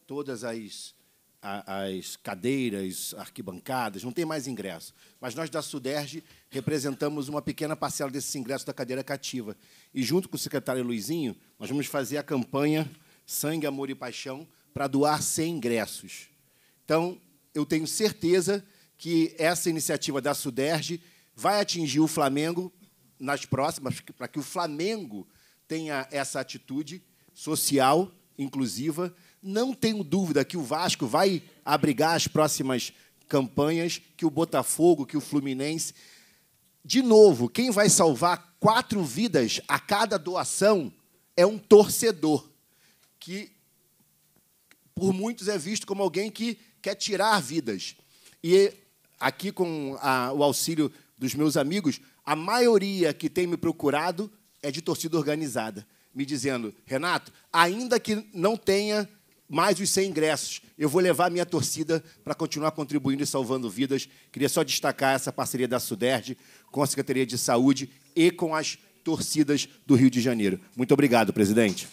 todas as, as cadeiras, arquibancadas, não tem mais ingresso. Mas nós da Suderge representamos uma pequena parcela desse ingresso da cadeira cativa. E junto com o secretário Luizinho, nós vamos fazer a campanha Sangue, Amor e Paixão, para doar 100 ingressos. Então, eu tenho certeza que essa iniciativa da Suderge vai atingir o Flamengo nas próximas, para que o Flamengo tenha essa atitude social, inclusiva. Não tenho dúvida que o Vasco vai abrigar as próximas campanhas, que o Botafogo, que o Fluminense. De novo, quem vai salvar quatro vidas a cada doação é um torcedor que por muitos é visto como alguém que quer tirar vidas. E aqui, com a, o auxílio dos meus amigos, a maioria que tem me procurado é de torcida organizada, me dizendo: Renato, ainda que não tenha mais os 100 ingressos, eu vou levar a minha torcida para continuar contribuindo e salvando vidas. Queria só destacar essa parceria da Suderd com a Secretaria de Saúde e com as torcidas do Rio de Janeiro. Muito obrigado, presidente.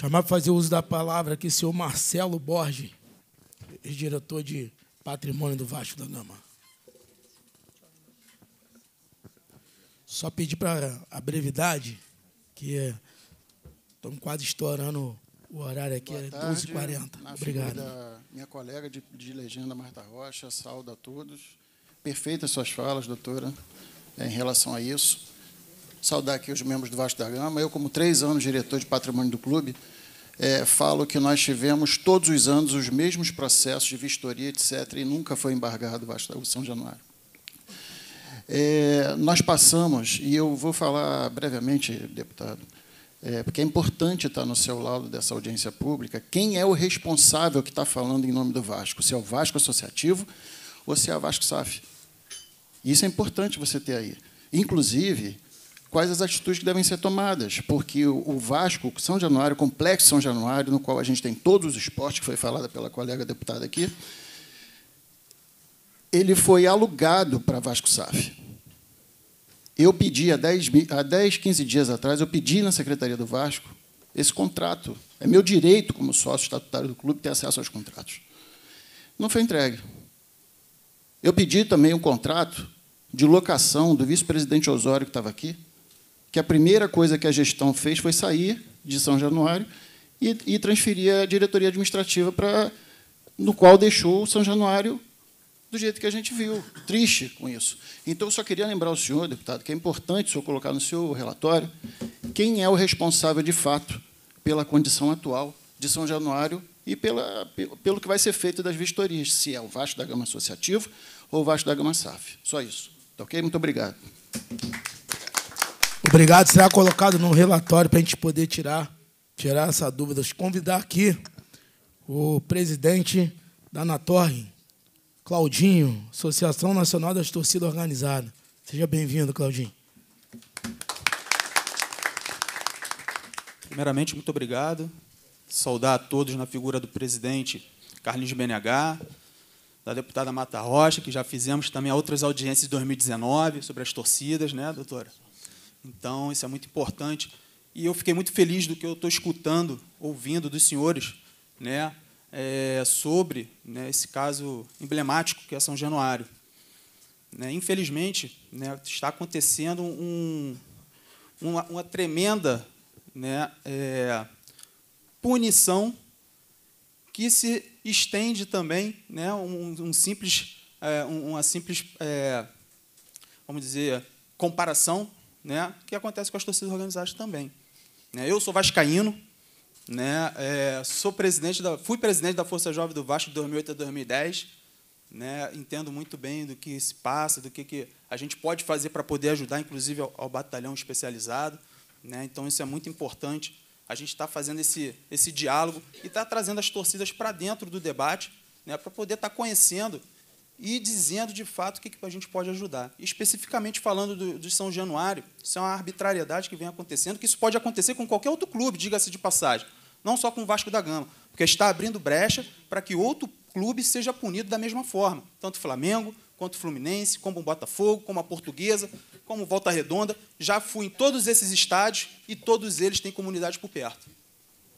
chamar para fazer uso da palavra aqui o senhor Marcelo Borges, diretor de Patrimônio do Vasco da Gama. Só pedir para a brevidade, que estamos é, quase estourando o horário aqui, Boa é 12h40. Obrigado. minha colega de, de legenda, Marta Rocha, sauda a todos. Perfeitas suas falas, doutora, em relação a isso saudar aqui os membros do Vasco da Gama. Eu, como três anos diretor de patrimônio do clube, é, falo que nós tivemos todos os anos os mesmos processos de vistoria, etc., e nunca foi embargado o São Januário. É, nós passamos, e eu vou falar brevemente, deputado, é, porque é importante estar no seu lado dessa audiência pública, quem é o responsável que está falando em nome do Vasco, se é o Vasco Associativo ou se é a Vasco SAF. Isso é importante você ter aí. Inclusive, quais as atitudes que devem ser tomadas, porque o Vasco, São Januário, o Complexo São Januário, no qual a gente tem todos os esportes, que foi falada pela colega deputada aqui, ele foi alugado para Vasco SAF. Eu pedi, há 10, 10, 15 dias atrás, eu pedi na Secretaria do Vasco esse contrato. É meu direito, como sócio estatutário do clube, ter acesso aos contratos. Não foi entregue. Eu pedi também um contrato de locação do vice-presidente Osório, que estava aqui, que a primeira coisa que a gestão fez foi sair de São Januário e, e transferir a diretoria administrativa para no qual deixou São Januário do jeito que a gente viu, triste com isso. Então, eu só queria lembrar ao senhor, deputado, que é importante o senhor colocar no seu relatório quem é o responsável, de fato, pela condição atual de São Januário e pela, pelo que vai ser feito das vistorias, se é o Vasco da Gama Associativo ou o Vasco da Gama SAF. Só isso. Tá ok? Muito obrigado. Obrigado, será colocado no relatório para a gente poder tirar, tirar essa dúvida. Vou convidar aqui o presidente da Natorre, Claudinho, Associação Nacional das Torcidas Organizadas. Seja bem-vindo, Claudinho. Primeiramente, muito obrigado. Saudar a todos na figura do presidente Carlinhos BNH, da deputada Mata Rocha, que já fizemos também outras audiências de 2019 sobre as torcidas, né, doutora? Então, isso é muito importante. E eu fiquei muito feliz do que eu estou escutando, ouvindo dos senhores, né, é, sobre né, esse caso emblemático que é São Januário. Né, infelizmente, né, está acontecendo um, uma, uma, tremenda né, é, punição que se estende também né, um, um simples, é, uma simples, é, vamos dizer, comparação né, que acontece com as torcidas organizadas também. Né. Eu sou vascaíno, né, é, sou presidente da, fui presidente da Força Jovem do Vasco de 2008 a 2010, né, entendo muito bem do que se passa, do que, que a gente pode fazer para poder ajudar, inclusive, ao, ao batalhão especializado. Né, então, isso é muito importante. A gente está fazendo esse, esse diálogo e está trazendo as torcidas para dentro do debate, né, para poder estar tá conhecendo e dizendo de fato o que, a gente pode ajudar. especificamente falando do, do, São Januário, isso é uma arbitrariedade que vem acontecendo, que isso pode acontecer com qualquer outro clube, diga-se de passagem, não só com o Vasco da Gama, porque está abrindo brecha para que outro clube seja punido da mesma forma, tanto o Flamengo quanto o Fluminense, como o Botafogo, como a Portuguesa, como Volta Redonda, já fui em todos esses estádios e todos eles têm comunidade por perto.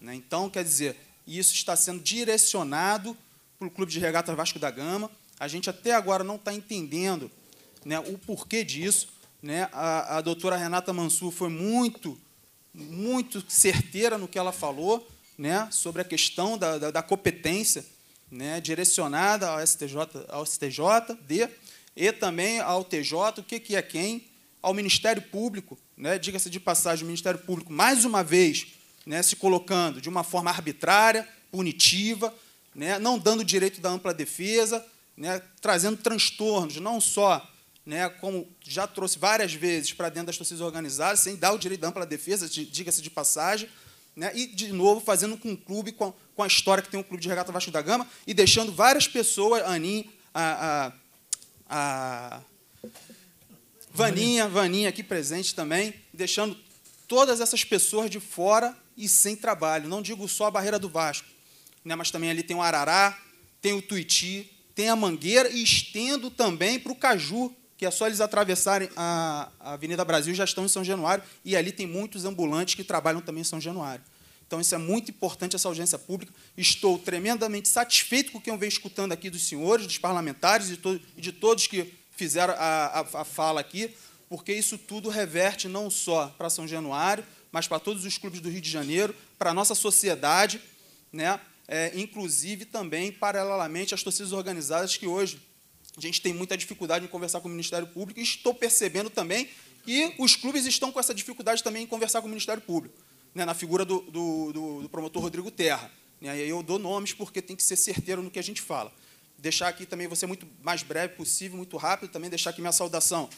Né? Então, quer dizer, isso está sendo direcionado para o Clube de Regatas Vasco da Gama, a gente até agora não está entendendo né, o porquê disso. Né? A, a doutora Renata Mansur foi muito, muito certeira no que ela falou né, sobre a questão da, da, da competência né, direcionada ao STJ, ao STJD e também ao TJ, o que, que é quem, ao Ministério Público, né, diga-se de passagem, o Ministério Público, mais uma vez, né, se colocando de uma forma arbitrária, punitiva, né, não dando direito da ampla defesa, né, trazendo transtornos, não só, né, como já trouxe várias vezes para dentro das torcidas organizadas, sem dar o direito de ampla defesa, diga-se de passagem, né, e, de novo, fazendo com o clube, com a, com a história que tem o clube de regata Vasco da Gama, e deixando várias pessoas, Anin, a, a, a Vaninha, Vaninha aqui presente também, deixando todas essas pessoas de fora e sem trabalho. Não digo só a barreira do Vasco, né, mas também ali tem o Arará, tem o Tuiti, tem a mangueira e estendo também para o caju, que é só eles atravessarem a, Avenida Brasil, já estão em São Januário, e ali tem muitos ambulantes que trabalham também em São Januário. Então, isso é muito importante, essa audiência pública. Estou tremendamente satisfeito com o que eu venho escutando aqui dos senhores, dos parlamentares e de, to de todos que fizeram a, a, a fala aqui, porque isso tudo reverte não só para São Januário, mas para todos os clubes do Rio de Janeiro, para a nossa sociedade, né? é, inclusive também paralelamente às torcidas organizadas, que hoje a gente tem muita dificuldade em conversar com o Ministério Público, e estou percebendo também que os clubes estão com essa dificuldade também em conversar com o Ministério Público, né, na figura do, do, do, do promotor Rodrigo Terra. Né, e aí eu dou nomes porque tem que ser certeiro no que a gente fala. Deixar aqui também, você muito mais breve possível, muito rápido, também deixar aqui minha saudação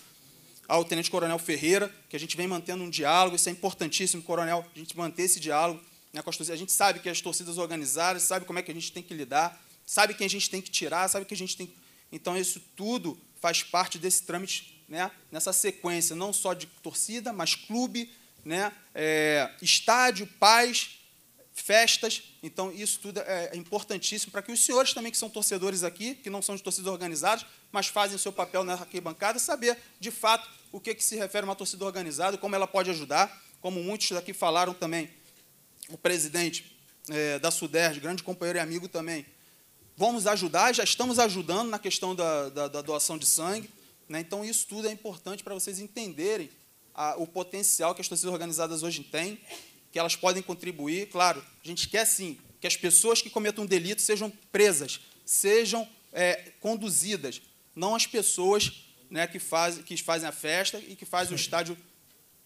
ao Tenente Coronel Ferreira, que a gente vem mantendo um diálogo, isso é importantíssimo, Coronel, a gente manter esse diálogo né, com as torcidas. A gente sabe que as torcidas organizadas, sabe como é que a gente tem que lidar, sabe quem a gente tem que tirar, sabe que a gente tem que... Então, isso tudo faz parte desse trâmite, né, nessa sequência, não só de torcida, mas clube, né, é, estádio, paz, festas. Então, isso tudo é, é importantíssimo para que os senhores também, que são torcedores aqui, que não são de torcidas organizadas, mas fazem o seu papel na arquibancada, saber, de fato, o que, é que se refere a uma torcida organizada, como ela pode ajudar, como muitos daqui falaram também, o presidente é, da Suderj, grande companheiro e amigo também, vamos ajudar, já estamos ajudando na questão da, da, da doação de sangue. Né? Então, isso tudo é importante para vocês entenderem a, o potencial que as torcidas organizadas hoje têm, que elas podem contribuir. Claro, a gente quer sim que as pessoas que cometam um delito sejam presas, sejam é, conduzidas, não as pessoas né, que, faz, que fazem a festa e que fazem o estádio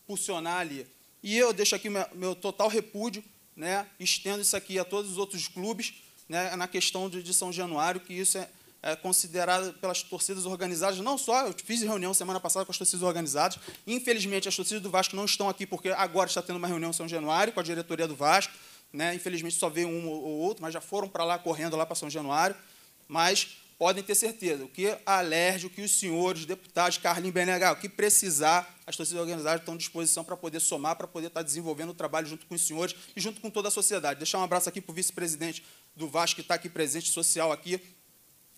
funcionar ali. E eu deixo aqui meu, meu total repúdio, né? estendo isso aqui a todos os outros clubes, né? na questão de, de São Januário, que isso é, é, considerado pelas torcidas organizadas, não só, eu fiz reunião semana passada com as torcidas organizadas, infelizmente as torcidas do Vasco não estão aqui, porque agora está tendo uma reunião em São Januário com a diretoria do Vasco, né? infelizmente só veio um ou outro, mas já foram para lá, correndo lá para São Januário, mas podem ter certeza, o que a que os senhores, deputados, Carlinhos Benegal, o que precisar, as torcidas organizadas estão à disposição para poder somar, para poder estar desenvolvendo o trabalho junto com os senhores e junto com toda a sociedade. Deixar um abraço aqui para o vice-presidente do Vasco, que está aqui presente, social aqui,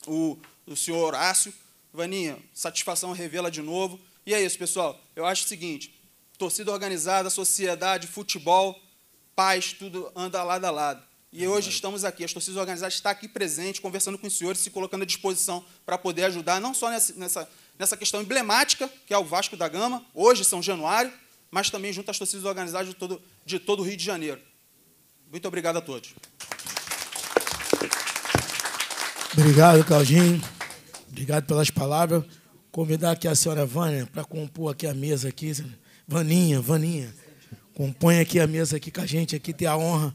o, o senhor Horácio. Vaninha, satisfação revê-la de novo. E é isso, pessoal. Eu acho o seguinte, torcida organizada, sociedade, futebol, paz, tudo anda lado a lado. E hoje estamos aqui, as torcidas organizadas estão aqui presentes, conversando com os senhores, se colocando à disposição para poder ajudar, não só nessa, nessa, nessa questão emblemática, que é o Vasco da Gama, hoje São Januário, mas também junto às torcidas organizadas de todo, de todo o Rio de Janeiro. Muito obrigado a todos. Obrigado, Claudinho. Obrigado pelas palavras. Convidar aqui a senhora Vânia para compor aqui a mesa aqui. Vaninha, Vaninha. Compõe aqui a mesa aqui com a gente, aqui ter a honra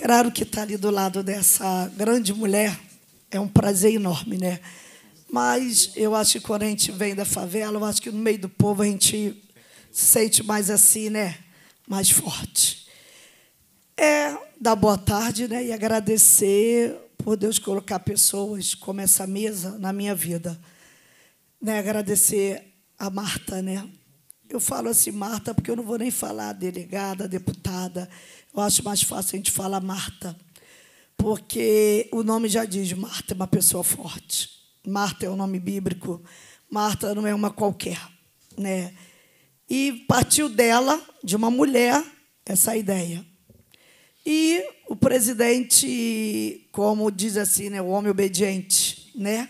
Claro que estar tá ali do lado dessa grande mulher é um prazer enorme, né? Mas eu acho que quando a gente vem da favela, eu acho que no meio do povo a gente se sente mais assim, né? Mais forte. É dar boa tarde né? e agradecer por Deus colocar pessoas como essa mesa na minha vida. Né? Agradecer a Marta, né? Eu falo assim, Marta, porque eu não vou nem falar delegada, deputada. Eu acho mais fácil a gente falar Marta, porque o nome já diz: Marta é uma pessoa forte. Marta é um nome bíblico. Marta não é uma qualquer, né? E partiu dela, de uma mulher, essa ideia. E o presidente, como diz assim, né, o homem obediente, né?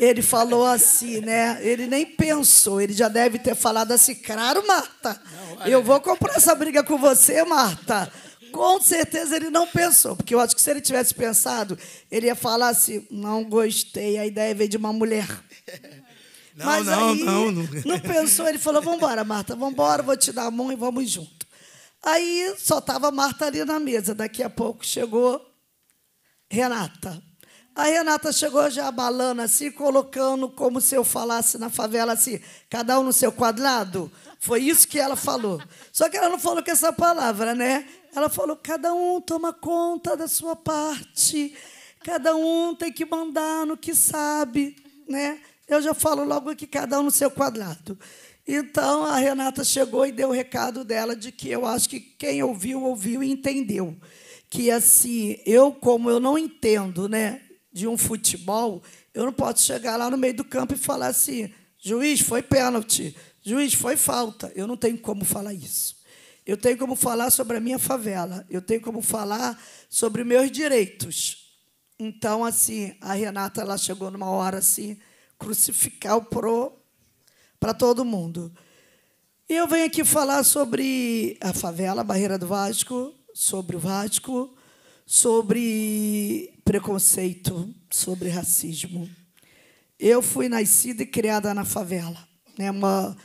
Ele falou assim, né? Ele nem pensou, ele já deve ter falado assim, claro, Marta, eu vou comprar essa briga com você, Marta. Com certeza ele não pensou, porque eu acho que se ele tivesse pensado, ele ia falar assim, não gostei, a ideia veio de uma mulher. Não, Mas não, aí, não, não. não pensou, ele falou, vamos embora, Marta, vamos embora, vou te dar a mão e vamos junto. Aí só estava Marta ali na mesa. Daqui a pouco chegou Renata. A Renata chegou já abalando assim, colocando como se eu falasse na favela assim, cada um no seu quadrado. Foi isso que ela falou. Só que ela não falou com essa palavra, né? Ela falou: cada um toma conta da sua parte, cada um tem que mandar no que sabe, né? Eu já falo logo que cada um no seu quadrado. Então a Renata chegou e deu o recado dela de que eu acho que quem ouviu, ouviu e entendeu. Que assim, eu, como eu não entendo, né? de um futebol, eu não posso chegar lá no meio do campo e falar assim: juiz, foi pênalti, juiz, foi falta. Eu não tenho como falar isso. Eu tenho como falar sobre a minha favela, eu tenho como falar sobre meus direitos. Então, assim, a Renata ela chegou numa hora assim, crucificar o pro para todo mundo. E eu venho aqui falar sobre a favela, a Barreira do Vasco, sobre o Vasco, sobre preconceito sobre racismo. Eu fui nascida e criada na favela. Né? Uma,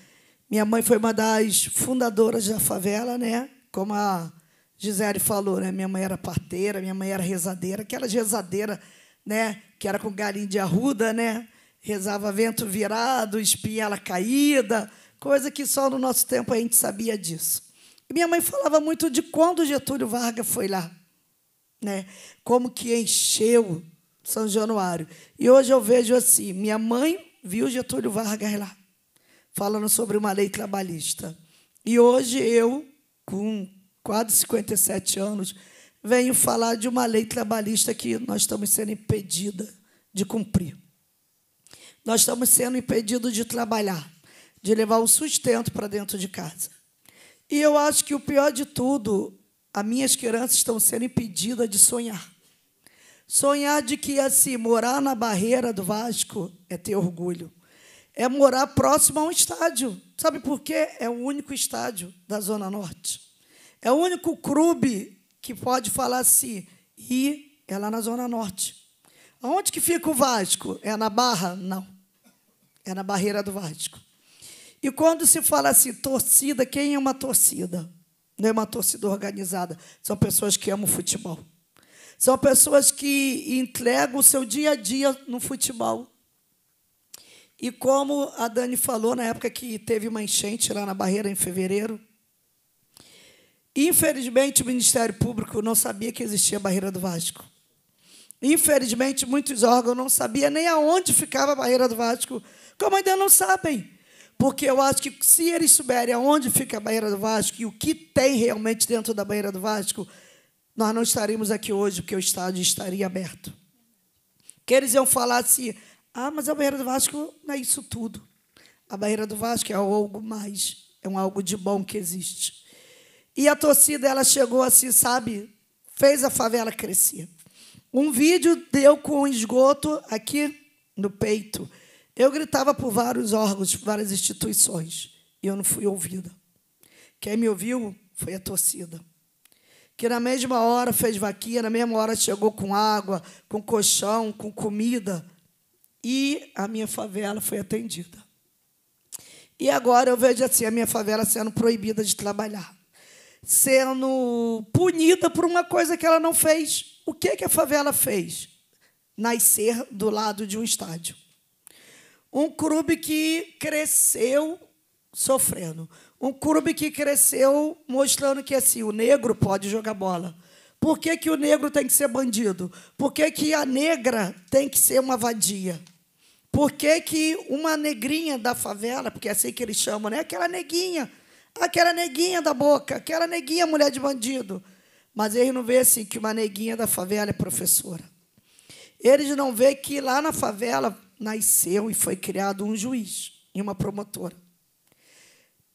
minha mãe foi uma das fundadoras da favela, né? como a Gisele falou, né? minha mãe era parteira, minha mãe era rezadeira, aquelas rezadeiras né? que era com galinha de arruda, né? rezava vento virado, espinhela caída, coisa que só no nosso tempo a gente sabia disso. E minha mãe falava muito de quando Getúlio Vargas foi lá né? Como que encheu São Januário. E hoje eu vejo assim, minha mãe viu Getúlio Vargas lá, falando sobre uma lei trabalhista. E hoje eu, com quase 57 anos, venho falar de uma lei trabalhista que nós estamos sendo impedida de cumprir. Nós estamos sendo impedidos de trabalhar, de levar o sustento para dentro de casa. E eu acho que o pior de tudo as minhas crianças estão sendo impedidas de sonhar. Sonhar de que, assim, morar na barreira do Vasco é ter orgulho. É morar próximo a um estádio. Sabe por quê? É o único estádio da Zona Norte. É o único clube que pode falar assim, e é lá na Zona Norte. Aonde que fica o Vasco? É na Barra? Não. É na barreira do Vasco. E quando se fala assim, torcida, quem é uma torcida? Não é uma torcida organizada. São pessoas que amam futebol. São pessoas que entregam o seu dia a dia no futebol. E como a Dani falou, na época que teve uma enchente lá na Barreira, em fevereiro, infelizmente o Ministério Público não sabia que existia a Barreira do Vasco. Infelizmente, muitos órgãos não sabiam nem aonde ficava a Barreira do Vasco, como ainda não sabem porque eu acho que se eles souberem aonde fica a Barreira do Vasco e o que tem realmente dentro da Barreira do Vasco, nós não estaríamos aqui hoje, porque o estádio estaria aberto. Que eles iam falar assim: ah, mas a Barreira do Vasco não é isso tudo. A Barreira do Vasco é algo mais, é um algo de bom que existe. E a torcida, ela chegou assim, sabe? Fez a favela crescer. Um vídeo deu com esgoto aqui no peito. Eu gritava por vários órgãos, por várias instituições, e eu não fui ouvida. Quem me ouviu foi a torcida, que na mesma hora fez vaquinha, na mesma hora chegou com água, com colchão, com comida, e a minha favela foi atendida. E agora eu vejo assim a minha favela sendo proibida de trabalhar, sendo punida por uma coisa que ela não fez. O que, que a favela fez? Nascer do lado de um estádio. Um clube que cresceu sofrendo. Um clube que cresceu mostrando que assim, o negro pode jogar bola. Por que, que o negro tem que ser bandido? Por que, que a negra tem que ser uma vadia? Por que, que uma negrinha da favela, porque é assim que eles chamam, né? Aquela neguinha, aquela neguinha da boca, aquela neguinha mulher de bandido. Mas eles não vê assim que uma neguinha da favela é professora. Eles não vê que lá na favela nasceu e foi criado um juiz e uma promotora.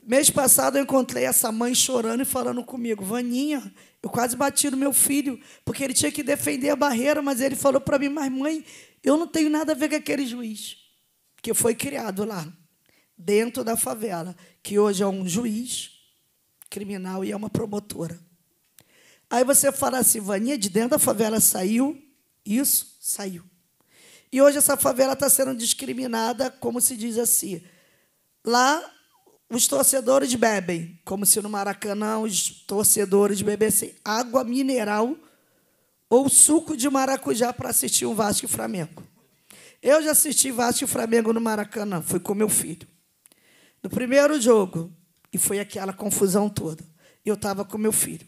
Mês passado eu encontrei essa mãe chorando e falando comigo, Vaninha, eu quase bati no meu filho, porque ele tinha que defender a barreira, mas ele falou para mim, mas mãe, eu não tenho nada a ver com aquele juiz que foi criado lá, dentro da favela, que hoje é um juiz criminal e é uma promotora. Aí você fala assim, Vaninha, de dentro da favela saiu isso? Saiu. E hoje essa favela está sendo discriminada, como se diz assim. Lá, os torcedores bebem, como se no Maracanã os torcedores bebessem água mineral ou suco de maracujá para assistir um Vasco e Flamengo. Eu já assisti Vasco e Flamengo no Maracanã, fui com meu filho. No primeiro jogo, e foi aquela confusão toda. Eu estava com meu filho.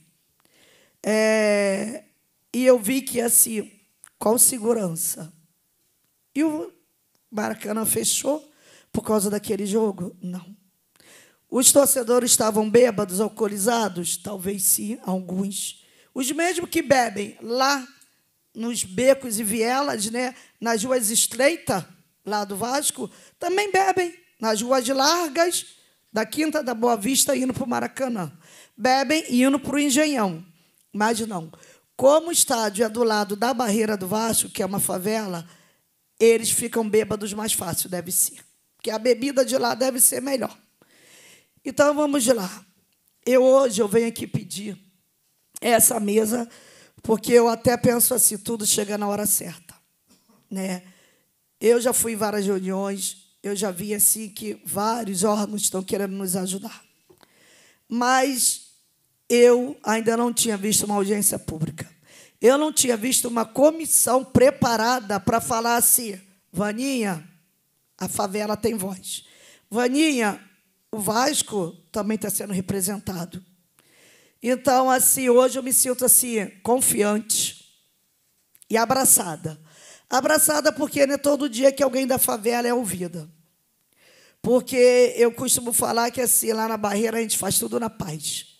É, e eu vi que, assim, qual segurança? E o Maracanã fechou por causa daquele jogo? Não. Os torcedores estavam bêbados, alcoolizados? Talvez sim, alguns. Os mesmos que bebem lá nos becos e vielas, né, nas ruas estreitas, lá do Vasco, também bebem. Nas ruas largas, da Quinta da Boa Vista, indo para o Maracanã. Bebem indo para o Engenhão. Mas não. Como o estádio é do lado da Barreira do Vasco, que é uma favela, eles ficam bêbados mais fácil, deve ser. Porque a bebida de lá deve ser melhor. Então vamos lá. Eu hoje eu venho aqui pedir essa mesa, porque eu até penso assim, tudo chega na hora certa, né? Eu já fui em várias reuniões, eu já vi assim que vários órgãos estão querendo nos ajudar. Mas eu ainda não tinha visto uma audiência pública. Eu não tinha visto uma comissão preparada para falar assim: Vaninha, a favela tem voz. Vaninha, o Vasco também está sendo representado. Então, assim, hoje eu me sinto assim, confiante e abraçada. Abraçada porque não é todo dia que alguém da favela é ouvida. Porque eu costumo falar que assim, lá na barreira a gente faz tudo na paz.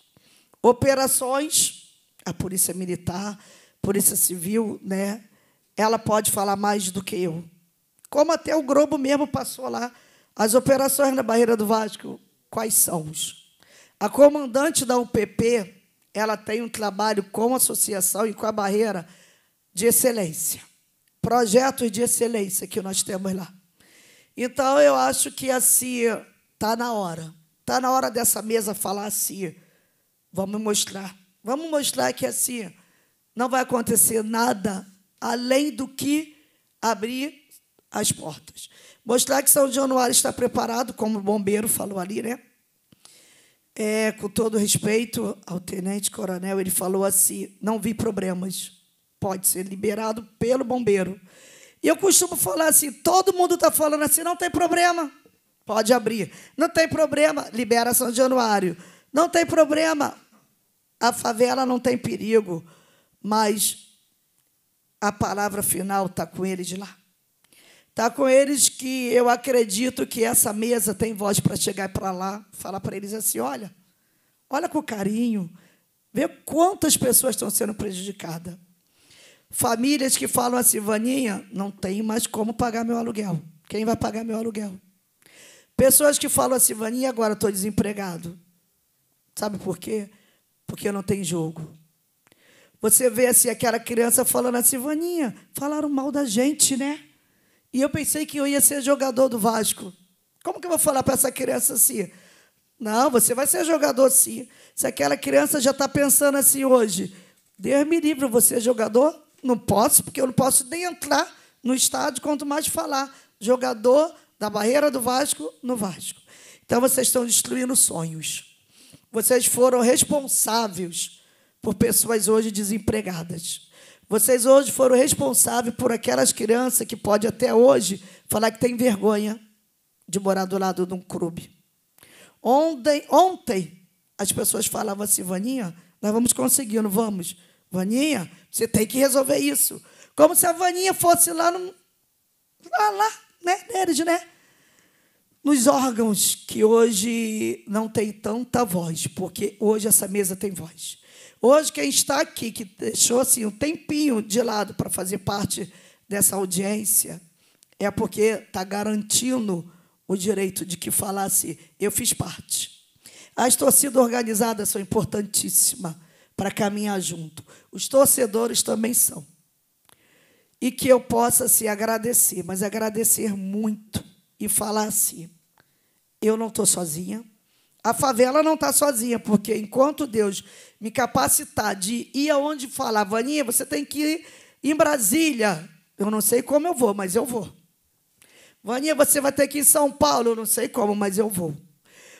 Operações, a polícia militar, Polícia Civil, né? Ela pode falar mais do que eu. Como até o Globo mesmo passou lá. As operações na Barreira do Vasco, quais são? A comandante da UPP, ela tem um trabalho com a associação e com a Barreira de excelência. Projetos de excelência que nós temos lá. Então, eu acho que assim está na hora. Está na hora dessa mesa falar assim. Vamos mostrar. Vamos mostrar que assim não vai acontecer nada além do que abrir as portas. Mostrar que São Januário está preparado, como o bombeiro falou ali, né? É, com todo respeito ao tenente coronel, ele falou assim: não vi problemas, pode ser liberado pelo bombeiro. E eu costumo falar assim: todo mundo está falando assim, não tem problema, pode abrir. Não tem problema, libera São Januário. Não tem problema, a favela não tem perigo mas a palavra final está com eles lá. Está com eles que eu acredito que essa mesa tem voz para chegar para lá, falar para eles assim: olha, olha com carinho, vê quantas pessoas estão sendo prejudicadas. Famílias que falam assim, Vaninha, não tem mais como pagar meu aluguel. Quem vai pagar meu aluguel? Pessoas que falam assim, Vaninha, agora estou desempregado. Sabe por quê? Porque eu não tenho jogo. Você vê assim aquela criança falando assim, Vaninha, falaram mal da gente, né? E eu pensei que eu ia ser jogador do Vasco. Como que eu vou falar para essa criança assim? Não, você vai ser jogador sim. Se aquela criança já está pensando assim hoje, Deus me livre, você é jogador? Não posso, porque eu não posso nem entrar no estádio, quanto mais falar. Jogador da barreira do Vasco no Vasco. Então vocês estão destruindo sonhos. Vocês foram responsáveis por pessoas hoje desempregadas. Vocês hoje foram responsáveis por aquelas crianças que pode até hoje falar que tem vergonha de morar do lado de um clube. Ontem, ontem as pessoas falavam assim, Vaninha, nós vamos conseguir, não vamos? Vaninha, você tem que resolver isso. Como se a Vaninha fosse lá no. Lá, lá né, neles, né? Nos órgãos que hoje não tem tanta voz, porque hoje essa mesa tem voz. Hoje, quem está aqui, que deixou assim, um tempinho de lado para fazer parte dessa audiência, é porque está garantindo o direito de que falasse, eu fiz parte. As torcidas organizadas são importantíssimas para caminhar junto. Os torcedores também são. E que eu possa se assim, agradecer, mas agradecer muito e falar assim: eu não estou sozinha, a favela não está sozinha, porque enquanto Deus me capacitar de ir aonde falar, Vaninha, você tem que ir em Brasília. Eu não sei como eu vou, mas eu vou. Vaninha, você vai ter que ir em São Paulo. Eu não sei como, mas eu vou.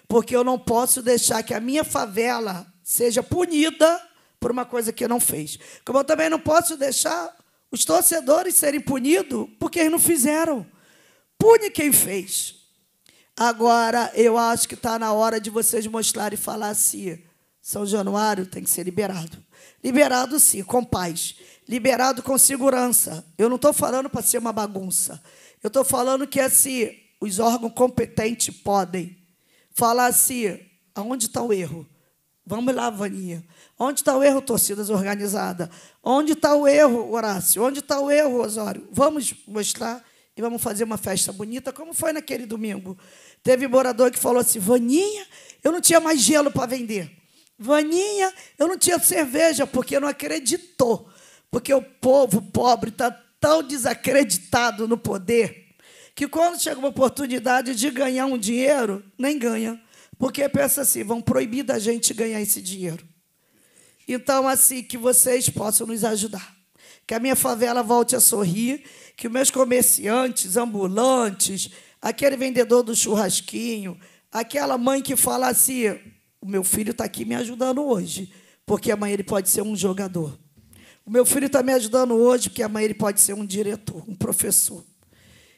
Porque eu não posso deixar que a minha favela seja punida por uma coisa que não fez. Como eu também não posso deixar os torcedores serem punidos porque eles não fizeram. Pune quem fez. Agora, eu acho que está na hora de vocês mostrarem e falar se assim, São Januário tem que ser liberado. Liberado, sim, com paz. Liberado com segurança. Eu não estou falando para ser uma bagunça. Eu estou falando que assim, os órgãos competentes podem falar assim: aonde está o erro? Vamos lá, Vaninha. Onde está o erro, torcidas organizada? Onde está o erro, Horácio? Onde está o erro, Osório? Vamos mostrar e vamos fazer uma festa bonita, como foi naquele domingo. Teve morador que falou assim: Vaninha, eu não tinha mais gelo para vender. Vaninha, eu não tinha cerveja, porque não acreditou. Porque o povo pobre está tão desacreditado no poder que quando chega uma oportunidade de ganhar um dinheiro, nem ganha. Porque pensa assim: vão proibir da gente ganhar esse dinheiro. Então, assim, que vocês possam nos ajudar. Que a minha favela volte a sorrir, que meus comerciantes, ambulantes, aquele vendedor do churrasquinho, aquela mãe que fala assim: o meu filho está aqui me ajudando hoje, porque amanhã ele pode ser um jogador. O meu filho está me ajudando hoje, porque amanhã ele pode ser um diretor, um professor.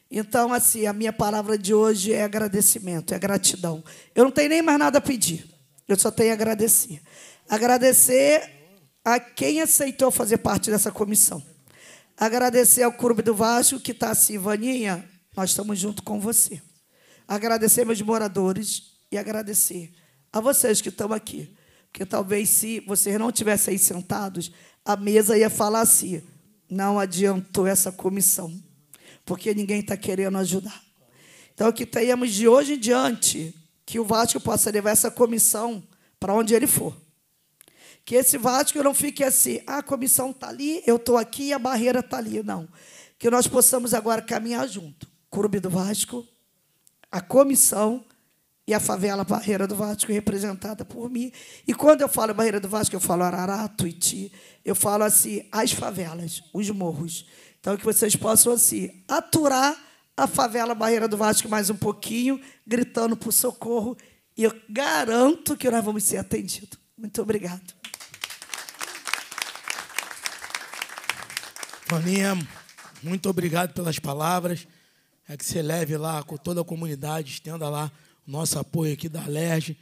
Então, assim, a minha palavra de hoje é agradecimento, é gratidão. Eu não tenho nem mais nada a pedir, eu só tenho a agradecer. Agradecer a quem aceitou fazer parte dessa comissão. Agradecer ao Clube do Vasco, que está assim, Vaninha, nós estamos junto com você. Agradecer meus moradores e agradecer a vocês que estão aqui. Porque talvez se vocês não tivessem aí sentados, a mesa ia falar assim: não adiantou essa comissão, porque ninguém está querendo ajudar. Então, que tenhamos de hoje em diante que o Vasco possa levar essa comissão para onde ele for. Que esse Vasco não fique assim, ah, a comissão está ali, eu estou aqui e a barreira está ali. Não. Que nós possamos agora caminhar junto. Clube do Vasco, a comissão e a favela Barreira do Vasco, representada por mim. E quando eu falo Barreira do Vasco, eu falo Arará, Tuiti, eu falo assim, as favelas, os morros. Então, que vocês possam assim, aturar a favela Barreira do Vasco mais um pouquinho, gritando por socorro, e eu garanto que nós vamos ser atendidos. Muito obrigado. Toninha, muito obrigado pelas palavras é que você leve lá com toda a comunidade, estenda lá o nosso apoio aqui da LERJ,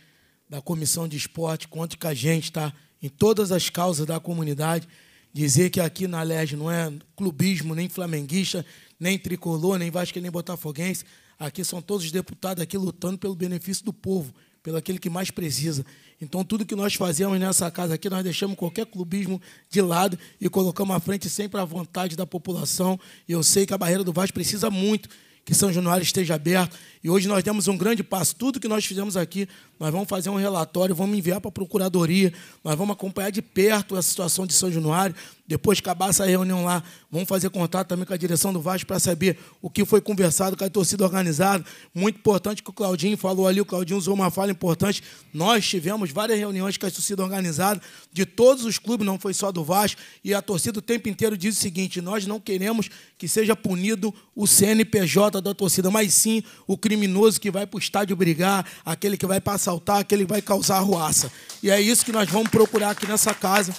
da Comissão de Esporte, quanto que a gente está em todas as causas da comunidade. Dizer que aqui na LERJ não é clubismo, nem flamenguista, nem tricolor, nem vasco, nem botafoguense. Aqui são todos os deputados aqui lutando pelo benefício do povo, pelo aquele que mais precisa. Então, tudo que nós fazemos nessa casa aqui, nós deixamos qualquer clubismo de lado e colocamos à frente sempre a vontade da população. E eu sei que a barreira do Vasco precisa muito que São Januário esteja aberto e hoje nós demos um grande passo. Tudo que nós fizemos aqui, nós vamos fazer um relatório, vamos enviar para a Procuradoria, nós vamos acompanhar de perto a situação de São Januário. Depois que acabar essa reunião lá, vamos fazer contato também com a direção do Vasco para saber o que foi conversado com a torcida organizada. Muito importante que o Claudinho falou ali, o Claudinho usou uma fala importante. Nós tivemos várias reuniões com a torcida organizada de todos os clubes, não foi só do Vasco, e a torcida o tempo inteiro diz o seguinte: nós não queremos que seja punido o CNPJ da torcida, mas sim o crime criminoso que vai para o estádio brigar, aquele que vai para assaltar, aquele que vai causar arruaça. E é isso que nós vamos procurar aqui nessa casa.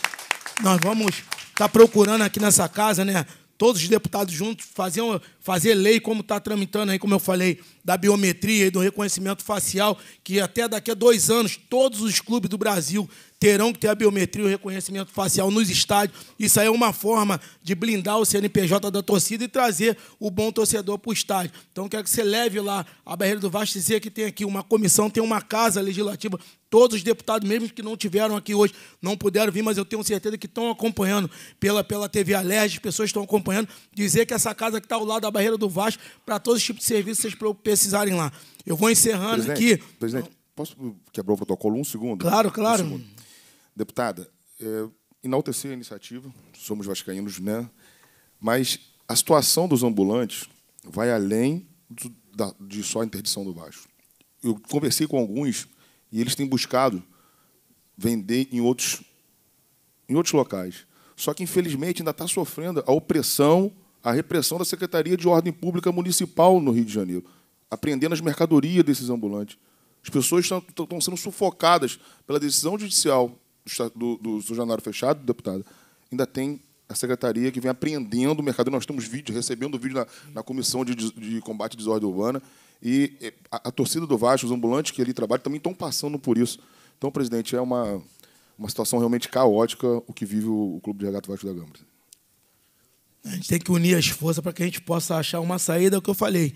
Nós vamos estar tá procurando aqui nessa casa, né? Todos os deputados juntos fazer, fazer lei como está tramitando aí, como eu falei, da biometria e do reconhecimento facial, que até daqui a dois anos todos os clubes do Brasil terão que ter a biometria e o reconhecimento facial nos estádios. Isso aí é uma forma de blindar o CNPJ da torcida e trazer o bom torcedor para o estádio. Então, quero que você leve lá a Barreira do Vasco dizer que tem aqui uma comissão, tem uma casa legislativa. Todos os deputados, mesmo que não tiveram aqui hoje, não puderam vir, mas eu tenho certeza que estão acompanhando pela, pela TV Alerj, pessoas estão acompanhando, dizer que essa casa que está ao lado da Barreira do Vasco, para todos os tipos de serviços que vocês precisarem lá. Eu vou encerrando presidente, aqui. Presidente, posso quebrar o protocolo um segundo? Claro, claro. Um segundo. Deputada, é, enaltecer a iniciativa, somos vascaínos, né? Mas a situação dos ambulantes vai além do, da, de só a interdição do baixo. Eu conversei com alguns e eles têm buscado vender em outros, em outros locais. Só que, infelizmente, ainda está sofrendo a opressão, a repressão da Secretaria de Ordem Pública Municipal no Rio de Janeiro, apreendendo as mercadorias desses ambulantes. As pessoas estão sendo sufocadas pela decisão judicial do, do, do fechado, deputado, ainda tem a secretaria que vem apreendendo o mercado. Nós temos vídeo, recebendo vídeo na, na comissão de, de combate à desordem urbana. E é, a, a, torcida do Vasco, os ambulantes que ali trabalham, também estão passando por isso. Então, presidente, é uma, uma situação realmente caótica o que vive o, o Clube de Regato Vasco da Gama. A gente tem que unir as forças para que a gente possa achar uma saída, é o que eu falei.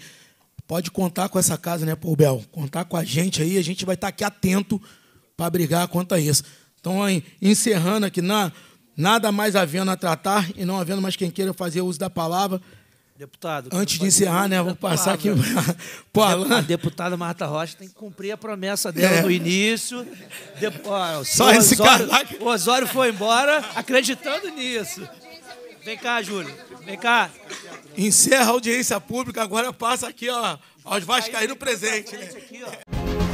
Pode contar com essa casa, né, Paul Bel? Contar com a gente aí, a gente vai estar aqui atento para brigar quanto a isso. Então, encerrando aqui, na, nada mais havendo a tratar e não havendo mais quem queira fazer uso da palavra. Deputado. Antes de encerrar, né? Vou passar aqui né? para a deputada Marta Rocha tem que cumprir a promessa dela é. no início. De, ó, Só esse cara. O Osório foi embora acreditando nisso. Vem cá, Júlio. Vem cá. Encerra a audiência pública, agora passa aqui, ó, aos vascaínos presente. Né? Aqui, ó.